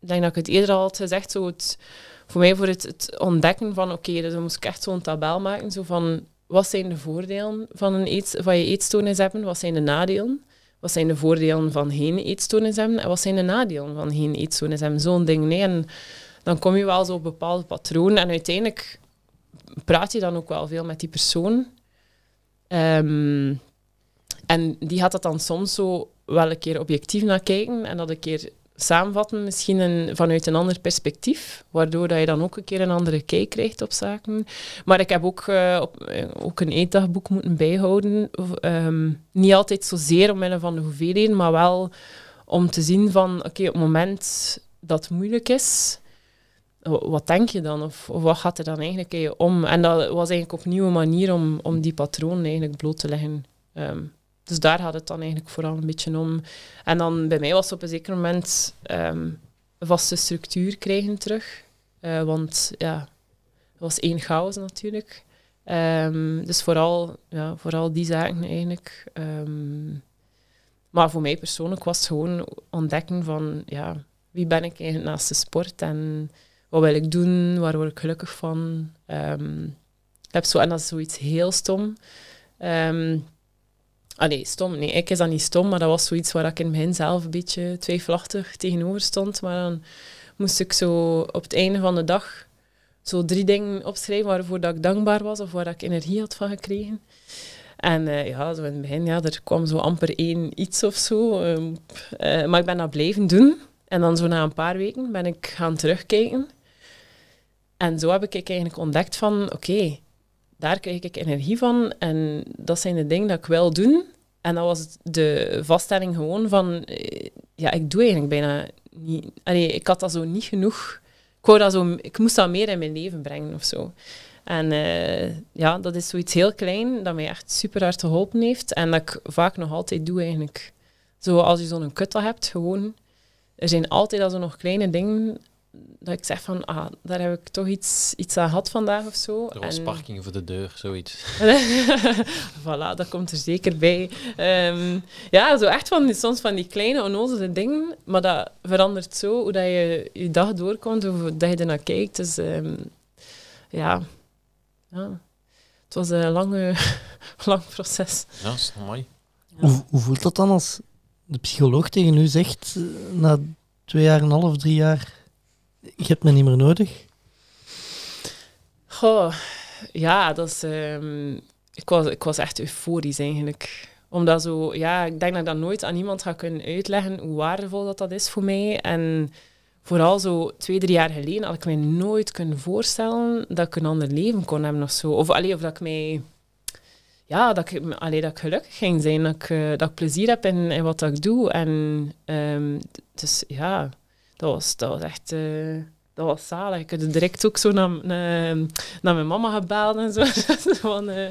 ik denk dat ik het eerder al had gezegd, zo het, voor mij voor het, ontdekken van, oké, dus dan moest ik echt zo'n tabel maken, zo van, wat zijn de voordelen van, een eet, van je eetstoornis hebben, wat zijn de nadelen? wat zijn de voordelen van geen eetstoornis hebben en wat zijn de nadelen van geen eetstoornis hebben. Zo'n ding, nee. En dan kom je wel zo op bepaalde patronen en uiteindelijk praat je dan ook wel veel met die persoon. Ehm, en die gaat dat dan soms zo wel een keer objectief naar kijken en dat een keer samenvatten, misschien een, vanuit een ander perspectief, waardoor dat je dan ook een keer een andere kijk krijgt op zaken. Maar ik heb ook, eh, op, eh, ook een eetdagboek moeten bijhouden. Ehm, niet altijd zozeer omwille van de hoeveelheden, maar wel om te zien van, oké, op het moment dat het moeilijk is, wat denk je dan? Of, wat gaat er dan eigenlijk om? En dat was eigenlijk opnieuw een manier om, om die patronen eigenlijk bloot te leggen. Ehm, dus daar had het dan eigenlijk vooral een beetje om. En dan bij mij was op een zeker moment een ehm, vaste structuur krijgen terug. Eh, want ja, het was één chaos natuurlijk. Ehm, dus vooral, ja, vooral die zaken eigenlijk. Ehm, maar voor mij persoonlijk was het gewoon ontdekken van ja, wie ben ik eigenlijk naast de sport en wat wil ik doen, waar word ik gelukkig van. heb zo, en dat is zoiets heel stom. Ah nee, stom. Nee, ik is dat niet stom, maar dat was zoiets waar ik in het begin zelf een beetje twijfelachtig tegenover stond. Maar dan moest ik zo op het einde van de dag zo drie dingen opschrijven waarvoor dat ik dankbaar was of waar ik energie had van gekregen. En eh, ja, zo in het begin, ja, er kwam zo amper één iets of zo. Ehm, eh, maar ik ben dat blijven doen. En dan zo na een paar weken ben ik gaan terugkijken. En zo heb ik eigenlijk ontdekt van, oké, daar krijg ik energie van. En dat zijn de dingen dat ik wil doen. En dat was de vaststelling gewoon van, eh, ja, ik doe eigenlijk bijna niet. ik had dat zo niet genoeg. Ik, dat zo, ik moest dat meer in mijn leven brengen of zo. En eh, ja, dat is zoiets heel klein dat mij echt super hard geholpen heeft. En dat ik vaak nog altijd doe eigenlijk. Zo als je zo'n kutta hebt, gewoon. Er zijn altijd al zo nog kleine dingen dat ik zeg van, ah, daar heb ik toch iets, iets aan gehad vandaag of zo. Er was en... parking voor de deur, zoiets. voilà, dat komt er zeker bij. Ehm, ja, zo echt van, soms van die kleine onnozele dingen, maar dat verandert zo hoe dat je je dag doorkomt, hoe dat je ernaar kijkt. Dus ehm, ja. ja. het was een lange, lang proces. Ja, dat is mooi. Hoe, hoe voelt dat dan als de psycholoog tegen u zegt, eh, na twee jaar en een half, drie jaar je hebt me niet meer nodig? Goh, ja, dat is, ehm, ik, was, ik was echt euforisch eigenlijk. Omdat zo, ja, ik denk dat ik dat nooit aan iemand ga kunnen uitleggen hoe waardevol dat, dat is voor mij. En vooral zo twee, drie jaar geleden had ik mij nooit kunnen voorstellen dat ik een ander leven kon hebben of zo. Of, alleen dat ik mij... Ja, dat ik, dat ik gelukkig ging zijn. Dat ik, eh, dat ik plezier heb in, wat ik doe. En ehm, dus ja, dat was, echt... Eh, dat was zalig. Ik had direct ook zo naar, eh, naar mijn mama gebeld en zo. Van, je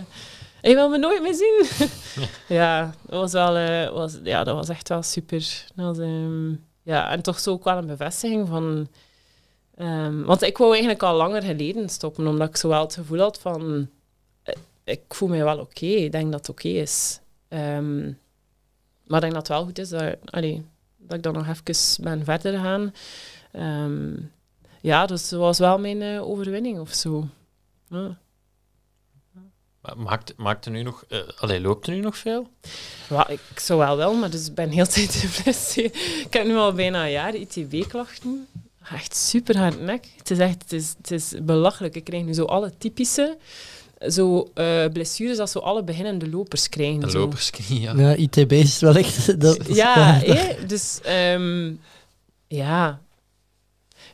eh, wil me nooit meer zien. ja, dat was, wel, was, ja, dat was echt wel super. Ehm, ja, en toch zo ook wel een bevestiging van... Ehm, want ik wou eigenlijk al langer geleden stoppen, omdat ik zo wel het gevoel had van... ik voel me wel oké, ik denk dat het oké is. Ehm, maar ik denk dat het wel goed is dat... Allee, dat ik dan nog even ben verder gaan. Ehm, ja, dus dat was wel mijn eh, overwinning of zo. Maakt, maakt er nu nog, uh, allee, loopt er nu nog veel? ik zou wel wel, maar dus ik ben heel tijd geblesseerd. ik heb nu al bijna een jaar ITB-klachten. Echt super hard nek. Het is echt het is, het is belachelijk. Ik krijg nu zo alle typische zo uh, blessures dat zo alle beginnende lopers krijgen. De lopers krijgen, ja. Ja, ITB is wel echt... Dat, ja, dus... Um, ja.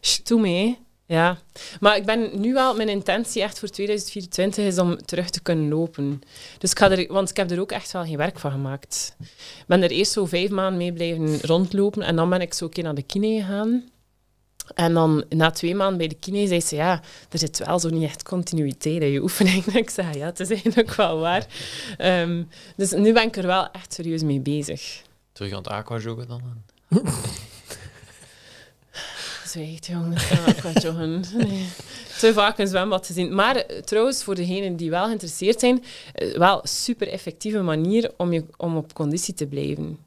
Stoem, Ja. Maar ik ben nu wel... Mijn intentie echt voor 2024 is om terug te kunnen lopen. Dus ik ga er... Want ik heb er ook echt wel geen werk van gemaakt. Ik ben er eerst zo vijf maanden mee blijven rondlopen. En dan ben ik zo een keer naar de kine gegaan. En dan na twee maanden bij de kine zei ze, ja, er zit wel zo niet echt continuïteit in je oefening. ik zei, ja, het is eigenlijk wel waar. Ehm, dus nu ben ik er wel echt serieus mee bezig. Terug aan het aquajoggen dan? Zweet, jongen. Aquajoggen. Nee. Te vaak een zwembad zien Maar eh, trouwens, voor degenen die wel geïnteresseerd zijn, eh, wel super effectieve manier om, je, om op conditie te blijven.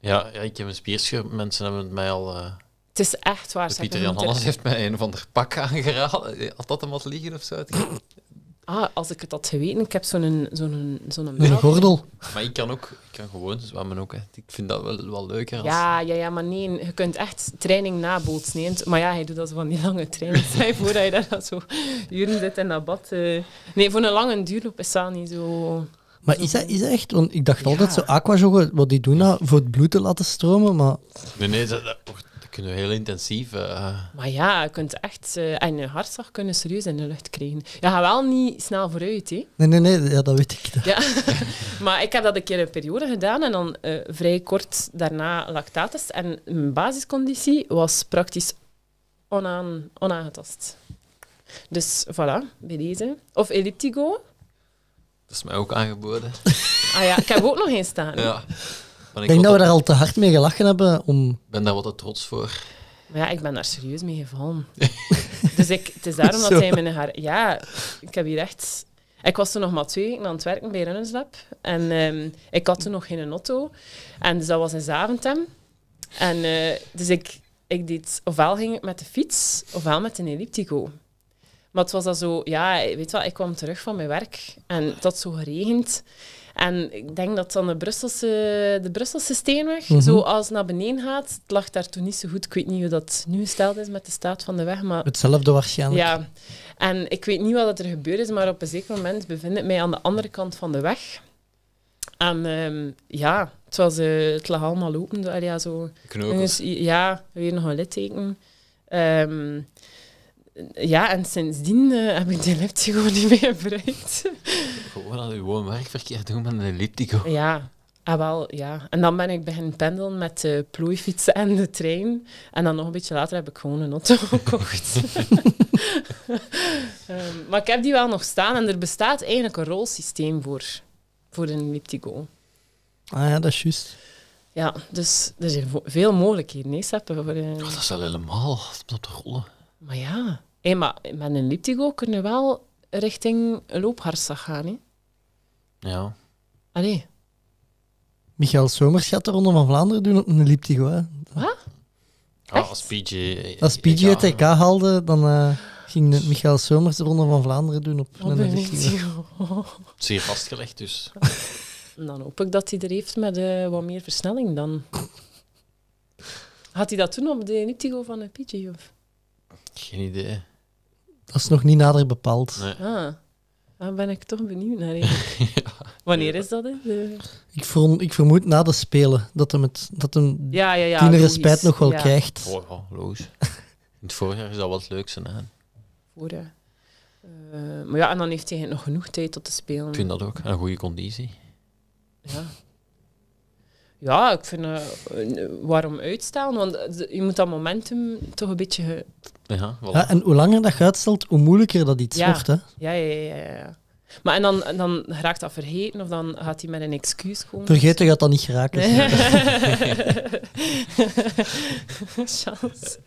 Ja, ja ik heb een spierscheur. Mensen hebben het mij al... Eh, het is echt waar. Pieter Jan Hannes heeft mij een of ander pak aangeraden. Had dat hem wat liggen of zo? Ah, als ik het had geweten, ik heb zo'n zo'n zo'n gordel. Maar ik kan ook, ik kan gewoon zwemmen ook. Ik vind dat wel, wel leuker. Als... Ja, ja, ja, maar nee, je kunt echt training nabootsen. nemen. Maar ja, hij doet dat van die lange training. voordat je daar zo uren zit in dat bad. Eh. Nee, voor een lange duurloop is dat niet zo. Maar is dat, is echt? Want ik dacht altijd dat zo aquajoggen, wat die doen nou voor het bloed te laten stromen, maar... Nee, nee, dat, dat wordt kunnen heel intensief. Eh, maar ja, je kunt echt. Eh, en je hartslag kunnen serieus in de lucht krijgen. Je gaat wel niet snel vooruit, hè? Nee, nee, nee, ja, dat weet ik. Dat. Ja. maar ik heb dat een keer een periode gedaan en dan eh, vrij kort daarna lactatus. En mijn basisconditie was praktisch onaangetast. Dus voilà, bij deze. Of elliptigo. Dat is mij ook aangeboden. Ah ja, ik heb ook nog één staan. Ja ik denk dat we daar al te hard mee gelachen hebben. Om... ben daar wat trots voor. Maar ja, ik ben daar serieus mee gevallen. dus ik, het is daarom dat zij hij mijn haar... Ja, ik heb hier echt... Ik was toen nog maar twee weken aan het werken bij Runners Lab. En ehm, ik had toen nog geen auto. En dus dat was in Zaventem. En eh, dus ik, ik deed... Ofwel ging ik met de fiets, ofwel met een elliptico. Maar het was dan zo... Ja, weet wat, ik kwam terug van mijn werk en het had zo geregend. En ik denk dat dan de Brusselse, de Brusselse steenweg, mhm. zo als naar beneden gaat, het lag daar toen niet zo goed. Ik weet niet hoe dat nu gesteld is met de staat van de weg. Maar, Hetzelfde waarschijnlijk. Ja. En ik weet niet wat er gebeurd is, maar op een zeker moment bevind ik mij aan de andere kant van de weg. En ehm, ja, het, was, eh, het lag allemaal open. Ja, zo. Knokels. Dus, ja, weer nog een litteken. Um, ja, en sindsdien eh, heb ik die elliptico niet meer gebruikt. Gewoon aan uw werkverkeer doen met een elliptico. Ja, ah, wel, ja. En dan ben ik beginnen pendelen met de plooifietsen en de trein. En dan nog een beetje later heb ik gewoon een auto gekocht. Ehm, maar ik heb die wel nog staan en er bestaat eigenlijk een rolsysteem voor, voor een elliptico. Ah ja, dat is juist. Ja, dus er zijn veel mogelijkheden, nee, Seppe? Voor, uh... dat is wel helemaal, de rollen. Maar ja, hey, maar met een Liptigo kunnen we wel richting een gaan. Ja. Allee. Michael Somers gaat de Ronde van Vlaanderen doen op een Liptigo. Hè? Wat? als PJ... Als het EK haalde, dan eh, ging de Michael Somers de Ronde van Vlaanderen doen op een Liptigo. Zeer vastgelegd dus. dan hoop ik dat hij er heeft met eh, wat meer versnelling dan. Had hij dat toen op de Liptigo van een Of? Geen idee. Dat is nog niet nader bepaald. Ah, daar ah, ben ik toch benieuwd naar. Wanneer is dat? Hè? Ik, ver, ik, vermoed na de Spelen dat hem, het, dat hem ja, respect nog wel krijgt. Oh, ja, logisch. In het voorjaar is dat wel het leukste. maar ja, en dan heeft hij nog genoeg tijd tot te spelen. Ik vind dat ook. een goede conditie. Ja. Ja, ik vind... Eh, waarom uitstellen? Want eh, je moet dat momentum toch een beetje ja, ja, en hoe langer dat uitstelt, hoe moeilijker dat iets wordt. Hè? Ja, ja, ja, ja, Maar en dan, dan raakt dat vergeten of dan gaat hij met een excuus komen. Vergeten dus. gaat dat niet geraken. Nee. Chance.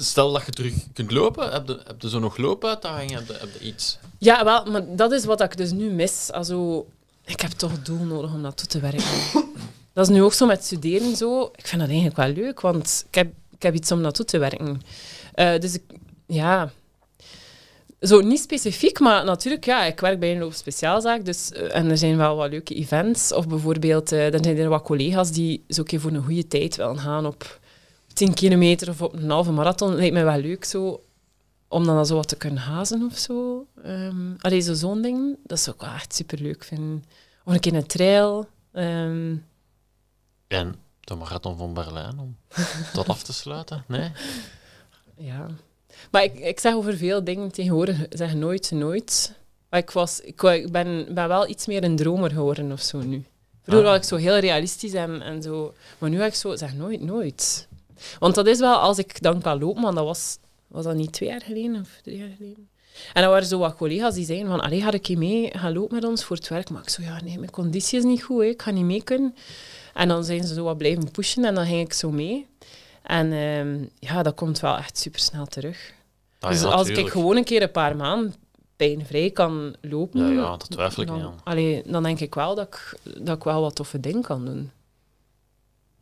stel dat je terug kunt lopen, heb je, heb je zo nog loopuitdagingen, heb heb je iets? Ja, wel, maar dat is wat ik dus nu mis. Also, ik heb toch doel nodig om dat toe te werken. dat is nu ook zo met studeren zo. Ik vind dat eigenlijk wel leuk, want ik heb, ik heb iets om naartoe te werken. Eh, dus ik, ja. Zo niet specifiek, maar natuurlijk, ja, ik werk bij een loopspeciaalzaak. Dus, eh, en er zijn wel wat leuke events. Of bijvoorbeeld, eh, dan zijn er wat collega's die zo een keer voor een goede tijd willen gaan op 10 kilometer of op een halve marathon. Lijkt me wel leuk zo om dan zo wat te kunnen hazen of zo. Um, allee, zo'n ding, dat zou ik wel echt superleuk vinden. Of een keer een trail. Ehm. En de marathon van Berlijn, om dat af te sluiten? Nee? ja. Maar ik, ik zeg over veel dingen tegenwoordig, zeg nooit, nooit. Maar ik, was, ik, ben, ben wel iets meer een dromer geworden of zo nu. Vroeger ah. was ik zo heel realistisch en, en zo. Maar nu heb ik zo, zeg nooit, nooit. Want dat is wel, als ik dan kan lopen, want dat was, was dat niet twee jaar geleden of drie jaar geleden. En dan waren zo wat collega's die zeiden van, allee, ga ik mee ga lopen met ons voor het werk? Maar ik zo, ja, nee, mijn conditie is niet goed, ik ga niet mee kunnen. En dan zijn ze zo wat blijven pushen en dan ging ik zo mee. En ehm, ja, dat komt wel echt super snel terug. Ah, dus als ik gewoon een keer een paar maanden pijnvrij kan lopen... Ja, ja dat twijfel ik dan, dan denk ik wel dat ik, dat ik wel wat toffe dingen kan doen.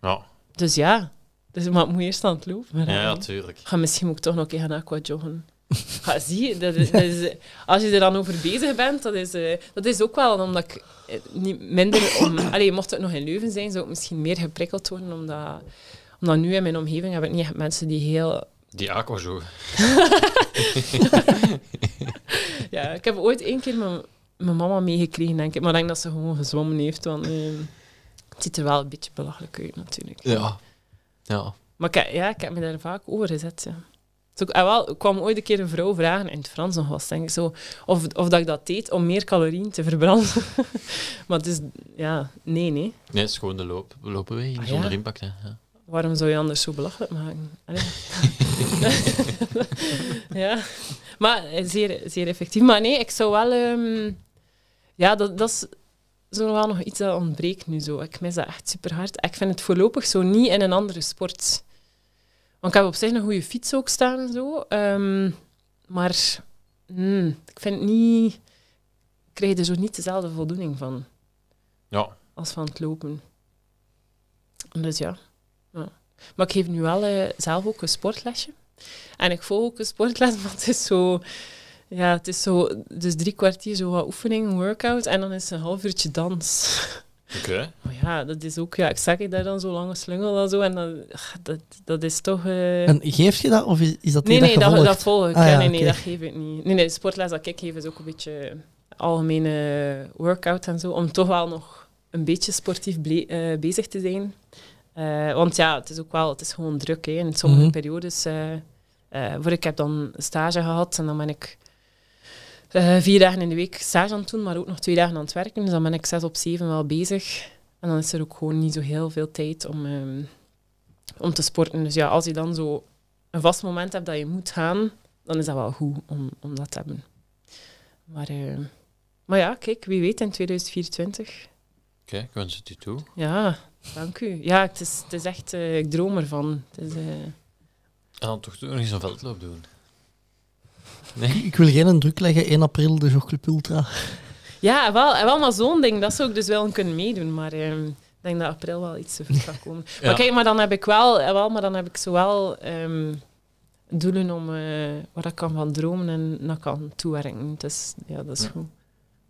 Ja. Dus ja, dus, maar het moet eerst aan het lopen. Ja, natuurlijk. tuurlijk. Ga, ah, misschien moet ik toch nog een keer gaan aquajoggen. Ga, ah, zie je, dat is, eh, als je er dan over bezig bent, dat is, eh, dat is ook wel omdat ik eh, niet minder... Om, allee, mocht het nog in Leuven zijn, zou ik misschien meer geprikkeld worden, omdat omdat nu in mijn omgeving heb ik niet mensen die heel... Die aquajo. ja, ik heb ooit één keer mijn, mama meegekregen, denk ik. Maar ik denk dat ze gewoon gezwommen heeft, want ehm, het ziet er wel een beetje belachelijk uit, natuurlijk. Ja. ja. Maar ik, ja, ik heb me daar vaak over gezet, ja. En dus ah, wel, ik kwam ooit een keer een vrouw vragen, in het Frans nog was, denk ik zo, of, of dat ik dat deed om meer calorieën te verbranden. maar het is, ja, nee, nee. Nee, het is gewoon de loop. Lopen wij ah, zonder impact, hè. Ja waarom zou je anders zo belachelijk maken? ja, maar eh, zeer, zeer effectief. Maar nee, ik zou wel. Ehm, ja, dat, dat is zo wel nog iets dat ontbreekt nu zo. Ik mis dat echt super hard. Ik vind het voorlopig zo niet in een andere sport. Want ik heb op zich een goede fiets ook staan en zo. Ehm, maar hmm, ik vind niet. Ik krijg er zo niet dezelfde voldoening van. Ja. Als van het lopen. Dus ja. Maar ik geef nu wel eh, zelf ook een sportlesje. En ik volg ook een sportles, want het is zo... Ja, het is zo... Dus drie kwartier zo wat oefening, workout. En dan is het een half uurtje dans. Oké. ja, dat is ook... Ja, ik zeg ik daar dan zo lange slungel en zo. En dat, dat, dat is toch... Eh, en geef je dat? Of is, is dat Nee, nee, dat, dat, volg ik. Ah, ja, nee, nee, dat geef ik niet. Nee, nee, de sportles dat ik geef is ook een beetje algemene workout en zo. Om toch wel nog een beetje sportief eh, bezig te zijn. Eh, want ja, het is ook wel, het is gewoon druk hè. in sommige mhm. periodes. Eh, eh, voor ik heb dan stage gehad en dan ben ik vier dagen in de week stage aan het doen, maar ook nog twee dagen aan het werken. Dus dan ben ik zes op zeven wel bezig. En dan is er ook gewoon niet zo heel veel tijd om, ehm, om te sporten. Dus ja, als je dan zo een vast moment hebt dat je moet gaan, dan is dat wel goed om, om dat te hebben. Maar, maar ja, kijk, wie weet in 2024. Kijk, ik wens het je toe. Ja, Dank u. Ja, het is, het is echt... Eh, ik droom ervan. Het is, En eh, dan toch nog eens een veldloop doen. Nee? Ik, wil geen druk leggen. 1 april, de dus Jochclub Ultra. Ja, wel, wel maar zo'n ding. Dat zou ik dus wel kunnen meedoen. Maar ehm, ik denk dat april wel iets te vroeg gaat komen. ja. Maar kijk, maar dan heb ik wel... Eh, wel maar dan heb ik zowel... Um, doelen om, uh, waar ik kan van dromen en naar kan toewerken. Dus ja, dat is goed.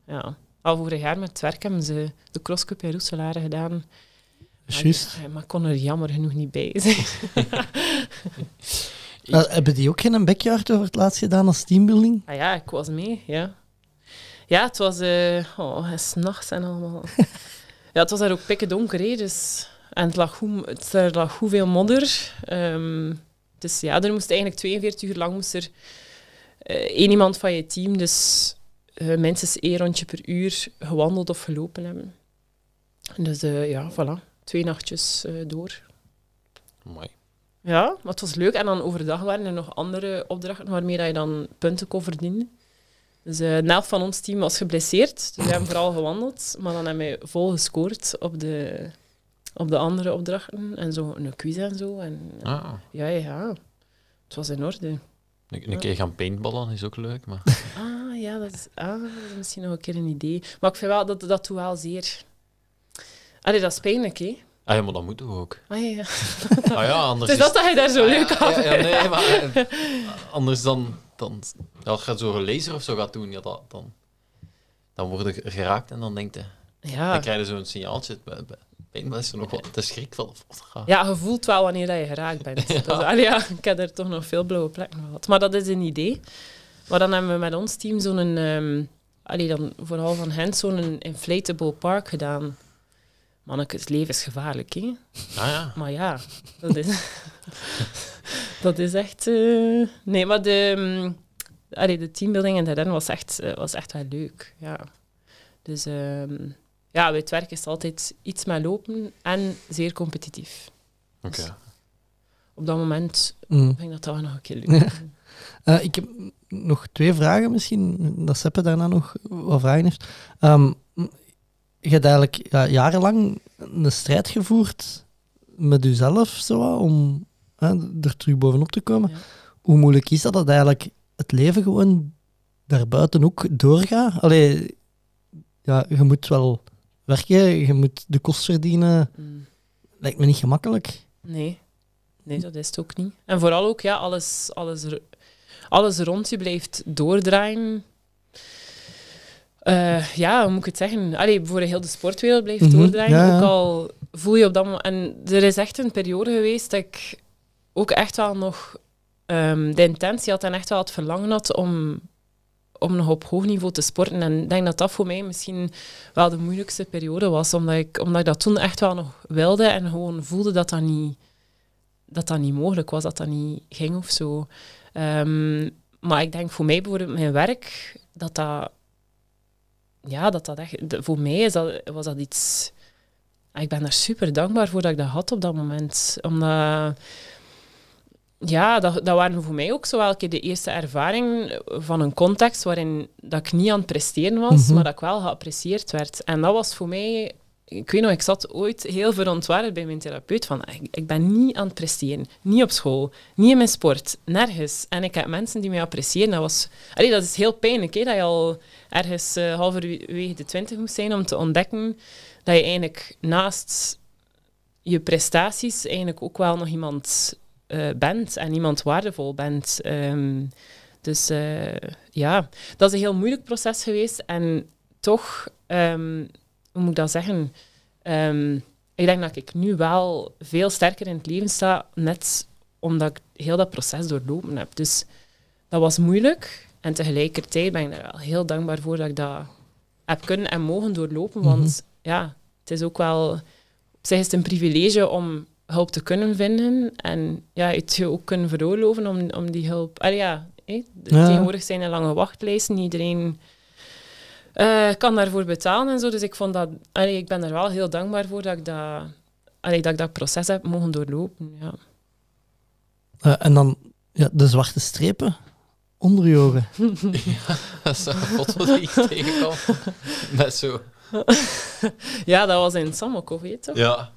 Ja. Al vorig jaar met het werk hebben ze de crosscup in Roeselaren gedaan. Ah, Juist. Eh, maar kon er jammer genoeg niet bij zijn. Eh, hebben die ook geen backyard over het laatst gedaan als teambuilding? Ah ja, ik was mee, ja. Ja, het was... Uh, oh, s'nachts en allemaal. ja, het was daar ook pikken donker, hè, dus... En het lag, er lag hoeveel modder. Ehm, dus ja, er moest eigenlijk 42 uur lang moest er één iemand van je team, dus uh, minstens één rondje per uur, gewandeld of gelopen hebben. Dus ja, voilà twee nachtjes eh, door. Mooi. Ja, maar het was leuk. En dan overdag waren er nog andere opdrachten waarmee dat je dan punten kon verdienen. Dus uh, van ons team was geblesseerd. Dus we hebben vooral gewandeld. Maar dan hebben we vol gescoord op de, op de andere opdrachten. En zo een quiz en zo. En, ah. Ja, ja. Het was in orde. Een, een keer gaan paintballen is ook leuk, maar... Ah, ja, ah, dat is, misschien nog een keer een idee. Maar ik vind wel, dat, dat doet wel zeer. Allee, dat is pijnlijk, hè? Ah ja, maar dat moeten we ook. Ah ja. ah, ja anders dus dat is... dat hij daar zo ah, leuk had. ja, nee, maar eh, anders dan... dan ja, als je zo'n laser of zo gaat doen, ja, dan, dan word je geraakt en dan denk je... Ja. Dan krijg je zo'n signaaltje. Pijn is er nog wat te schrik van. Ja, je voelt wel wanneer dat je geraakt bent. ja. ja, ik heb er toch nog veel blauwe plekken gehad. Maar dat is een idee. Maar dan hebben we met ons team zo'n... Um, allee, dan vooral van hen zo'n inflatable park gedaan Manneke, het leven is gevaarlijk, hè? Ah, ja. Maar ja, dat is, dat is echt... Eh, nee, maar de, um, allee, de teambuilding in de was echt, eh, was echt wel leuk, ja. Dus ehm, ja, bij het werk is altijd iets met lopen en zeer competitief. Oké. Dus op dat moment mm. vind ik dat wel nog een keer leuk. Eh, ik heb nog twee vragen misschien, dat Seppe daarna nog wat vragen heeft. Ehm, je hebt eigenlijk jarenlang een strijd gevoerd met jezelf zo, om hè, er terug bovenop te komen. Hoe moeilijk is dat dat eigenlijk het leven gewoon daarbuiten ook doorgaat? Allee, ja, je moet wel werken, je moet de kost verdienen. Mm. Lijkt me niet gemakkelijk. Nee. nee, dat is het ook niet. En vooral ook, ja, alles, alles, alles rond je blijft doordraaien. Eh, ja, hoe moet ik het zeggen? Allee, voor heel de sportwereld blijft mm doordraaien. Ook al voel je op dat moment... En er is echt een periode geweest dat ik ook echt wel nog ehm, de intentie had en echt wel het verlangen had om, om nog op hoog niveau te sporten. En ik denk dat dat voor mij misschien wel de moeilijkste periode was. Omdat ik, omdat ik dat toen echt wel nog wilde en gewoon voelde dat dat niet, dat dat niet mogelijk was, dat dat niet ging of zo. Ehm, maar ik denk voor mij bijvoorbeeld mijn werk, dat dat ja, dat dat echt, voor mij is was dat iets. Ah, ik ben daar super dankbaar voor dat ik dat had op dat moment. Omdat, ja, dat, dat waren voor mij ook zo elke de eerste ervaring van een context waarin dat ik niet aan het presteren was, mhm. maar dat ik wel geapprecieerd werd. En dat was voor mij ik weet nog, ik zat ooit heel verontwaardigd bij mijn therapeut van ah, ik, ben niet aan het presteren. Niet op school, niet in mijn sport, nergens. En ik heb mensen die mij appreciëren. Dat, was, allee, dat is heel pijnlijk, hè, dat je al ergens eh, halverwege de twintig moet zijn om te ontdekken dat je eigenlijk naast je prestaties eigenlijk ook wel nog iemand eh, bent en iemand waardevol bent. Ehm, dus eh, ja, dat is een heel moeilijk proces geweest. En toch ehm, hoe moet ik dat zeggen? Ehm, ik denk dat ik nu wel veel sterker in het leven sta, net omdat ik heel dat proces doorlopen heb. Dus dat was moeilijk. En tegelijkertijd ben ik er wel heel dankbaar voor dat ik dat heb kunnen en mogen doorlopen. Want mhm. ja, het is ook wel... Op zich is het een privilege om hulp te kunnen vinden. En ja, het je ook kunnen veroorloven om, om die hulp... Ah ja, tegenwoordig zijn er lange wachtlijsten. Iedereen uh, kan daarvoor betalen en zo. Dus ik, vond dat, ik ben er wel heel dankbaar voor dat ik dat, dat, ik dat proces heb mogen doorlopen. Ja. Eh, en dan ja, de zwarte strepen onder je ogen. ja, dat is een foto die ik tegenkwam. Met zo. ja, dat was in Samokov, weet toch? Ja.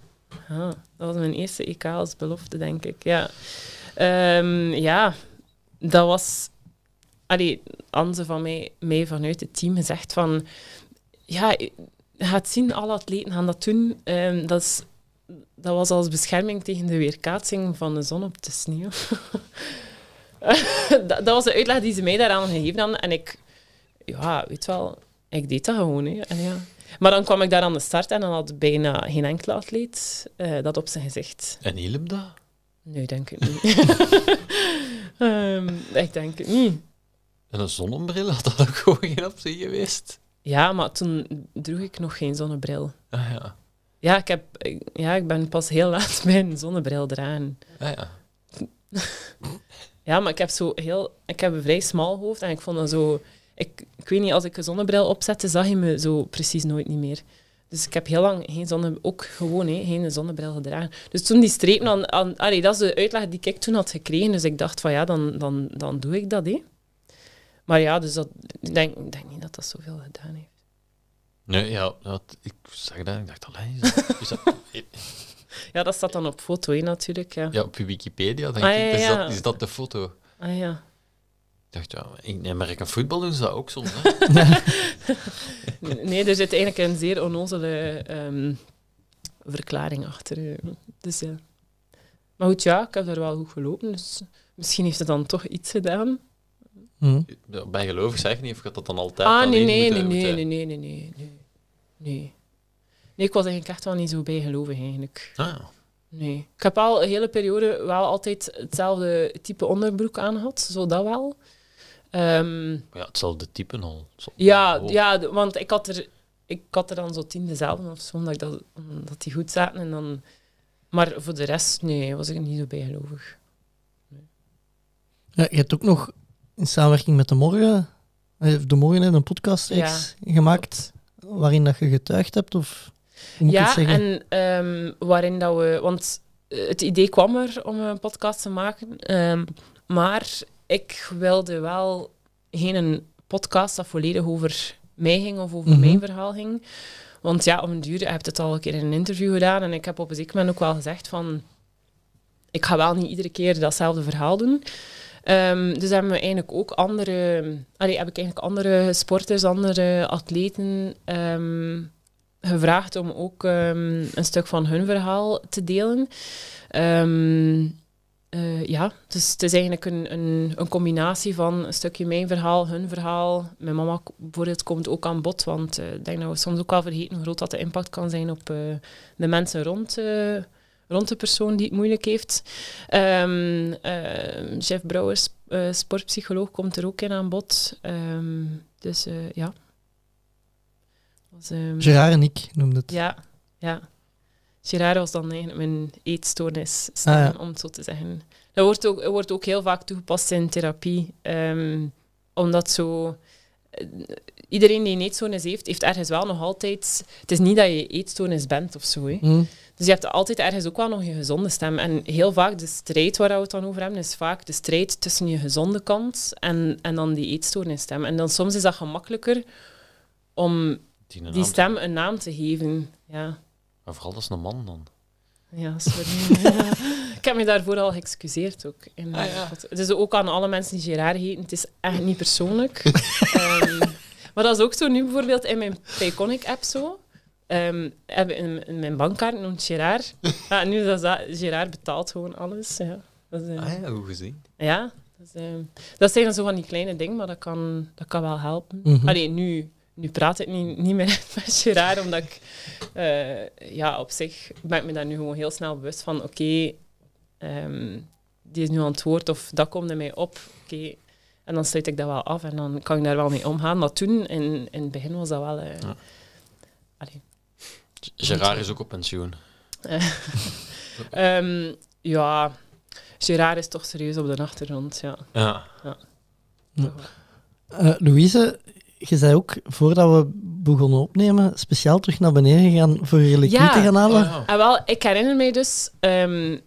Ah, dat was mijn eerste EK als belofte, denk ik. Ja, ehm, ja dat was allee, Anze van mij, mij vanuit het team gezegd van... Ja, gaat zien, alle atleten gaan dat doen. Ehm, dat, is, dat was als bescherming tegen de weerkaatsing van de zon op de sneeuw. dat, was de uitleg die ze mij daaraan gegeven hadden. En ik... Ja, weet wel, ik deed dat gewoon. En ja. Maar dan kwam ik daar aan de start en dan had bijna geen enkele atleet eh, dat op zijn gezicht. En hielp dat? Nee, denk ik niet. Ehm, ik denk het niet. En een zonnebril had dat ook gewoon geen optie geweest. Ja, maar toen droeg ik nog geen zonnebril. Ah ja. Ja, ik, heb, ja, ik ben pas heel laat mijn zonnebril eraan. Ah ja. ja, maar ik heb zo heel... Ik heb een vrij smal hoofd en ik vond dat zo... Ik, ik weet niet, als ik een zonnebril opzette, zag je me zo precies nooit niet meer. Dus ik heb heel lang geen zonne, ook gewoon hé, geen zonnebril gedragen. Dus toen die streep, dan, aan, allee, dat is de uitleg die ik toen had gekregen. Dus ik dacht van ja, dan, dan, dan doe ik dat. Hé. Maar ja, dus dat, ik denk, ik niet dat dat zoveel gedaan heeft. Nee, ja, dat, ik zag dat ik dacht, alleen is dat, ja, dat staat dan op foto, hè, natuurlijk. Ja. ja, op Wikipedia, denk ah, ik. Is, dat, is dat de foto? Ah ja. Ik dacht, ja, in voetbal doen ze dat ook soms, nee, er zit eigenlijk een zeer onnozele ehm, verklaring achter. Dus ja. Maar goed, ja, ik heb daar wel goed gelopen, dus misschien heeft het dan toch iets gedaan. Hm. Bijgelovig zeg niet, of gaat dat dan altijd Ah, nee, nee, nee, nee, nee, nee, nee, nee, nee. ik was eigenlijk echt wel niet zo bijgelovig eigenlijk. Ah, ja. Nee. Ik heb al een hele periode wel altijd hetzelfde type onderbroek aanhad, zo dat wel. Ehm, ja, hetzelfde type al. Ja, oh. ja, want ik had, er, ik had er dan zo tien dezelfde of zo, omdat, ik dat, die goed zaten. En dan... Maar voor de rest, nee, was ik niet zo bijgelovig. Nee. Ja, je hebt ook nog in samenwerking met de morgen, de morgen heeft een podcast gemaakt waarin dat je getuigd hebt of moet ja, ik zeggen? en ehm, waarin dat we, want eh, het idee kwam er om een podcast te maken, ehm, maar ik wilde wel geen podcast dat volledig over mij ging of over mijn mhm. verhaal ging. Want ja, om een duur, je hebt het al een keer in een interview gedaan en ik heb op een zeker ook wel gezegd van, ik ga wel niet iedere keer datzelfde verhaal doen. Ehm, dus hebben we eigenlijk ook andere, allee, heb ik eigenlijk andere sporters, andere atleten ehm, gevraagd om ook ehm, een stuk van hun verhaal te delen. Eh, ja, dus het is eigenlijk een, een, combinatie van een stukje mijn verhaal, hun verhaal. Mijn mama bijvoorbeeld komt ook aan bod, want eh, ik denk dat we soms ook wel vergeten hoe groot dat de impact kan zijn op eh, de mensen rond rond de persoon die het moeilijk heeft. Um, Jeff Brouwers, eh, sportpsycholoog, komt er ook in aan bod. Ehm, dus eh, ja. Was, Gerard en ik noemde het. Ja, ja. Gerard was dan eigenlijk mijn eetstoornis, ah, om het zo te zeggen. Dat wordt ook, wordt ook heel vaak toegepast in therapie. omdat zo eh, iedereen die een eetstoornis heeft, heeft ergens wel nog altijd... Het is niet dat je eetstoornis bent of zo. Hè. Hm. Dus je hebt altijd ergens ook wel nog je gezonde stem. En heel vaak de strijd waar we het dan over hebben, is vaak de strijd tussen je gezonde kant en, en dan die eetstoornisstem. En dan soms is dat gemakkelijker om die, stem een naam te geven. Ja. Maar vooral als een man dan. Ja, sorry. ja. Ik heb me daarvoor al geëxcuseerd ook. In ah, Dus ook aan alle mensen die Gerard heten, het is echt niet persoonlijk. Ehm, maar dat is ook zo nu bijvoorbeeld in mijn Payconic app zo. Um, in, mijn bankkaart noemt Gerard. ja, nu dat is dat, Gerard betaalt gewoon alles. Ja. Dat is, eh, ah ja, hoe gezien. Ja, dat, is, eh, dat zijn dan zo van die kleine dingen, maar dat kan, dat kan wel helpen. Mm nu nu praat ik niet, niet meer met Gerard, omdat ik ja, op zich ben ik me daar nu gewoon heel snel bewust van. Oké, Ehm, die is nu aan het woord of dat komt er mij op. Oké, En dan sluit ik dat wel af en dan kan ik daar wel mee omgaan. maar toen, in, in het begin was dat wel... Uh, allee, Gerard is ook op pensioen. um, ja, Gerard is toch serieus op de achtergrond, ja. ja. ja. Eh, Louise, je zei ook, voordat we begonnen opnemen, speciaal terug naar beneden gegaan voor je liquide te gaan halen. Oh, ja, ah, wel, ik herinner mij dus... Ehm,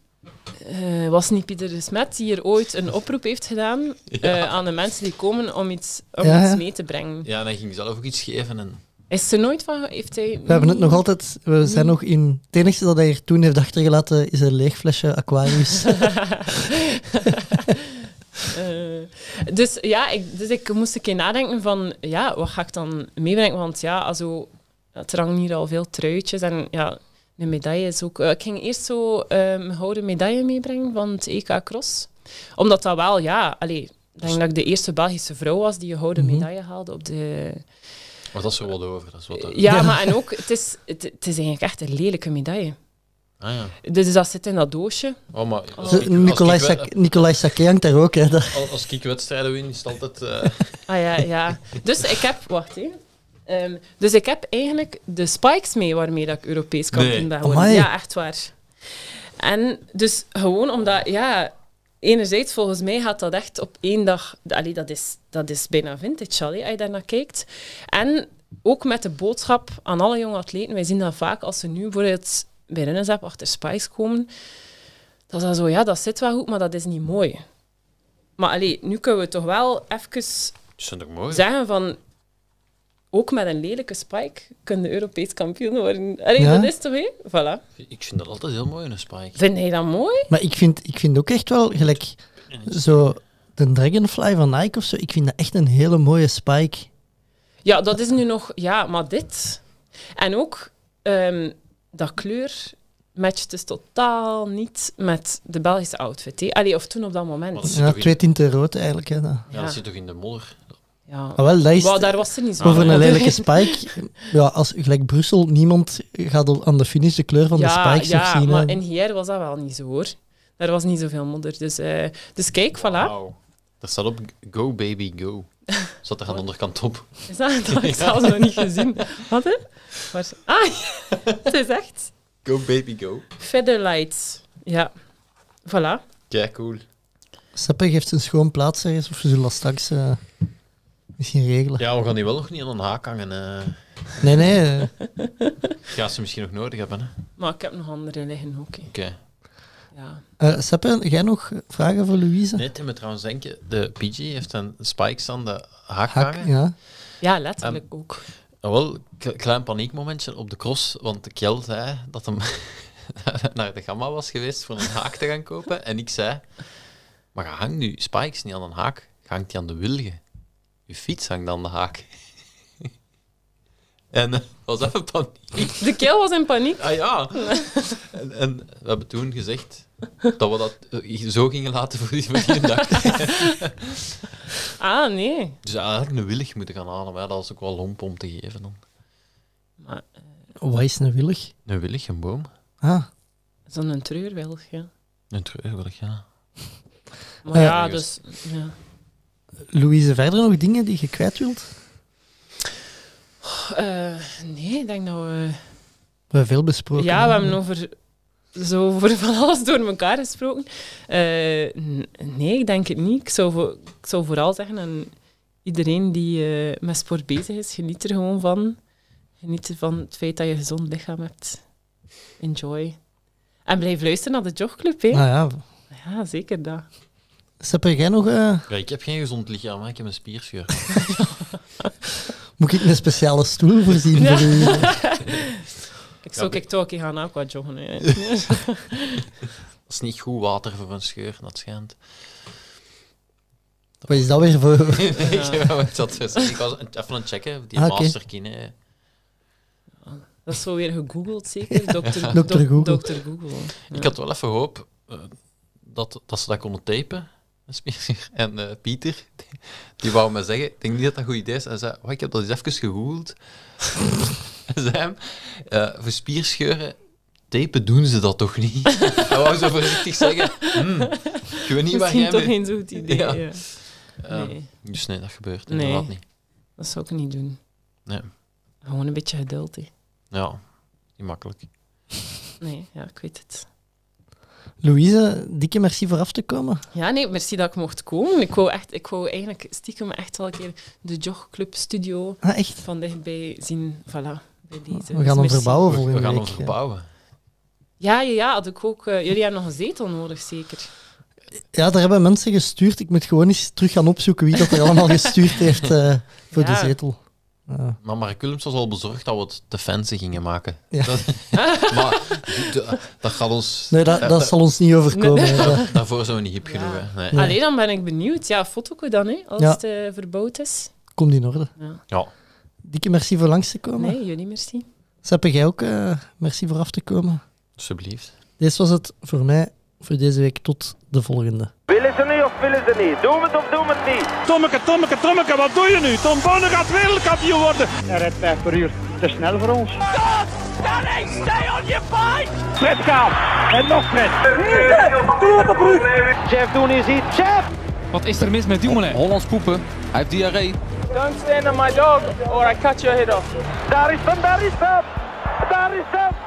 uh, was niet Pieter de Smet die hier ooit een oproep heeft gedaan eh, aan de mensen die komen om iets, om iets mee te brengen? Ja, dan hij ging zelf ook iets geven. En... Is er nooit van... Heeft hij... We hebben het nog altijd... We zijn hmm. nog in... Het enige dat hij er toen heeft achtergelaten is een leeg flesje Aquarius. Eh, dus ja, ik, dus ik moest een keer nadenken van, ja, wat ga ik dan meebrengen? Want ja, also, het drang hier al veel truitjes en ja, een medaille is ook... Eh, ik ging eerst zo ehm, een gouden medaille meebrengen van het EK Cross. Omdat dat wel, ja... alleen ik denk dat ik de eerste Belgische vrouw was die een gouden mhm. medaille haalde op de... Maar dat is er wat over. Dat is ja, maar en ook, het is, het, is eigenlijk echt een lelijke medaille. Ah, ja. Dus, dus dat zit in dat doosje. Oh, maar oh. als oh. Nicolai, Sakian daar ook. Hè, Als, als ik wedstrijden win, is het altijd... Eh, ah ja, ja. Dus ik heb... Wacht even. Ehm, dus ik heb eigenlijk de spikes mee waarmee dat ik Europees kampioen nee. ben geworden. Ja, echt waar. En dus gewoon omdat, ja, enerzijds volgens mij gaat dat echt op één dag... Allee, dat, is, dat is bijna vintage, allee, als je naar kijkt. En ook met de boodschap aan alle jonge atleten. Wij zien dat vaak als ze nu bijvoorbeeld bij Rennesap achter spikes komen. Dat is dan zo, ja, dat zit wel goed, maar dat is niet mooi. Maar allee, nu kunnen we toch wel even... Zeggen van, ook met een lelijke spike kunnen Europees kampioen worden. dat is toch, hé? Voilà. Ik vind dat altijd heel mooi, een spike. Vind jij dat mooi? Maar ik vind, ik vind ook echt wel, gelijk, zo de Dragonfly van Nike of zo, ik vind dat echt een hele mooie spike. Ja, dat is nu nog... Ja, maar dit... En ook, ehm, dat kleur matcht dus totaal niet met de Belgische outfit. of toen op dat moment. Ja, twee tinten rood eigenlijk. Hè, dat. Ja, dat zit toch in de modder? Ja. Ah, wel, daar was er niet zo Over een lelijke spike. Ja, als, gelijk Brussel, niemand gaat aan de finish de kleur van de spikes zien. Ja, maar in hier was dat wel niet zo hoor. Daar was niet zoveel modder. Dus, eh, dus kijk, voilà. Wow. Dat staat op Go Baby Go. Zat er aan de onderkant op. Is dat? dat nog niet gezien. Wat Maar, ah, het is echt. Go Baby Go. lights Ja. Voilà. Kijk, cool. Seppe geeft een schoon plaats of ze zullen straks... Eh, misschien regelen. Ja, we gaan die wel nog niet aan een haak hangen. eh. Nee, nee. Gaat ze misschien nog nodig hebben, hè? Maar ik heb nog andere liggen ook. Oké. Ja. Eh jij nog vragen voor Louise? Nee, Tim, trouwens denk je, de PG heeft een spikes aan de haak hangen. ja. ja, letterlijk ook. Ah, wel, klein paniekmomentje op de cross, want Kjell zei dat hem naar de gamma was geweest voor een haak te gaan kopen. En ik zei, maar hang hangt nu spikes niet aan een haak, hangt die aan de wilgen je fiets hangt aan de haak. en uh, was even paniek. De keel was in paniek. Ah ja. en, we hebben toen gezegd dat we dat eh, zo gingen laten voor die, dag. ah, nee. Dus eigenlijk een willig moeten gaan halen, maar dat was ook wel lomp om te geven dan. Maar, eh, Wat is een willig? Een willig, een boom. Ah. Zo'n treurwillig, ja. Een treurwilg ja. Maar ja, ja dus... Ja. Louise, verder nog dingen die je kwijt wilt? Eh, nee, ik denk dat we... We hebben veel besproken. Ja, we hebben over, zo van alles door elkaar gesproken. Eh, nee, ik denk het niet. Ik zou, vooral zeggen aan iedereen die eh, met sport bezig is, geniet er gewoon van. Geniet van het feit dat je een gezond lichaam hebt. Enjoy. En blijf luisteren naar de jogclub, hè. Ah ja. ja, zeker dat hebben jij nog... Eh, ja, ik heb geen gezond lichaam, hè. ik heb een spierscheur. Moet ik een speciale stoel voorzien voor u? ik zou ja, ik toch een gaan aqua joggen. dat is niet goed water voor een scheur, dat schijnt. Wat is dat weer voor... ik was even aan het checken, die ah, masterkine. Dat is zo weer gegoogeld, zeker? Dokter, Dokter Google. Ik had wel even hoop eh, dat, dat ze dat konden tapen. En eh, Pieter, die wou me zeggen, ik denk niet dat dat een goed idee is. En zei, ik heb dat eens even gegoogeld. en zei eh, voor spierscheuren, tapen doen ze dat toch niet? Hij wou zo voorzichtig zeggen, hmm, ik weet niet Misschien waar jij toch geen zo goed idee. Ja. Eh, nee. Dus nee, dat gebeurt nee. inderdaad niet. Dat zou ik niet doen. Nee. Gewoon een beetje geduld, hè. Ja, niet makkelijk. Nee, ja, ik weet het. Louise, dikke merci voor af te komen. Ja, nee, merci dat ik mocht komen. Ik wou, echt, ik wou eigenlijk stiekem echt wel een keer de Jog Club Studio ah, van dichtbij zien. Voilà, bij deze. Dus We gaan hem verbouwen voor week. We gaan hem verbouwen. Ja, ja, ja, had ik ook. Eh, jullie hebben nog een zetel nodig, zeker. Ja, daar hebben mensen gestuurd. Ik moet gewoon eens terug gaan opzoeken wie dat er allemaal gestuurd heeft eh, voor de zetel. Ja. Maar Mark Willems was al bezorgd dat we het te fancy gingen maken. Dat, maar dat gaat ons... Nee, dat, dat zal ons niet overkomen. daarvoor zijn we niet hip genoeg. Nee. Allee, dan ben ik benieuwd. Ja, fotoco dan, hè, als het uh, eh, verbouwd is. Komt in orde. Ja. Dikke merci voor langs te komen. Nee, jullie merci. heb jij ook eh, merci voor af te komen. Alsjeblieft. Dit was het voor mij voor deze week. Tot de volgende. Willen ze nu of willen ze niet? Doen we het of doen we het niet? Tommeke, Tommeke, Tommeke, wat doe je nu? Tom Bonne gaat wereldkampioen worden. Hij rijdt 5 per uur. Te snel voor ons. Stop! Stanning, stay on your fight! Fred En nog Fred. Hier, Jeff! op Jeff Doen is hier. Jeff! Wat is er mis met Dumoulin? Hollands poepen. Hij heeft diarree. Don't stand on my dog or I cut your head off. Daar is hem, daar is hem! Daar is hem!